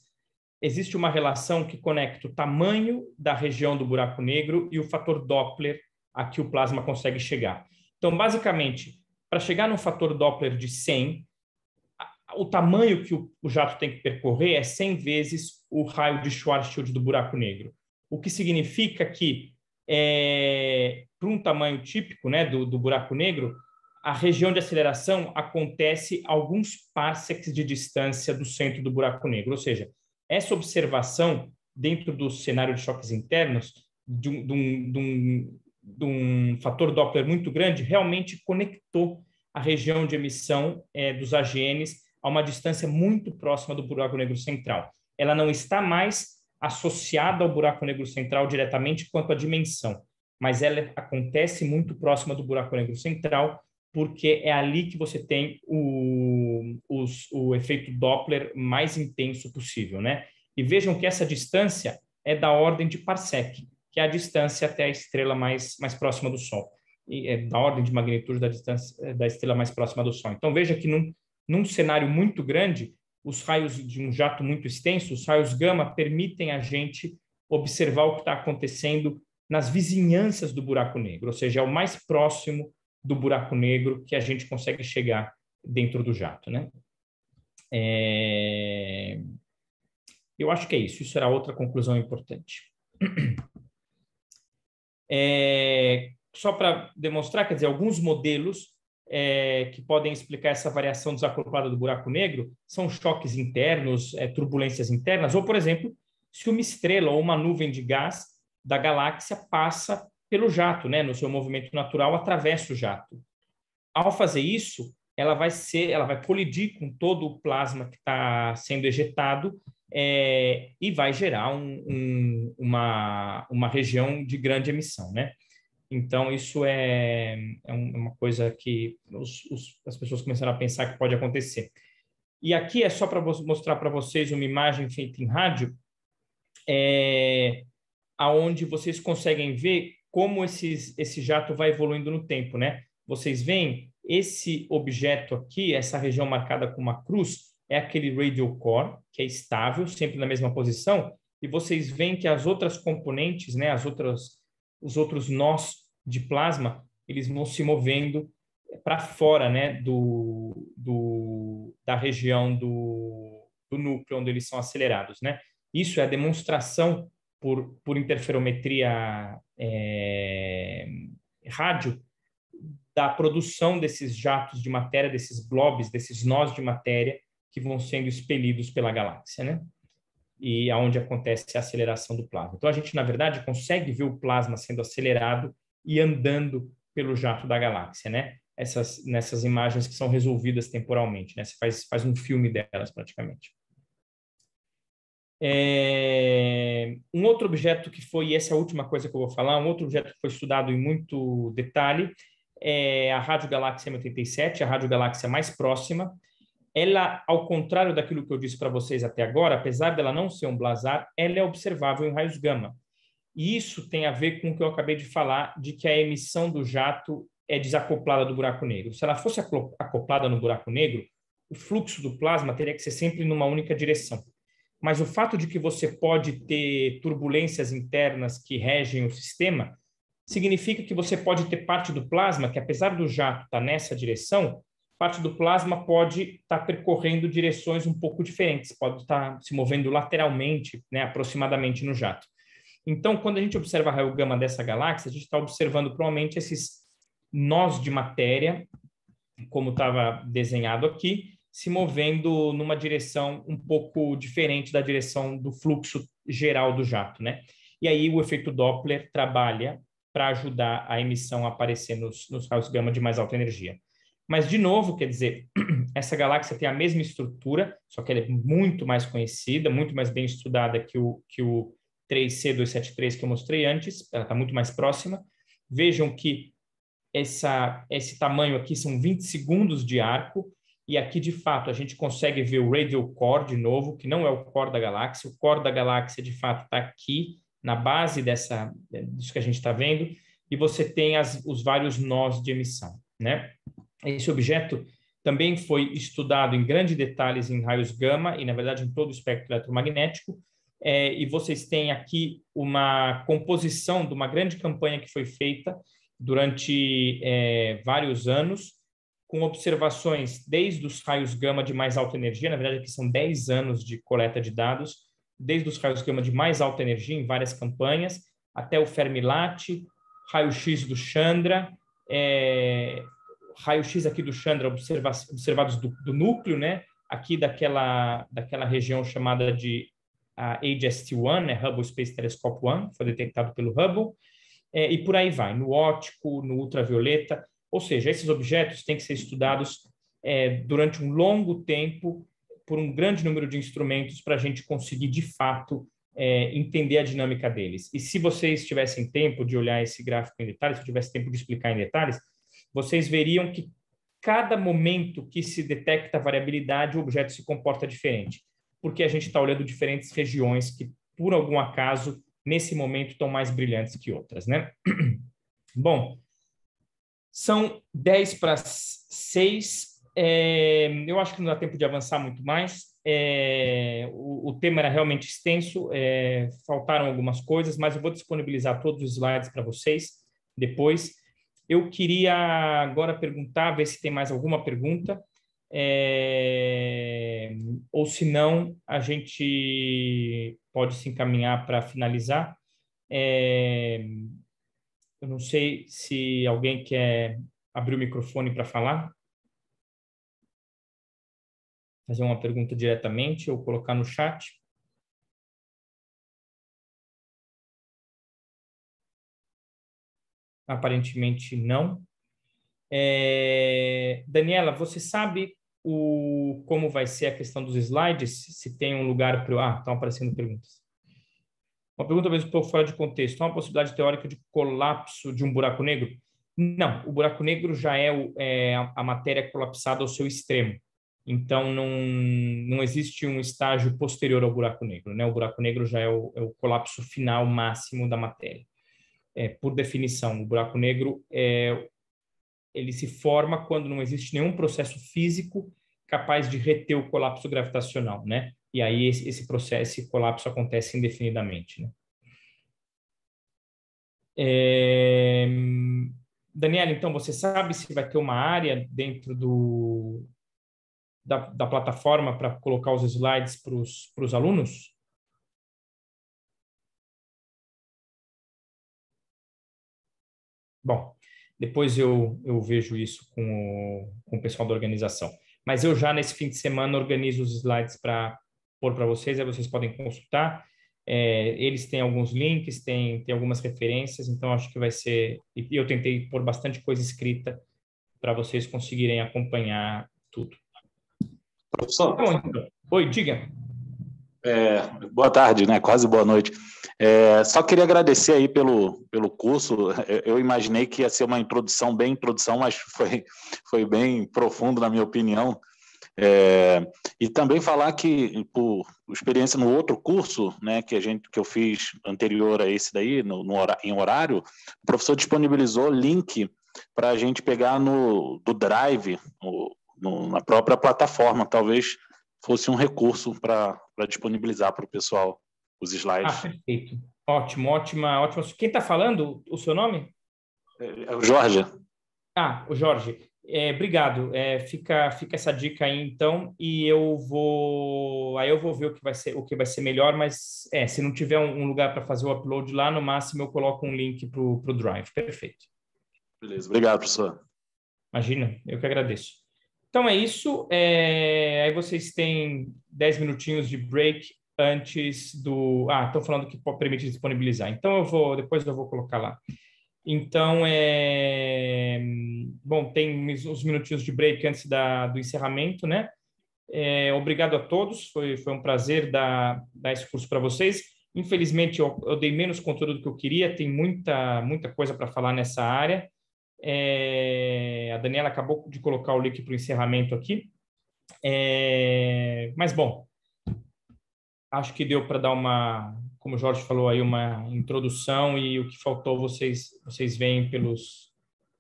existe uma relação que conecta o tamanho da região do buraco negro e o fator Doppler a que o plasma consegue chegar. Então, basicamente, para chegar num fator Doppler de 100, o tamanho que o, jato tem que percorrer é 100 vezes o raio de Schwarzschild do buraco negro o que significa que, é, para um tamanho típico né, do, do buraco negro, a região de aceleração acontece a alguns parsecs de distância do centro do buraco negro, ou seja, essa observação dentro do cenário de choques internos de um, de um, de um, de um fator Doppler muito grande realmente conectou a região de emissão é, dos AGNs a uma distância muito próxima do buraco negro central. Ela não está mais associada ao buraco negro central diretamente quanto à dimensão, mas ela acontece muito próxima do buraco negro central, porque é ali que você tem o, os, o efeito Doppler mais intenso possível, né? E vejam que essa distância é da ordem de parsec, que é a distância até a estrela mais, mais próxima do Sol, e é da ordem de magnitude da distância da estrela mais próxima do Sol. Então veja que num, num cenário muito grande, os raios de um jato muito extenso, os raios gama, permitem a gente observar o que está acontecendo nas vizinhanças do buraco negro, ou seja, é o mais próximo do buraco negro que a gente consegue chegar dentro do jato, né? É... Eu acho que é isso. Isso era outra conclusão importante. É... Só para demonstrar, quer dizer, alguns modelos é, que podem explicar essa variação desacoplada do buraco negro são choques internos, é, turbulências internas, ou, por exemplo, se uma estrela ou uma nuvem de gás da galáxia passa pelo jato, né, no seu movimento natural, atravessa o jato. Ao fazer isso, ela vai ser, ela vai colidir com todo o plasma que está sendo ejetado é, e vai gerar um, um, uma, uma região de grande emissão, né? Então, isso é, é, é uma coisa que os, os, as pessoas começaram a pensar que pode acontecer. E aqui é só para mostrar para vocês uma imagem feita em rádio, é, aonde vocês conseguem ver como esses, esse jato vai evoluindo no tempo, né? Vocês veem esse objeto aqui, essa região marcada com uma cruz, é aquele radial core, que é estável, sempre na mesma posição, e vocês veem que as outras componentes, né, as outras os outros nós de plasma, eles vão se movendo para fora né, do, do, da região do, do núcleo onde eles são acelerados. Né? Isso é a demonstração por, por interferometria é, rádio da produção desses jatos de matéria, desses blobs, desses nós de matéria que vão sendo expelidos pela galáxia. Né? e aonde acontece a aceleração do plasma. Então a gente na verdade consegue ver o plasma sendo acelerado e andando pelo jato da galáxia, né? Essas nessas imagens que são resolvidas temporalmente, né? Você faz faz um filme delas praticamente. É... Um outro objeto que foi, e essa é a última coisa que eu vou falar, um outro objeto que foi estudado em muito detalhe é a Rádio Galáxia M87, a Rádio Galáxia mais próxima, ela, ao contrário daquilo que eu disse para vocês até agora, apesar dela não ser um blazar, ela é observável em raios gama. E isso tem a ver com o que eu acabei de falar, de que a emissão do jato é desacoplada do buraco negro. Se ela fosse acoplada no buraco negro, o fluxo do plasma teria que ser sempre numa única direção. Mas o fato de que você pode ter turbulências internas que regem o sistema, significa que você pode ter parte do plasma que, apesar do jato estar tá nessa direção, parte do plasma pode estar tá percorrendo direções um pouco diferentes, pode estar tá se movendo lateralmente, né, aproximadamente no jato. Então, quando a gente observa a raio gama dessa galáxia, a gente está observando provavelmente esses nós de matéria, como estava desenhado aqui, se movendo numa direção um pouco diferente da direção do fluxo geral do jato, né? E aí o efeito Doppler trabalha para ajudar a emissão a aparecer nos, nos raios gama de mais alta energia. Mas, de novo, quer dizer, <clears throat> essa galáxia tem a mesma estrutura, só que ela é muito mais conhecida, muito mais bem estudada que o, que o 3C273 que eu mostrei antes, ela está muito mais próxima. Vejam que essa, esse tamanho aqui são 20 segundos de arco, e aqui, de fato, a gente consegue ver o radial core de novo, que não é o core da galáxia. O core da galáxia, de fato, está aqui, na base dessa, disso que a gente está vendo, e você tem as, os vários nós de emissão, né? Esse objeto também foi estudado em grande detalhes em raios gama e, na verdade, em todo o espectro eletromagnético. É, e vocês têm aqui uma composição de uma grande campanha que foi feita durante é, vários anos, com observações desde os raios gama de mais alta energia, na verdade, aqui são 10 anos de coleta de dados, desde os raios gama de mais alta energia em várias campanhas, até o Fermilat, raio-x do Chandra, é, raio-x aqui do Chandra observa observados do, do, núcleo, né? Aqui daquela, daquela região chamada de uh, HST-1, né? Hubble Space Telescope 1, foi detectado pelo Hubble, é, e por aí vai, no óptico, no ultravioleta, ou seja, esses objetos têm que ser estudados é, durante um longo tempo por um grande número de instrumentos para a gente conseguir, de fato, é, entender a dinâmica deles. E se vocês tivessem tempo de olhar esse gráfico em detalhes, se eu tivesse tempo de explicar em detalhes, vocês veriam que cada momento que se detecta variabilidade, o objeto se comporta diferente, porque a gente está olhando diferentes regiões que, por algum acaso, nesse momento estão mais brilhantes que outras, né? <clears throat> Bom, são 10 para 6. É, eu acho que não dá tempo de avançar muito mais. É, o, o, tema era realmente extenso, é, faltaram algumas coisas, mas eu vou disponibilizar todos os slides para vocês depois. Eu queria agora perguntar, ver se tem mais alguma pergunta, é... ou se não, a gente pode se encaminhar para finalizar. É... Eu não sei se alguém quer abrir o microfone para falar, fazer uma pergunta diretamente ou colocar no chat. Aparentemente não. É... Daniela, você sabe o... como vai ser a questão dos slides? Se tem um lugar para. Ah, estão aparecendo perguntas. Uma pergunta talvez um pouco fora de contexto. Há uma possibilidade teórica de colapso de um buraco negro? Não, o buraco negro já é, o, é a matéria colapsada ao seu extremo. Então, não, não existe um estágio posterior ao buraco negro, né? O buraco negro já é o, é o colapso final máximo da matéria é, por definição, o buraco negro é, ele se forma quando não existe nenhum processo físico capaz de reter o colapso gravitacional, né? E aí esse, esse processo, esse colapso acontece indefinidamente. Né? É... Daniela, então você sabe se vai ter uma área dentro do da, da plataforma para colocar os slides para os alunos? Bom, depois eu, eu vejo isso com o, com o pessoal da organização. Mas eu já nesse fim de semana organizo os slides para pôr para vocês, aí vocês podem consultar. É, eles têm alguns links, têm, têm algumas referências, então acho que vai ser. E eu tentei pôr bastante coisa escrita para vocês conseguirem acompanhar tudo. Professor? Tá então. Oi, diga. É, boa tarde, né? Quase boa noite. É, só queria agradecer aí pelo, pelo curso. Eu imaginei que ia ser uma introdução, bem introdução, mas foi, foi bem profundo, na minha opinião. É, e também falar que, por experiência no outro curso né, que, a gente, que eu fiz anterior a esse daí, no, no em horário, o professor disponibilizou link para a gente pegar no, do Drive, no, no, na própria plataforma. Talvez fosse um recurso para disponibilizar para o pessoal os ah, slides. Ah, perfeito. Ótimo, ótima, ótima. Quem está falando? O seu nome? É, é o Jorge. Ah, o Jorge. É, obrigado. É, fica, fica essa dica aí então e eu vou, aí eu vou ver o que vai ser, o que vai ser melhor. Mas é, se não tiver um, um lugar para fazer o upload lá, no máximo eu coloco um link para o Drive. Perfeito. Beleza. Obrigado, professor. Imagina. Eu que agradeço. Então é isso. É, aí vocês têm 10 minutinhos de break antes do. Ah, estão falando que permite disponibilizar. Então eu vou, depois eu vou colocar lá. Então é bom, tem uns minutinhos de break antes da, do encerramento, né? É, obrigado a todos, foi, foi um prazer dar, dar esse curso para vocês. Infelizmente eu, eu, dei menos conteúdo do que eu queria, tem muita muita coisa para falar nessa área. É, a Daniela acabou de colocar o link para o encerramento aqui. É, mas bom, Acho que deu para dar uma, como o Jorge falou aí, uma introdução e o que faltou vocês vocês veem pelos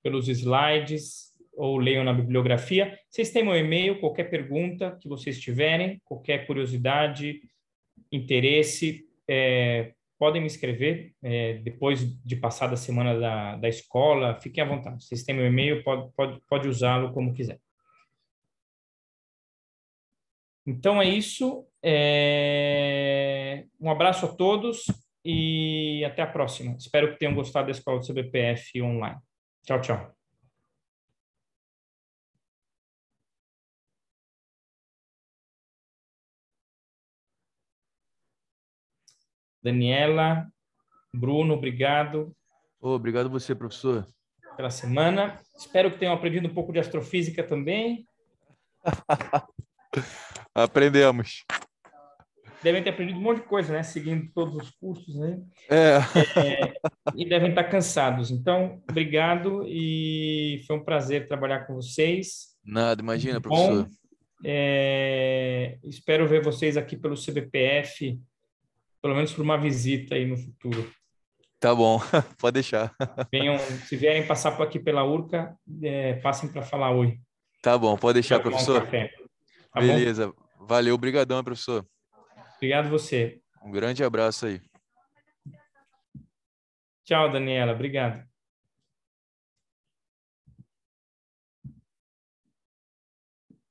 pelos slides ou leiam na bibliografia. Vocês têm meu e-mail, qualquer pergunta que vocês tiverem, qualquer curiosidade, interesse, é, podem me escrever é, depois de passar da semana da, da escola, fiquem à vontade. Vocês têm meu e-mail, pode, pode, pode usá-lo como quiser. Então é isso. É... Um abraço a todos e até a próxima. Espero que tenham gostado da Escola do CBPF online. Tchau, tchau. Daniela, Bruno, obrigado. Oh, obrigado você, professor. Pela semana. Espero que tenham aprendido um pouco de astrofísica também. <laughs> Aprendemos devem ter aprendido um monte de coisa, né? Seguindo todos os cursos, né? É. é e devem estar cansados. Então, obrigado e foi um prazer trabalhar com vocês. Nada, imagina, Bom, professor. É, espero ver vocês aqui pelo CBPF, pelo menos por uma visita aí no futuro. Tá bom, <laughs> pode deixar. Venham, se vierem passar por aqui pela URCA, é, passem para falar oi. Tá bom, pode deixar, tá professor. Um tá Beleza. Bom? Valeu, obrigadão, professor. Obrigado você. Um grande abraço aí. Tchau, Daniela. Obrigado.